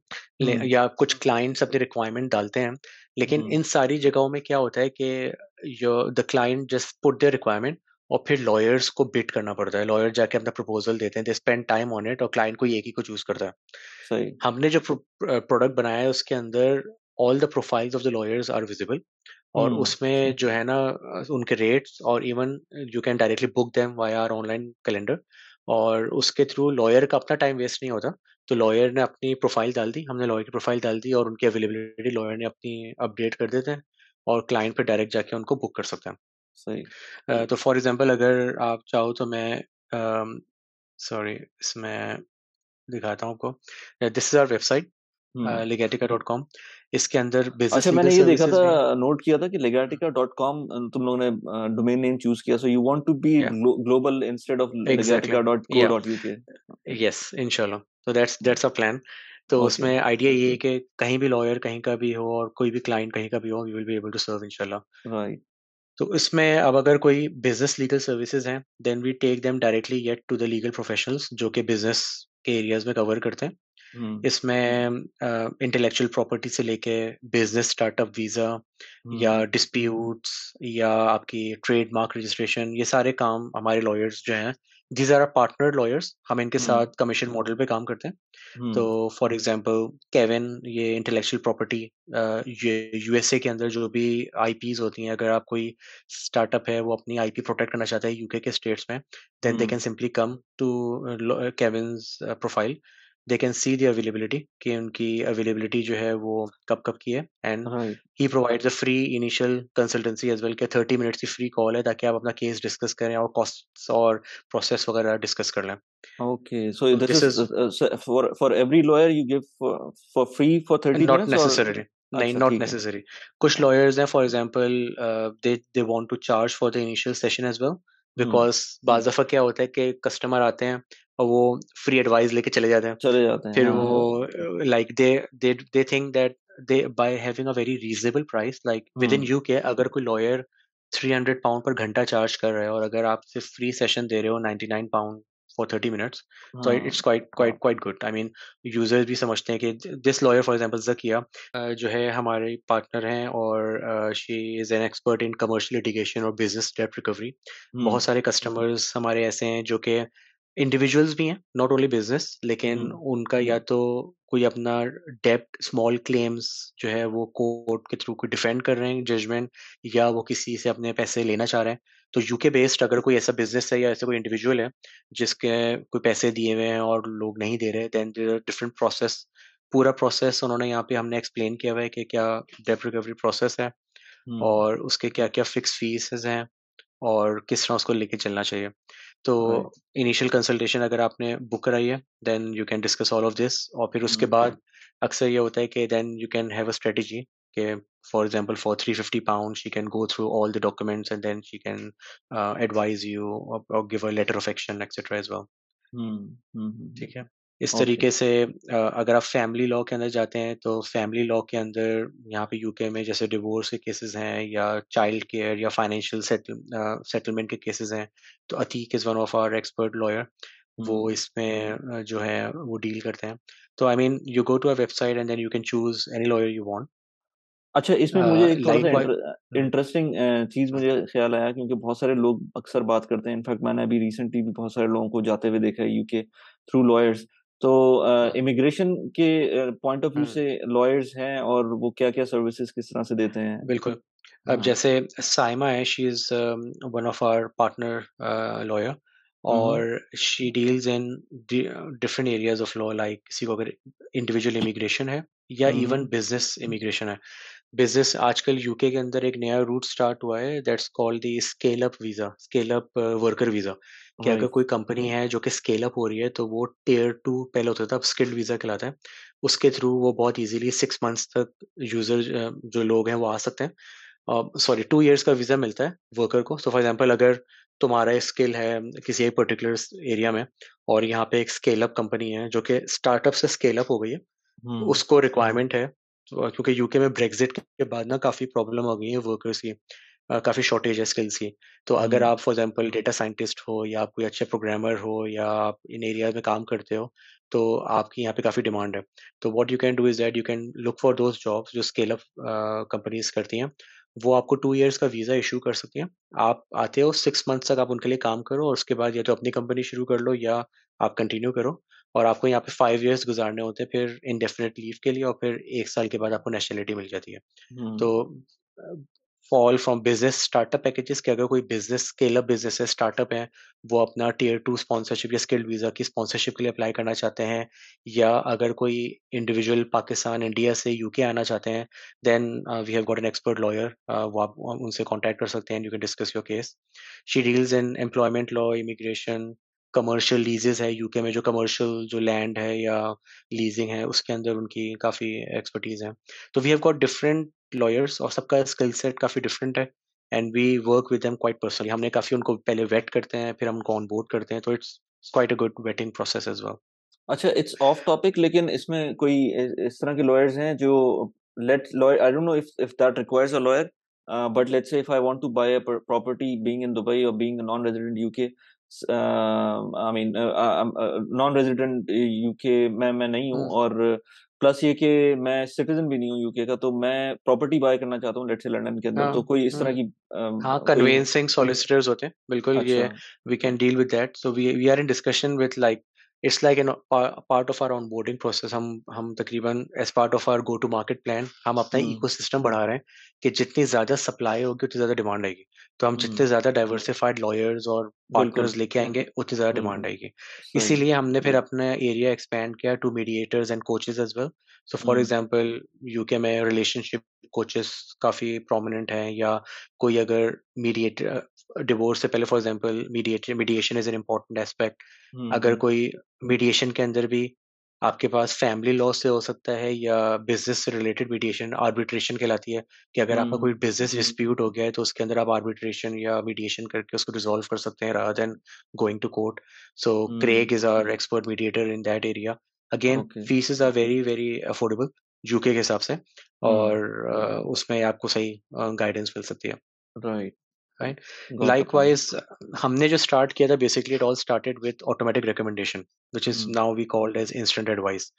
हम्म। या कुछ क्लाइंट्स अपनी रिक्वायरमेंट डालते हैं लेकिन हम्म। इन सारी जगहों में क्या होता है कि जो the client just put their requirement और फिर लॉयर्स को बिट करना पड़ता है लॉयर जाके अपना प्रपोजल देते हैं they spend time on it और क्लाइंट को एक ही को चूज करता है सही हमने जो प्रोडक्ट बनाया है उसके अंदर all the profiles of the lawyers are visible और हम्म। उसमें जो है ना उनके रेट्स और even you can directly book them via our online calendar और उसके थ्रू लॉयर का अपना टाइम वेस्ट नहीं होता तो लॉयर ने अपनी प्रोफाइल डाल दी हमने लॉयर की प्रोफाइल डाल दी और उनकी अवेलेबिलिटी लॉयर ने अपनी अपडेट कर देते हैं और क्लाइंट पे डायरेक्ट जाके उनको बुक कर सकते हैं सही तो फॉर एग्जांपल अगर आप चाहो तो मैं सॉरी uh, इसमें दिखाता हूँ आपको this is our website Legatica dot com इसके अंदर बिजनेस अच्छा मैंने ये देखा था नोट किया था कि लेगाटिका डॉट कॉम तुम लोगों ने डोमेन नेम चूज किया so you want to be global instead of exactly Legatica dot co dot UK yes इंशाल्लाह तो दैट्स दैट्स अ प्लान तो ओके उसमें आइडिया ये है कि कहीं भी लॉयर कहीं का भी हो और कोई भी क्लाइंट कहीं का भी हो we will be able to serve इंशाल्लाह राइट तो इसमें अब अगर कोई बिजनेस लीगल सर्विसेज हैं then we take them directly yet to the legal professionals जो कि बिजनेस के एरियाज में कवर करते हैं हम्म। इसमें इंटेलेक्चुअल प्रॉपर्टी से लेके बिजनेस स्टार्टअप वीजा या डिस्प्यूट्स हम्म। या आपकी ट्रेडमार्क रजिस्ट्रेशन ये सारे काम हमारे लॉयर्स जो हैं दीज आर पार्टनर लॉयर्स हम इनके हम्म। साथ कमीशन मॉडल पे काम करते हैं हम्म। तो फॉर एग्जाम्पल केविन ये इंटेलेक्चुअल प्रॉपर्टी ये यूएसए के अंदर जो भी आईपीज होती हैं अगर आप कोई स्टार्टअप है वो अपनी पी प्रोटेक्ट करना चाहते हैं यूके के स्टेट्स में then they can simply come to Kevin profile they can see the availability कि उनकी अवेलेबिलिटी जो है वो कब कब की है and he provide the free initial consultancy as well के थर्टी मिनट्स की फ्री कॉल है ताकि आप अपना केस डिस्कस करें और कॉस्ट और प्रोसेस वगैरह डिस्कस कर लें okay so, so this, this is, is uh, for for every lawyer you give for, for free for 30 not minutes अच्छा, necessary or? नहीं नॉट नेसेसरी कुछ लॉयर्स हाँ। हैं for example they they want to charge for the initial session as well because बाज दफा क्या होता है कि कस्टमर आते हैं वो फ्री एडवाइस लेके चले जाते हैं चले जाते हैं फिर हाँ। वो like they they they think that they by having a very reasonable price like within you अगर कोई लॉयर थ्री पाउंड पर घंटा चार्ज कर रहे हो और अगर आप सिर्फ फ्री सेशन दे रहे हो ninety pound for thirty minutes so it's quite quite quite good I mean users भी समझते हैं कि this lawyer for example Zakia जो है हमारे पार्टनर हैं और she is an expert in commercial litigation और बिजनेस डेट रिकवरी बहुत हम्म। सारे कस्टमर्स हमारे ऐसे हैं जो कि इंडिविजुअल्स भी हैं नॉट ओनली बिजनेस लेकिन हम्म। उनका या तो कोई अपना डेप्ट स्मॉल क्लेम्स जो है वो कोर्ट के थ्रू कोई डिफेंड कर रहे हैं जजमेंट या वो किसी से अपने पैसे लेना चाह रहे हैं तो यूके बेस्ड अगर कोई ऐसा बिजनेस है या ऐसा कोई इंडिविजुअल है जिसके कोई पैसे दिए हुए हैं और लोग नहीं दे रहे देन डिफरेंट प्रोसेस पूरा प्रोसेस उन्होंने यहाँ पे हमने एक्सप्लेन किया हुआ है कि क्या डेप्ट रिकवरी प्रोसेस है हम्म। और उसके क्या क्या फिक्स फीस हैं और किस तरह उसको लेके चलना चाहिए तो इनिशियल कंसल्टेशन अगर आपने बुक कराई है then you can discuss all of this और फिर उसके mm-hmm. बाद अक्सर ये होता है कि then you can have a strategy के for example for fifty pound she can go through all the documents and then she can advise you और give a letter of action etcetera as well ठीक है इस okay. तरीके से अगर आप family law के अंदर जाते हैं तो फैमिली लॉ के अंदर यहाँ पे यूके में जैसे डिवोर्स के केसेस हैं या चाइल्ड केयर या फाइनेंशियल सेटलमेंट के केसेस हैं तो Atiq is one of our expert lawyer वो इसमें जो है वो डील करते हैं तो I mean you go to our website and then you can choose any lawyer you want अच्छा इसमें मुझे एक इंटरेस्टिंग चीज मुझे ख्याल आया क्योंकि बहुत सारे लोग अक्सर बात करते हैं इनफैक्ट मैंने अभी रिसेंटली भी बहुत सारे लोगों को जाते हुए देखा है यूके थ्रू लॉयर्स तो इमिग्रेशन uh, हाँ। के पॉइंट ऑफ व्यू से लॉयर्स हैं और वो क्या क्या सर्विसेज किस तरह से देते हैं बिल्कुल अब हाँ। जैसे साइमा है she is one of our partner lawyer और she deals in different areas of law like किसी को अगर इंडिविजुअल इमिग्रेशन है या इवन बिजनेस इमिग्रेशन है बिजनेस आजकल यूके के अंदर एक नया रूट स्टार्ट हुआ है that's called the scale up visa scale up worker visa कि अगर कोई कंपनी है जो कि स्केल अप हो रही है तो वो टेयर टू पहले होता था अब स्किल्ड वीजा कहलाता है उसके थ्रू वो बहुत इजीली सिक्स मंथ्स तक यूजर uh, जो लोग हैं वो आ सकते हैं सॉरी टू इयर्स का वीजा मिलता है वर्कर को सो फॉर एग्जांपल अगर तुम्हारा स्किल है किसी एक पर्टिकुलर एरिया में और यहाँ पे एक स्केल अप कंपनी है जो कि स्टार्टअप से स्केल अप हो गई है हम्म। उसको रिक्वायरमेंट है तो, क्योंकि यूके में ब्रेग्जिट के बाद ना काफ़ी प्रॉब्लम हो गई है वर्कर्स की काफ़ी शॉर्टेज है स्किल्स की तो अगर हम्म। आप फॉर एग्जांपल डेटा साइंटिस्ट हो या आप कोई अच्छे प्रोग्रामर हो या आप इन एरियाज में काम करते हो तो आपकी यहाँ पे काफ़ी डिमांड है तो what you can do is that you can look for those jobs जो स्केल अप कंपनीज करती हैं वो आपको टू इयर्स का वीज़ा इशू कर सकती हैं आप आते हो सिक्स मंथ्स तक आप उनके लिए काम करो और उसके बाद या तो अपनी कंपनी शुरू कर लो या आप कंटिन्यू करो और आपको यहाँ पे फाइव ईयर्स गुजारने होते हैं फिर इनडेफिनेट लीव के लिए और फिर एक साल के बाद आपको नेशनलिटी मिल जाती है हम्म। तो fall from business startup packages के अगर कोई बिजनेस स्केल अप बिजनेस है स्टार्टअप है वो अपना टीयर टू स्पॉन्सरशिप या स्किल्ड वीज़ा की स्पॉन्सरशिप के लिए अप्लाई करना चाहते हैं या अगर कोई इंडिविजुअल पाकिस्तान इंडिया से यूके आना चाहते हैं then we have got an expert lawyer वो आप उनसे कॉन्टैक्ट कर सकते हैं you can discuss your case she deals in employment law immigration commercial leases है यूके में जो कमर्शियल जो लैंड है या लीजिंग है उसके अंदर उनकी काफ़ी एक्सपर्टीज है तो we have got different lawyers और सबका स्किल सेट काफ़ी डिफरेंट है and we work with them quite personally हमने काफ़ी उनको पहले वेट करते हैं फिर हम उनको ऑन बोर्ड करते हैं तो it's quite a good vetting process as well अच्छा इट्स ऑफ टॉपिक लेकिन इसमें कोई इस तरह के लॉयर्स हैं जो let lawyer I don't know if if that requires a lawyer but let's say if I want to buy a property being in Dubai और being a non resident UK I mean non resident UK मैं मैं नहीं हूँ हाँ। और plus ये कि मैं सिटीजन भी नहीं हूँ यूके का तो मैं प्रॉपर्टी बाय करना चाहता हूँ लेट्स से लंदन के अंदर हाँ, तो कोई इस हाँ। तरह की हाँ कन्वेंसिंग हम्म। सॉलिसिटर्स होते हैं बिल्कुल ये we can deal with that so we we are in discussion with like it's like an part of our on boarding process हम हम तकरीबन as part of our go to market plan हम अपना eco system हम्म। बढ़ा रहे हैं कि जितनी ज्यादा सप्लाई होगी उतनी ज्यादा डिमांड आएगी तो हम जितने ज्यादा डाइवर्सिफाइड लॉयर्स और पार्टनर्स लेके आएंगे उतनी ज्यादा डिमांड हम्म। आएगी इसीलिए हमने फिर हम्म। अपना एरिया एक्सपेंड किया to mediators and coaches as well so for example UK में रिलेशनशिप कोचेस काफी प्रोमिनेंट हैं या कोई अगर मीडिएटर डिवोर्स से पहले for example mediation is an important aspect अगर हम्म। कोई मीडिएशन के अंदर भी आपके पास फैमिली लॉ से हो सकता है या बिजनेस से रिलेटेड मीडिएशन आर्बिट्रेशन कहलाती है कि अगर आपका हम्म। कोई बिजनेस डिस्प्यूट हम्म। हो गया है तो उसके अंदर आप आर्बिट्रेशन या मीडिएशन करके उसको रिजोल्व कर सकते हैं rather than going to court so Craig is our expert mediator in that area again fees are very very affordable UK के हिसाब से और उसमें आपको सही गाइडेंस मिल सकती है राइट right likewise हमने जो start किया था basically it all started with automatic recommendation which is hmm. now we called as instant advice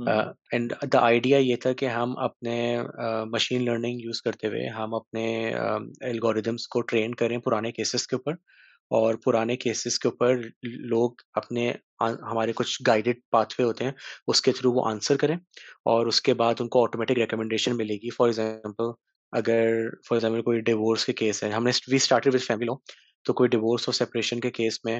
and the idea ये था कि हम अपने मशीन लर्निंग यूज करते हुए हम अपने एल्गोरिदम्स um, uh, को ट्रेन करें पुराने केसेस के ऊपर और पुराने केसेस के ऊपर लोग अपने हमारे कुछ गाइडेड पाथवे होते हैं उसके थ्रू वो आंसर करें और उसके बाद उनको ऑटोमेटिक रिकमेंडेशन मिलेगी फॉर एग्जांपल अगर फॉर एग्जाम्पल कोई डिवोर्स के केस है हमने we started with family law तो कोई डिवोर्स और सेपरेशन के केस में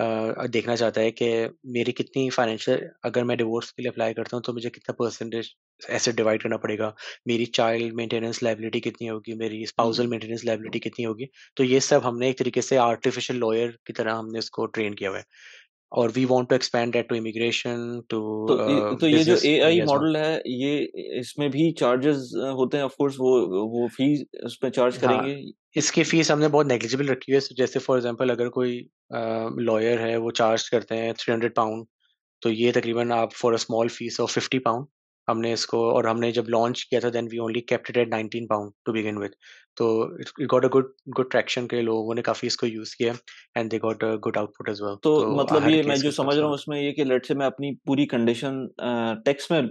आ, देखना चाहता है कि मेरी कितनी फाइनेंशियल अगर मैं डिवोर्स के लिए अप्लाई करता हूँ तो मुझे कितना परसेंटेज ऐसे डिवाइड करना पड़ेगा मेरी चाइल्ड मेंटेनेंस लाइबिलिटी कितनी होगी मेरी स्पाउजल मेंटेनेंस लाइबिलिटी कितनी होगी तो ये सब हमने एक तरीके से आर्टिफिशियल लॉयर की तरह हमने इसको ट्रेन किया हुआ है और we want to expand that to immigration too तो ये जो एआई मॉडल है ये इसमें भी चार्जेस uh, होते हैं ऑफ कोर्स वो वो फीस उस पे चार्ज करेंगे इसकी फीस हमने बहुत नेग्लिजिबल रखी है जैसे फॉर एग्जांपल अगर कोई लॉयर uh, है वो चार्ज करते हैं थ्री हंड्रेड पाउंड तो ये तकरीबन आप for a small fees of fifty pound हमने इसको और हमने जब लॉन्च किया था then we only kept at nineteen pound to begin with तो it got a good good traction के लोगों ने काफी इसको यूज किया and they got a good output as well तो मतलब ये मैं जो समझ रहा हूँ उसमें ये कि लेट से मैं अपनी पूरी कंडीशन टेक्स्ट में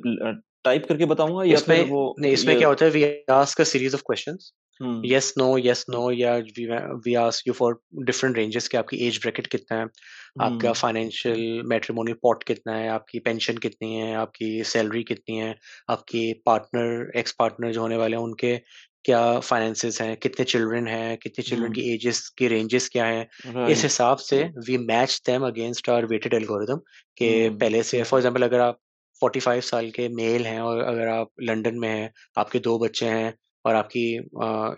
टाइप करके बताऊंगा या इसमें, फिर वो नहीं इसमें क्या होता है we ask a series of questions yes no yes no या we ask you for different ranges के आपकी एज ब्रैकेट कितना है hmm. आपका फाइनेंशियल मैट्रिमोनियल पॉट कितना है आपकी पेंशन कितनी है आपकी सैलरी कितनी है आपके पार्टनर एक्स पार्टनर जो होने वाले हैं उनके क्या फाइनेंसेस हैं कितने चिल्ड्रन हैं कितने चिल्ड्रन हम्म। की एजेस की रेंजेस क्या हैं right. इस हिसाब से we match them against our weighted algorithm के hmm. पहले से फॉर एग्जांपल अगर आप 45 साल के मेल हैं और अगर आप लंदन में हैं आपके दो बच्चे हैं और आपकी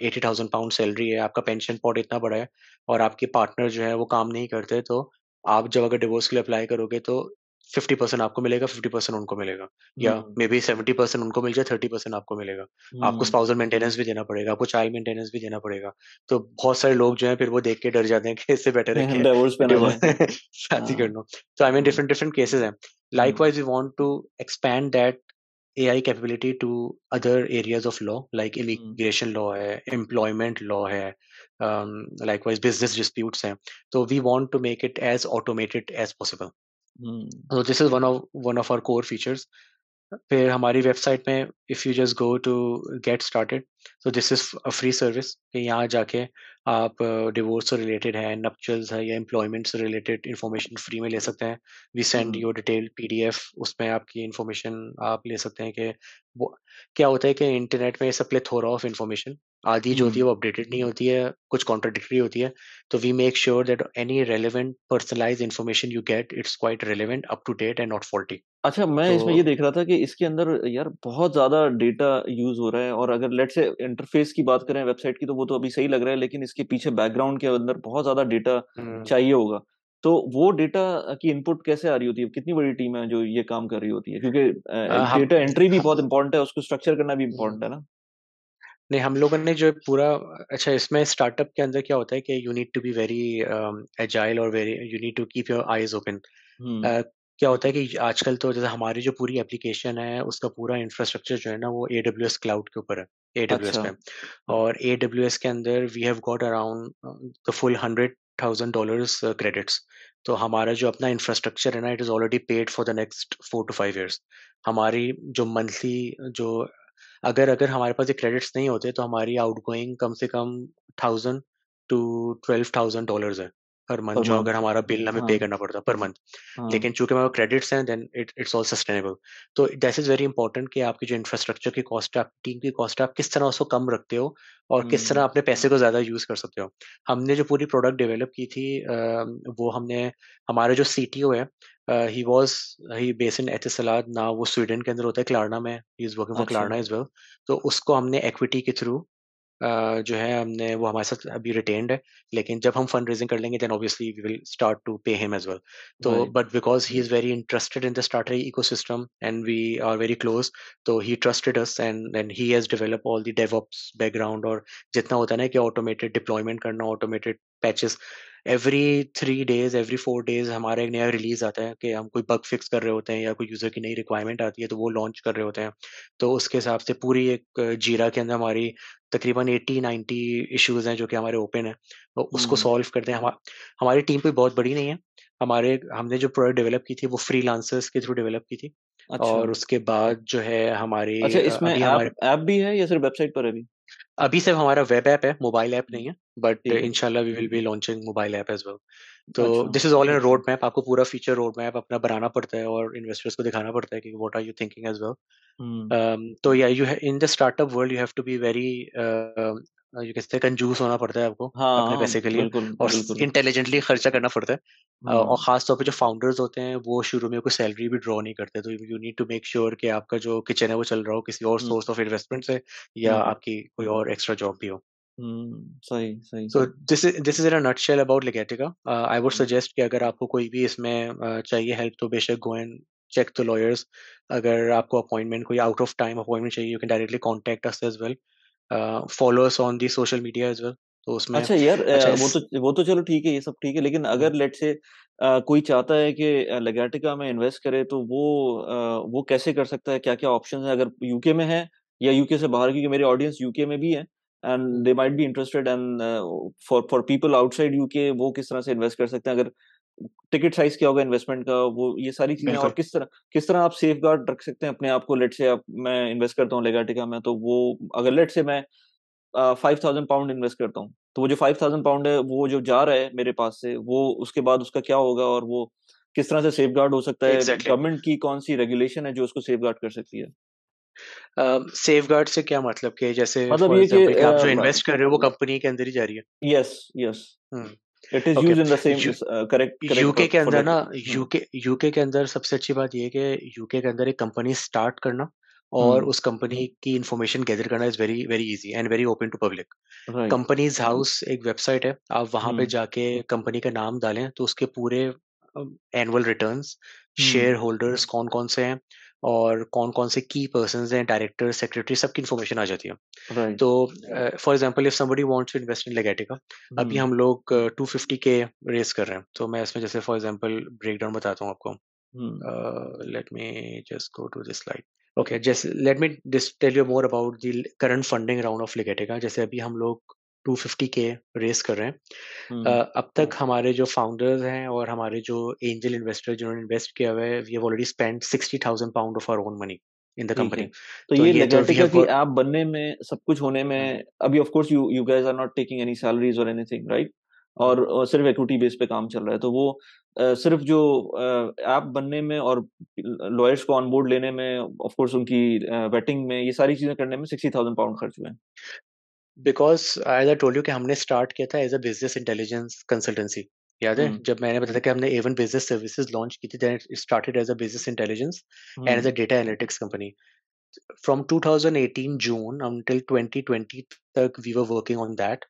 एटी थाउजेंड पाउंड सैलरी है आपका पेंशन पॉट इतना बड़ा है और आपके पार्टनर जो है वो काम नहीं करते तो आप जब अगर डिवोर्स के लिए अप्लाई करोगे तो फिफ्टी परसेंट आपको मिलेगा फिफ्टी परसेंट उनको मिलेगा या मे बी सेवेंटी परसेंट उनको मिल जाए थर्टी परसेंट आपको मिलेगा आपको स्पाउजल हम्म। मेंटेनेंस भी देना पड़ेगा आपको चाइल्ड मेंटेनेंस भी देना पड़ेगा तो बहुत सारे लोग जो है फिर वो देख के डर जाते हैं कि इससे बेटर है शादी कर हाँ। लो तो I mean different different cases हैं likewise we want to expand that ai capability to other areas of law like hmm. immigration mm. law hai, employment law hai, um, likewise business disputes hai. so we want to make it as automated as possible mm. so this is one of one of our core features फिर हमारी website में if you just go to get started तो this is a free service कि यहाँ जाके आप divorce uh, से related है नपचल्स है या एम्प्लॉयमेंट से रिलेटेड इन्फॉर्मेशन फ्री में ले सकते हैं we send your detail P D F उसमें आपकी इन्फॉर्मेशन आप ले सकते हैं कि वो क्या होता है कि इंटरनेट में सब थोड़ा ऑफ इन्फॉर्मेशन आधी जो होती है हम्म। वो अपडेटेड नहीं होती है कुछ कॉन्ट्राडिक्टरी होती है तो we make sure that any relevant personalise information you get it's quite relevant up to date and not faulty अच्छा मैं तो, इसमें ये देख रहा था कि इसके अंदर यार बहुत ज्यादा डेटा यूज हो रहा है और अगर लेट से इंटरफेस की बात करें वेबसाइट की तो वो तो अभी सही लग रहा है लेकिन इसके पीछे बैकग्राउंड के अंदर बहुत ज्यादा डेटा हम्म। चाहिए होगा तो वो डेटा की इनपुट कैसे आ रही होती है कितनी बड़ी टीम है जो ये काम कर रही होती है क्योंकि डेटा एंट्री भी बहुत इंपॉर्टेंट है उसको स्ट्रक्चर करना भी इम्पोर्टेंट है ना नहीं हम लोगों ने जो पूरा अच्छा इसमें स्टार्टअप के अंदर क्या होता है कि you need to be very agile और very you need to keep your eyes open क्या होता है कि आजकल तो जैसे हमारी जो पूरी एप्लीकेशन है उसका पूरा इंफ्रास्ट्रक्चर जो है ना वो ए डब्ल्यू एस क्लाउड के ऊपर है ए डब्ल्यू एस में और ए डब्ल्यू एस के अंदर we have got around the full hundred thousand dollar credits तो हमारा जो अपना इंफ्रास्ट्रक्चर है ना it is already paid for the next four to five years हमारी जो मंथली जो अगर अगर हमारे पास ये क्रेडिट्स नहीं होते तो हमारी आउटगोइंग कम से कम thousand to twelve thousand dollar है पर मंथ जो अगर हमारा बिल हमें पे हाँ। करना पड़ता पर मंथ हाँ। लेकिन चूंकि हमारे क्रेडिट्स हैं then it it's all sustainable तो दैट इज वेरी इंपॉर्टेंट कि आपकी जो इंफ्रास्ट्रक्चर की कॉस्ट है आपकी टीम की कॉस्ट है आप किस तरह उसको कम रखते हो और किस तरह अपने हम्म। पैसे को ज्यादा यूज कर सकते हो हमने जो पूरी प्रोडक्ट डेवलप की थी वो हमने हमारे जो सी है he was he base in HSLR now वो स्वीडन के अंदर होता है क्लारना में he is working for Klarna as well तो उसको हमने इक्विटी के थ्रू Uh, जो है हमने वो हमारे साथ अभी रिटेन्ड है लेकिन जब हम फंड रेजिंग कर लेंगे then obviously we will start to pay him as well तो but because he is very interested in the starter ecosystem and we are very close तो he trusted us and then he has develop all the DevOps background और जितना होता है ना कि automated deployment करना automated patches every three days every four days हमारा एक नया रिलीज आता है कि हम कोई बग फिक्स कर रहे होते हैं या कोई यूज़र की नई रिक्वायरमेंट आती है तो वो लॉन्च कर रहे होते हैं तो उसके हिसाब से पूरी एक जीरा के अंदर हमारी तकरीबन एट्टी नाइन्टी इशूज हैं जो कि हमारे ओपन है तो उसको सॉल्व हम्म। करते हैं हम, हमारी टीम कोई बहुत बड़ी नहीं है हमारे हमने जो प्रोडक्ट डेवलप की थी वो फ्री लांसर्स के थ्रू डेवलप की थी अच्छा। और उसके बाद जो है अच्छा, हमारे अच्छा इसमें ऐप भी है या सिर्फ वेबसाइट पर अभी अभी सिर्फ हमारा वेब ऐप है मोबाइल हम्म। ऐप नहीं है बट तो इनशाला we will be launching mobile app as well तो this is all in road map आपको पूरा फीचर रोड मैप अपना बनाना पड़ता है और इन्वेस्टर्स को दिखाना पड़ता है कि what are you thinking as well तो या you in the startup world you have to be very you कहते हैं कंजूस होना पड़ता है आपको हाँ, अपने हाँ, पैसे के लिए बिल्कुल, और इंटेलिजेंटली खर्चा करना पड़ता है हाँ, और हम्म। खास तौर पे जो फाउंडर्स होते हैं वो शुरू में कोई सैलरी भी ड्रॉ नहीं करते तो you need to make sure कि आपका जो किचन है वो चल रहा हो किसी और सोर्स ऑफ इन्वेस्टमेंट से या आपकी कोई और एक्स्ट्रा जॉब भी हो हम्म, सही सही so this is this is in nutshell about Legatica I would suggest कि अगर आपको कोई भी इसमें चाहिए हेल्प तो बेशक go and check the lawyers अगर आपको अपॉइंटमेंट कोई आउट ऑफ टाइम अपॉइंटमेंट चाहिए you can directly contact us as well follow us on social media as well तो उसमें अच्छा यार अच्छा, वो तो वो तो चलो ठीक है ये सब ठीक है लेकिन हाँ। अगर लेट से कोई चाहता है कि लगेटिका में इन्वेस्ट करे तो वो वो कैसे कर सकता है क्या क्या ऑप्शन है अगर यूके में है या यूके से बाहर क्योंकि मेरे ऑडियंस यूके में भी है and they might be interested and for for people outside UK वो किस तरह से इन्वेस्ट कर सकते हैं अगर टिकट साइज क्या होगा इन्वेस्टमेंट का वो ये सारी चीजें और किस तरह किस तरह आप सेफ गार्ड रख सकते हैं अपने आप को लेट से आप मैं इन्वेस्ट करता हूँ लेगाटिका में तो वो अगर लेट से मैं फाइव थाउजेंड पाउंड इन्वेस्ट करता हूँ तो वो जो फाइव थाउजेंड पाउंड है वो जो जा रहा है मेरे पास से वो उसके बाद उसका क्या होगा और वो किस तरह से सेफ गार्ड हो सकता है गवर्नमेंट exactly. की कौन सी रेगुलेशन है जो उसको सेफ गार्ड कर सकती है सेफ गार्ड से क्या मतलब कि जैसे मतलब ये कि आप जो इन्वेस्ट कर रहे हो वो कंपनी के अंदर ही जा रही है yes yes it is used in the same correct UK के अंदर ना यूके यूके hmm. के अंदर सबसे अच्छी बात ये है कि यूके के अंदर एक कंपनी स्टार्ट करना और hmm. उस कंपनी की इन्फॉर्मेशन गैदर करना is very very easy and very open to public companies house एक वेबसाइट है आप वहां पे hmm. जाके कंपनी का नाम डालें तो उसके पूरे एनुअल रिटर्न्स शेयर होल्डर्स कौन कौन से हैं और कौन कौन से की पर्सन हैं डायरेक्टर सेक्रेटरी सबकी इन्फॉर्मेशन आ जाती है तो for example if somebody wants to invest in Legatica अभी हम्म। हम लोग टू फिफ्टी के रेस कर रहे हैं तो मैं इसमें जैसे फॉर एग्जाम्पल ब्रेक डाउन बताता हूँ आपको let me just go to this slide okay जैसे let me tell you more about the current funding round of Legatica जैसे अभी हम लोग टू फिफ्टी के रेस कर रहे हैं uh, अब तक हमारे जो फाउंडर्स हैं और हमारे जो एंजल इन्वेस्टर जिन्होंने इन्वेस्ट किया हुआ है we have already spend sixty thousand pound of our own money in the company तो ये कि आप बनने में सब कुछ होने में हाँ। अभी of course you you guys are not taking any salaries और एनीथिंग हाँ। राइट और सिर्फ इक्विटी बेस पे काम चल रहा है तो वो सिर्फ जो ऐप बनने में और लॉयर्स को ऑन बोर्ड लेने में ऑफ कोर्स उनकी वेटिंग में ये सारी चीजें करने में सिक्सटी थाउजेंड पाउंड खर्च हुए हैं because as I told you कि हमने स्टार्ट किया था as a business intelligence consultancy याद है हम्म। जब मैंने बताया था कि हमने एवन बिजनेस सर्विसेज लॉन्च की थी started as a business intelligence and as a data analytics company from 2018 June until 2020 तक we were working on that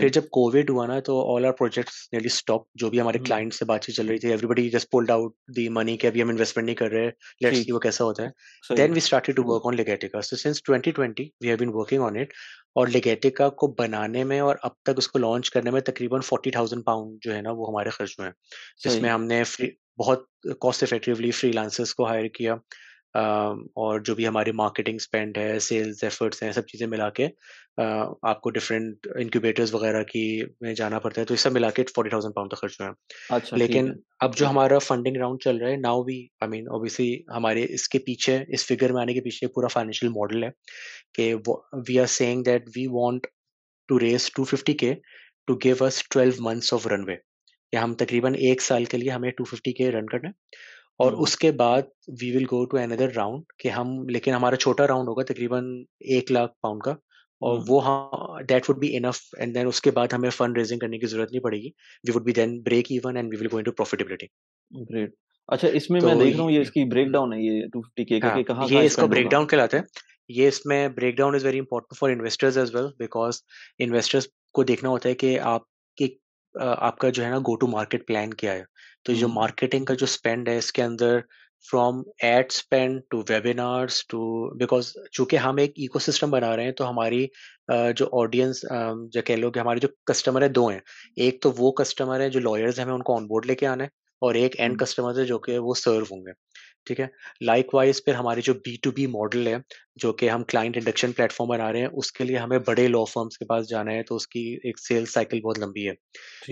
फिर जब कोविड हुआ ना तो all our projects nearly stop जो भी हमारे क्लाइंट हम्म। से बातचीत चल रही थी everybody just pulled out the money के अभी हम इन्वेस्टमेंट नहीं कर रहे लेट्स सी वो कैसा होता है then we started to work on Legatica so since 2020 we have been working on it और लिगेटिका को बनाने में और अब तक उसको लॉन्च करने में तकरीबन फोर्टी थाउजेंड पाउंड जो है ना वो हमारे खर्च हुए हैं जिसमें हमने फ्री बहुत कॉस्ट इफेक्टिवली फ्रीलांसर्स को हायर किया और जो भी हमारी मार्केटिंग स्पेंड है सेल्स एफर्ट्स हैं सब चीज़ें मिला के आपको डिफरेंट इंक्यूबेटर्स वगैरह की में जाना पड़ता है तो इस सब मिला के फोर्टी थाउजेंड पाउंड का खर्च हुआ अच्छा, है अच्छा, लेकिन अब जो हमारा फंडिंग राउंड चल रहा है now we I mean obviously हमारे इसके पीछे इस फिगर में आने के पीछे पूरा फाइनेंशियल मॉडल है कि we are saying that we want to raise to fifty K to give us twelve months of runway या हम तकरीबन एक साल के लिए हमें टू फिफ्टी के रन करना है और हम्म। उसके बाद we will go to another round कि हम लेकिन हमारा छोटा राउंड होगा तकरीबन एक लाख पाउंड का और हम्म। वो हाँ that would be enough and then उसके बाद हमें फंड रेजिंग करने की जरूरत नहीं पड़ेगी we would be then break even and we will go into profitability great अच्छा इसमें तो मैं देख रहा हूँ ये इसकी ब्रेकडाउन है ये 250 के हाँ, के कहाँ ये इसको ब्रेकडाउन कहलाता हैं ये इसमें breakdown is very important for investors as well because investors को देखना होता है कि आपकी आपका जो है ना गो टू मार्केट प्लान क्या है तो जो मार्केटिंग हम्म। का जो स्पेंड है इसके अंदर from ad spend to webinars to because चूंकि हम एक इको बना रहे हैं तो हमारी जो ऑडियंस जो कह लो कि हमारे जो कस्टमर है दो हैं एक तो वो कस्टमर है जो लॉयर्स हैं हमें उनको ऑनबोर्ड लेके आना है और एक एंड कस्टमर है जो कि वो सर्व होंगे ठीक है लाइक वाइज फिर हमारे जो बी टू बी मॉडल है जो कि हम क्लाइंट इंडक्शन प्लेटफॉर्म बना रहे हैं उसके लिए हमें बड़े लॉ फर्म्स के पास जाना है तो उसकी एक सेल्स साइकिल बहुत लंबी है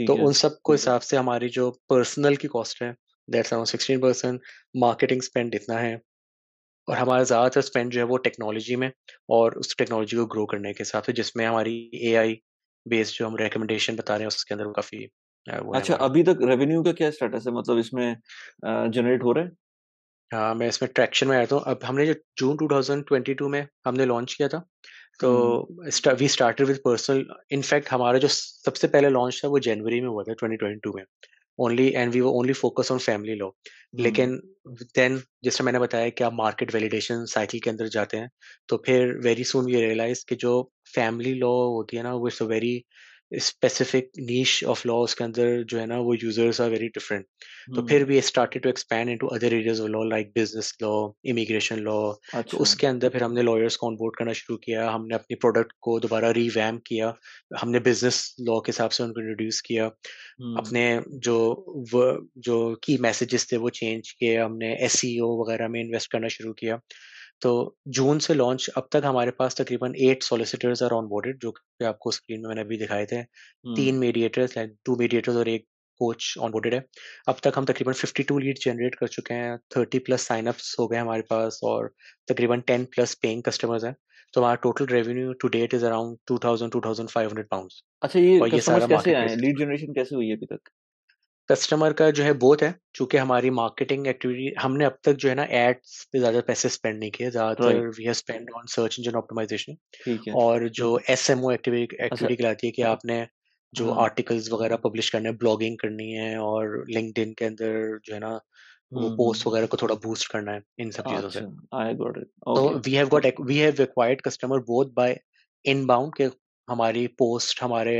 तो है, उन सब को हिसाब से हमारी जो पर्सनल की कॉस्ट है that's around sixteen percent marketing spend इतना है और हमारा ज़्यादातर स्पेंड जो है वो टेक्नोलॉजी में और उस टेक्नोलॉजी को ग्रो करने के हिसाब से जिसमें हमारी ए बेस्ड जो हम रिकमेंडेशन बता रहे हैं उसके अंदर काफ़ी अच्छा अभी तक रेवेन्यू का क्या स्टेटस है मतलब इसमें जनरेट हो रहा है हाँ मैं इसमें ट्रैक्शन में आया था अब हमने जो जून 2022 में हमने लॉन्च किया था तो we started with personal in fact हमारा जो सबसे पहले लॉन्च था वो जनवरी में हुआ था 2022 में ओनली एंड वी वो only focus on family law लेकिन देन जैसे मैंने बताया कि आप मार्केट वैलिडेशन साइकिल के अंदर जाते हैं तो फिर वेरी सुन वी रियलाइज कि जो फैमिली लॉ होती है ना वो it's a very specific niche of law उसके अंदर जो है ना वो यूजर्स आर वेरी डिफरेंट तो हम्म। फिर भी started to expand into other areas of law like business law immigration law तो अच्छा। उसके अंदर फिर हमने लॉयर्स को ऑनबोर्ड करना शुरू किया हमने अपने प्रोडक्ट को दोबारा रीवैम किया हमने बिजनेस लॉ के हिसाब से उनको इंट्रोड्यूस किया हम्म। अपने जो जो की मैसेजेस थे वो चेंज किए हमने एस e वगैरह में इन्वेस्ट करना शुरू किया तो जून से लॉन्च अब तक हमारे पास तकरीबन eight solicitors are onboarded जो कि आपको स्क्रीन में मैंने अभी दिखाए थे तीन मीडिएटर्स लाइक टू मीडिएटर्स और एक कोच ऑन बोर्डेड है अब तक हम तकरीबन 52 लीड जनरेट कर चुके हैं 30 प्लस साइनअप्स हो गए हमारे पास और तकरीबन 10 प्लस पेइंग कस्टमर्स हैं तो हमारा total revenue to date is around two two thousand thousand five hundred pound अच्छा ये और ये सारा कैसे आए लीड जनरेशन कैसे हुई है अभी तक कस्टमर का जो है बोथ है चूंकि हमारी मार्केटिंग एक्टिविटी हमने अब तक जो है ना एड्स पे ज्यादा पैसे स्पेंड नहीं किए ज्यादातर we have spend on search engine optimisation और जो S M O activity activity कहलाती है कि हाँ। आपने जो हाँ। आर्टिकल्स वगैरह पब्लिश करने हैं ब्लॉगिंग करनी है और लिंक्डइन के अंदर जो है ना वो पोस्ट हम्म। वगैरह को थोड़ा बूस्ट करना है इन सब चीजों से अच्छा, तो we have got we have required customer both by inbound के हमारी पोस्ट हमारे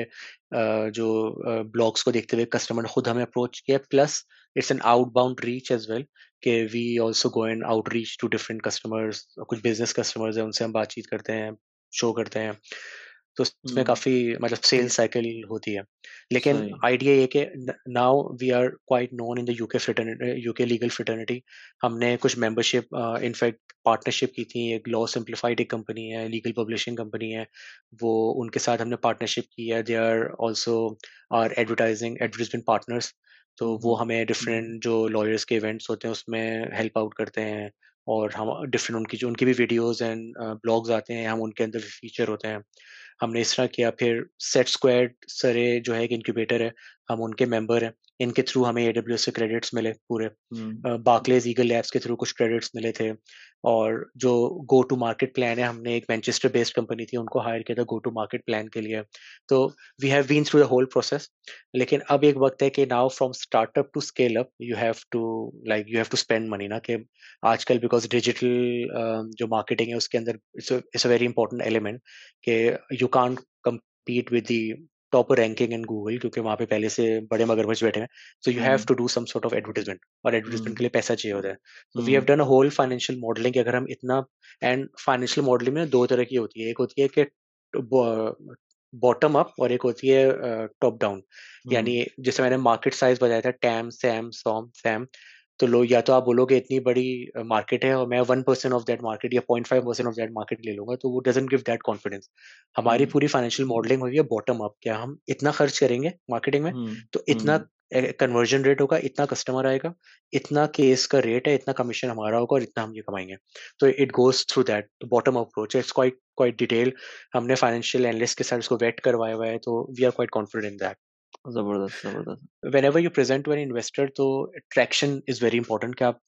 जो ब्लॉग्स को देखते हुए कस्टमर ने खुद हमें अप्रोच किया plus it's an outbound reach as well के we also go and reach to different customers कुछ बिजनेस कस्टमर्स हैं उनसे हम बातचीत करते हैं शो करते हैं तो उसमें हम्म। काफी मतलब सेल साइकिल होती है लेकिन आइडिया ये कि now we are quite known in the UK UK legal fraternity हमने कुछ मेंबरशिप इनफैक्ट पार्टनरशिप की थी एक लॉ सिंप्लीफाइड एक कंपनी है लीगल पब्लिशिंग कंपनी है वो उनके साथ हमने पार्टनरशिप की है they are also are advertising advertisement partners तो वो हम्म। हमें डिफरेंट हम्म। जो लॉयर्स के इवेंट्स होते हैं उसमें हेल्प आउट करते हैं और हम डिफरेंट उनकी जो उनकी भी वीडियोस एंड ब्लॉग्स आते हैं हम उनके अंदर फीचर होते हैं हमने इस तरह किया फिर सेट स्क्वायर सरे जो है एक इंक्यूबेटर है हम उनके मेंबर हैं इनके थ्रू हमें ए से क्रेडिट्स मिले पूरे बाकलेज ईगल लैब्स के थ्रू कुछ क्रेडिट्स मिले थे और जो गो टू मार्केट प्लान है हमने एक मैनचेस्टर बेस्ड कंपनी थी उनको हायर किया था गो टू मार्केट प्लान के लिए तो we have been through the whole process लेकिन अब एक वक्त है कि now from startup to scale up you have to like you have to spend money ना कि आजकल बिकॉज डिजिटल जो मार्केटिंग है उसके अंदर it's a very important element कि you can compete with the top ranking in Google क्योंकि वहां पे पहले से बड़े मगरमच्छ बैठे हैं so you have to do some sort of advertisement और एडवर्टाइजमेंट के हम्म। लिए पैसा चाहिए होता है so we have done a whole financial modelling अगर हम इतना एंड फाइनेंशियल मॉडलिंग में दो तरह की होती है एक होती है कि बॉटम अप और एक होती है टॉप डाउन यानी हम्म। जैसे मैंने मार्केट साइज बताया था टैम सैम सॉम सैम तो लो या तो आप बोलोगे इतनी बड़ी मार्केट है और मैं one percent of that market या point five percent of that market ले लूंगा तो वो डजेंट गिव दैट कॉन्फिडेंस हमारी हम्म। पूरी फाइनेंशियल मॉडलिंग होगी बॉटम अप क्या हम इतना खर्च करेंगे मार्केटिंग में हम्म, तो इतना कन्वर्जन हम्म। रेट होगा इतना कस्टमर आएगा इतना केस का रेट है इतना कमीशन हमारा होगा और इतना हम ये कमाएंगे तो इट गोज थ्रू दैट तो bottom approach it's quite quite detail हमने फाइनेंशियल एनालिस्ट के साथ उसको वेट करवाया हुआ है तो we are quite confident that जबरदस्त जबरदस्त whenever you present to an investor तो ट्रैक्शन इज वेरी इंपॉर्टेंट कि आप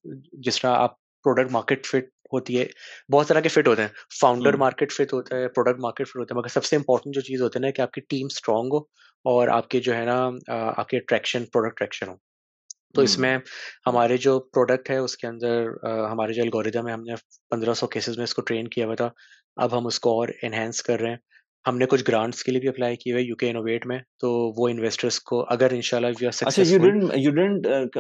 जिस तरह आप प्रोडक्ट मार्केट फिट होती है बहुत तरह के फिट होते हैं फाउंडर मार्केट फिट होता है प्रोडक्ट मार्केट फिट होता है मगर सबसे इंपॉर्टेंट जो चीज़ होती है ना कि आपकी टीम स्ट्रांग हो और आपके जो है ना आपके अट्रैक्शन प्रोडक्ट ट्रैक्शन हो तो इसमें हम्म। हमारे जो प्रोडक्ट है उसके अंदर हमारे जो एल्गोरिदम है हमने पंद्रह सौ केसेस में इसको ट्रेन किया हुआ था अब हम उसको और इन्हेंस कर रहे हैं हमने कुछ ग्रांट्स के लिए भी अप्लाई किए हुए यूके इनोवेट में तो वो इन्वेस्टर्स को अगर इंशाल्लाह you are successful you didn't you didn't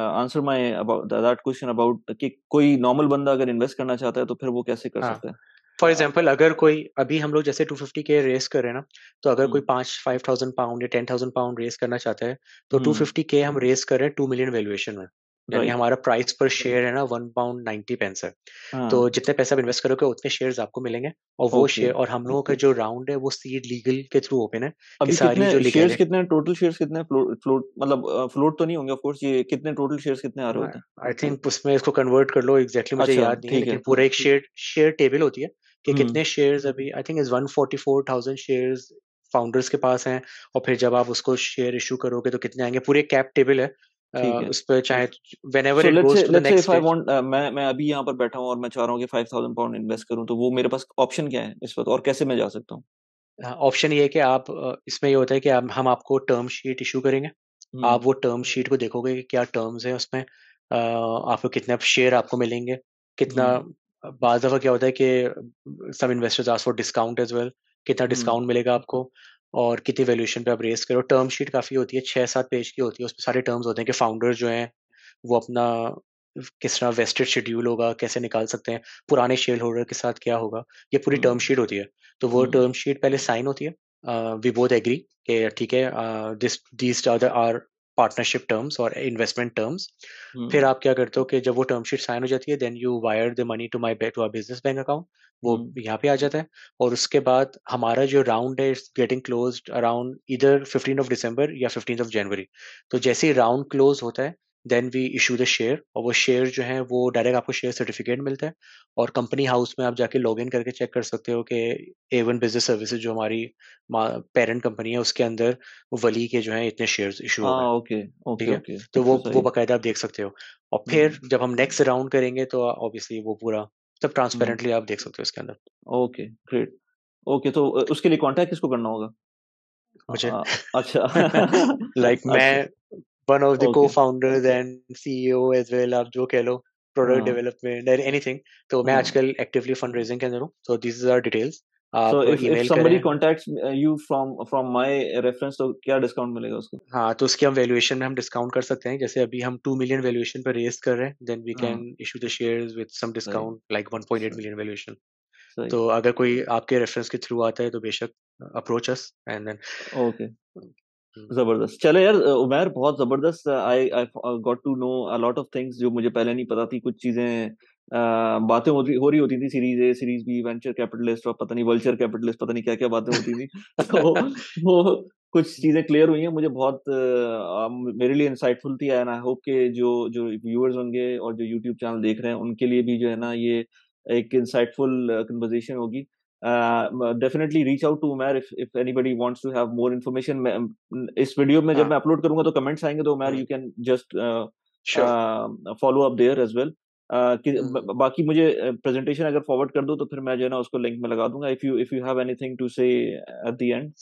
answer my about that question about कि कोई नॉर्मल बंदा अगर इन्वेस्ट करना चाहता है तो फिर वो कैसे कर हाँ. सकता है फॉर एग्जाम्पल अगर कोई अभी हम लोग जैसे टू फिफ्टी के रेस कर रहे हैं ना तो अगर हम्म। कोई पांच फाइव थाउजेंड पाउंड या टेन थाउजेंड पाउंड रेस करना चाहता है तो टू फिफ्टी के हम रेस कर रहे हैं टू मिलियन वैल्यूएशन में तो यानी हमारा प्राइस पर शेयर है ना वन पाउंड नाइनटी पेंस है तो हाँ. तो जितने पैसे आप इन्वेस्ट करोगे उतने शेयर्स आपको मिलेंगे और वो okay. शेयर और हम लोगों का जो राउंड है वो सीड लीगल के थ्रू ओपन है अभी सारी जो लीगल शेयर्स कितने टोटल शेयर्स कितने फ्लोट फ्लो, मतलब फ्लोट तो नहीं होंगे ऑफ कोर्स ये कितने टोटल शेयर्स कितने आ रहे होते हाँ, हैं आई थिंक उसमें इसको कन्वर्ट कर लो एग्जैक्टली मुझे अच्छा, याद नहीं है लेकिन पूरा एक शेयर शेयर टेबल होती है कि हम्म। कितने शेयर्स अभी I think is 144000 shares founders के पास हैं और फिर जब आप उसको शेयर इशू करोगे तो कितने आएंगे पूरे कैप टेबल है उस पर चाहे वेन एवर इट आई मैं मैं अभी यहाँ पर बैठा हूँ और मैं चाह रहा हूँ कि पाउंड इन्वेस्ट करूँ तो वो मेरे पास ऑप्शन क्या है इस वक्त और कैसे मैं जा सकता हूँ ऑप्शन हाँ, ये है कि आप इसमें ये होता है कि आप, हम आपको टर्म शीट इशू करेंगे हम्म। आप वो टर्म शीट को देखोगे कि क्या टर्म्स हैं उसमें आपको कितने शेयर आपको मिलेंगे कितना हम्म। बाज दफा क्या होता है कि some investors ask for discount as well कितना डिस्काउंट हम्म। मिलेगा आपको और कितनी वैल्यूएशन पे आप रेस करो टर्म शीट काफ़ी होती है छः सात पेज की होती है उसमें सारे टर्म्स होते हैं कि फाउंडर जो हैं वो अपना किस तरह वेस्टेड शेड्यूल होगा कैसे निकाल सकते हैं पुराने शेयर होल्डर के साथ क्या होगा ये पूरी टर्म हम्म। शीट होती है तो वो टर्म हम्म। शीट पहले साइन होती है वी बोथ एग्री के ठीक है this these are partnership terms और इन्वेस्टमेंट टर्म्स hmm. फिर आप क्या करते हो कि जब वो टर्म शीट साइन हो जाती है then you wire the money to my to our business bank account वो hmm. यहाँ पे आ जाता है और उसके बाद हमारा जो राउंड है इट्स गेटिंग क्लोज अराउंड इधर फिफ्टीन ऑफ डिसम्बर या फिफ्टीन ऑफ जनवरी तो जैसे ही राउंड क्लोज होता है then we issue the share और वो शेयर जो है वो डायरेक्ट आपको शेयर सर्टिफिकेट मिलता है और कंपनी हाउस में आप जाके लॉग इन करके चेक कर सकते हो कि ए वन बिजनेस सर्विस जो हमारी पेरेंट कंपनी है उसके अंदर वली के जो हाँ, है इतने शेयर इशू हो ओके ठीक है तो वो वो बाकायदा आप देख सकते हो और फिर हम्म, हम्म। जब हम नेक्स्ट राउंड करेंगे तो ऑब्वियसली वो पूरा सब ट्रांसपेरेंटली हम्म। आप देख सकते हो इसके अंदर ओके ग्रेट ओके तो उसके लिए कॉन्टेक्ट किसको करना होगा मुझे अच्छा लाइक अच्छा। मैं one of the okay. co-founders and CEO as well आप जो कह लो प्रोडक्ट डेवलपमेंट और एनीथिंग तो मैं हम्म। आजकल एक्टिवली फंड रेजिंग के अंदर हूँ so this are details so if, if somebody contacts uh, you from from my reference तो क्या डिस्काउंट मिलेगा उसको हाँ तो उसकी हम वैल्यूएशन में हम डिस्काउंट कर सकते हैं जैसे अभी हम 2 मिलियन वैल्यूएशन पे रेस कर रहे हैं then we can issue the shares with some discount like 1.8 million valuation तो अगर कोई आपके रेफरेंस के थ्रू आता है तो बेशक approach us and then okay hmm. जबरदस्त चले यार उमेर बहुत जबरदस्त I I got to know a lot of things जो मुझे पहले नहीं पता थी कुछ चीजें बातें होती हो रही होती थी series A series B venture capitalist और पता नहीं वल्चर कैपिटलिस्ट पता नहीं क्या क्या बातें होती थी तो वो कुछ चीजें क्लियर हुई हैं मुझे बहुत आ, मेरे लिए इंसाइटफुल थी एंड आई होप के जो जो व्यूअर्स होंगे और जो यूट्यूब चैनल देख रहे हैं उनके लिए भी जो है ना ये एक इंसाइटफुल कन्वर्जेशन होगी definitely reach out to Umar if if anybody wants to have more information इस वीडियो में जब हाँ। मैं अपलोड करूंगा तो कमेंट्स आएंगे तो Umar you can just follow up there as well बाकी मुझे प्रेजेंटेशन अगर फॉरवर्ड कर दो तो फिर मैं जो है ना उसको लिंक में लगा दूंगा if you if you have anything to say at the end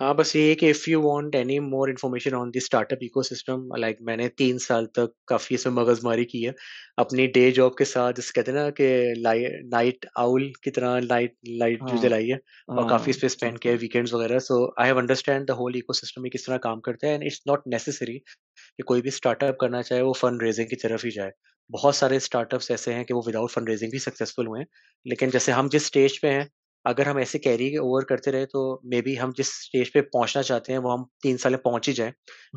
हाँ बस ये है कि if you want any more information on the startup ecosystem like मैंने तीन साल तक काफ़ी इसमें मगजमारी की है अपनी डे जॉब के साथ जिस कहते हैं ना कि नाइट आउल की तरह लाइट लाइट जो हाँ, जलाई है और हाँ, काफ़ी इस पर स्पेंड किया है वीकेंड्स वगैरह so I have understand the whole ecosystem किस तरह काम करता है एंड इट्स नॉट नेसेसरी कि कोई भी स्टार्टअप करना चाहे वो फंड रेजिंग की तरफ ही जाए बहुत सारे स्टार्टअप्स ऐसे हैं कि वो विदाउट फंड रेजिंग भी सक्सेसफुल हुए हैं लेकिन जैसे हम जिस स्टेज पे हैं अगर हम ऐसे कैरी ओवर करते रहे तो मे बी हम जिस स्टेज पे पहुंचना चाहते हैं वो हम तीन साल में पहुंच ही जाए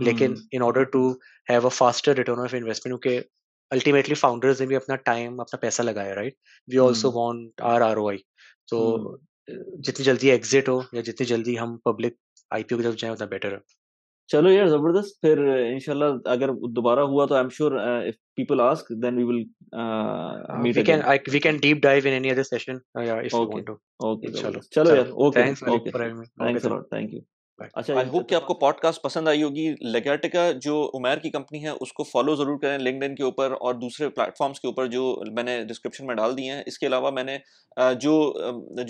लेकिन in order to have a faster return of investment क्योंकि अल्टीमेटली फाउंडर्स ने भी अपना टाइम अपना पैसा लगाया right we also want R R O I तो हम्म। जितनी जल्दी एग्जिट हो या जितनी जल्दी हम पब्लिक आईपीओ की तरफ जाए उतना बेटर है चलो यार जबरदस्त फिर इंशाल्लाह अगर दोबारा हुआ तो I am sure if people ask then we will meet we can we can deep dive in any other session या if you want to okay चलो यार okay thanks for having me thanks a lot thank you अच्छा I hope कि आपको podcast पसंद आई होगी लेगेटिका जो उमेर की कंपनी है उसको फॉलो जरूर करें लिंकड के ऊपर और दूसरे प्लेटफॉर्म्स के ऊपर जो मैंने डिस्क्रिप्शन में डाल दिए हैं इसके अलावा मैंने जो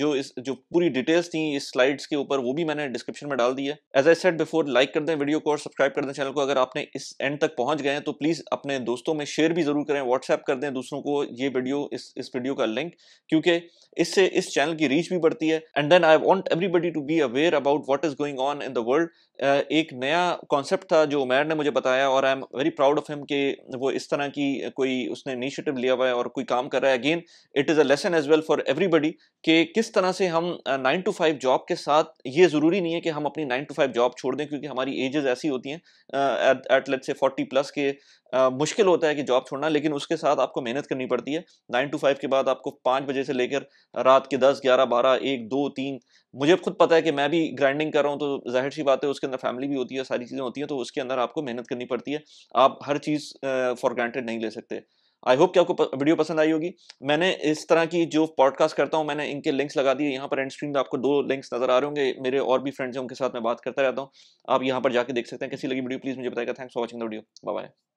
जो इस जो पूरी डिटेल्स थी इस स्लाइड्स के ऊपर वो भी मैंने डिस्क्रिप्शन में डाल दी है as I said before like कर दें वीडियो को और सब्सक्राइब कर दें चैनल को अगर आपने इस एंड तक पहुंच गए हैं तो प्लीज़ अपने दोस्तों में शेयर भी जरूर करें व्हाट्सएप कर दें दूसरों को ये वीडियो इस इस वीडियो का लिंक क्योंकि इससे इस चैनल की रीच भी बढ़ती है and then I want everybody to be aware about what is going on in the world एक नया कॉन्सेप्ट था जो उमैर ने मुझे बताया और I am very proud of him कि वो इस तरह की कोई उसने इनिशिएटिव लिया हुआ है और कोई काम कर रहा है again it is a lesson as well for everybody कि किस तरह से हम नाइन टू फाइव जॉब के साथ ये ज़रूरी नहीं है कि हम अपनी नाइन टू फाइव जॉब छोड़ दें क्योंकि हमारी एजेस ऐसी होती हैं एट लेट से फोर्टी प्लस के आ, मुश्किल होता है कि जॉब छोड़ना लेकिन उसके साथ आपको मेहनत करनी पड़ती है नाइन टू फाइव के बाद आपको पाँच बजे से लेकर रात के दस ग्यारह बारह एक दो तीन मुझे खुद पता है कि मैं भी ग्राइंडिंग कर रहा हूँ तो जाहिर सी बात है उसके अंदर फैमिली भी होती है सारी चीज़ें होती हैं तो उसके अंदर आपको मेहनत करनी पड़ती है आप हर चीज़ फॉर ग्रांटेड नहीं ले सकते आई होप कि आपको वीडियो पसंद आई होगी मैंने इस तरह की जो पॉडकास्ट करता हूँ मैंने इनके लिंक्स लगा दिए यहाँ पर एंड स्क्रीन पर आपको दो लिंक्स नजर आ रहे होंगे मेरे और भी फ्रेंड्स हैं उनके साथ मैं बात करता रहता हूँ आप यहाँ पर जाके देख सकते हैं कैसी लगी वीडियो प्लीज़ मुझे बताएगा thanks for watching the video bye bye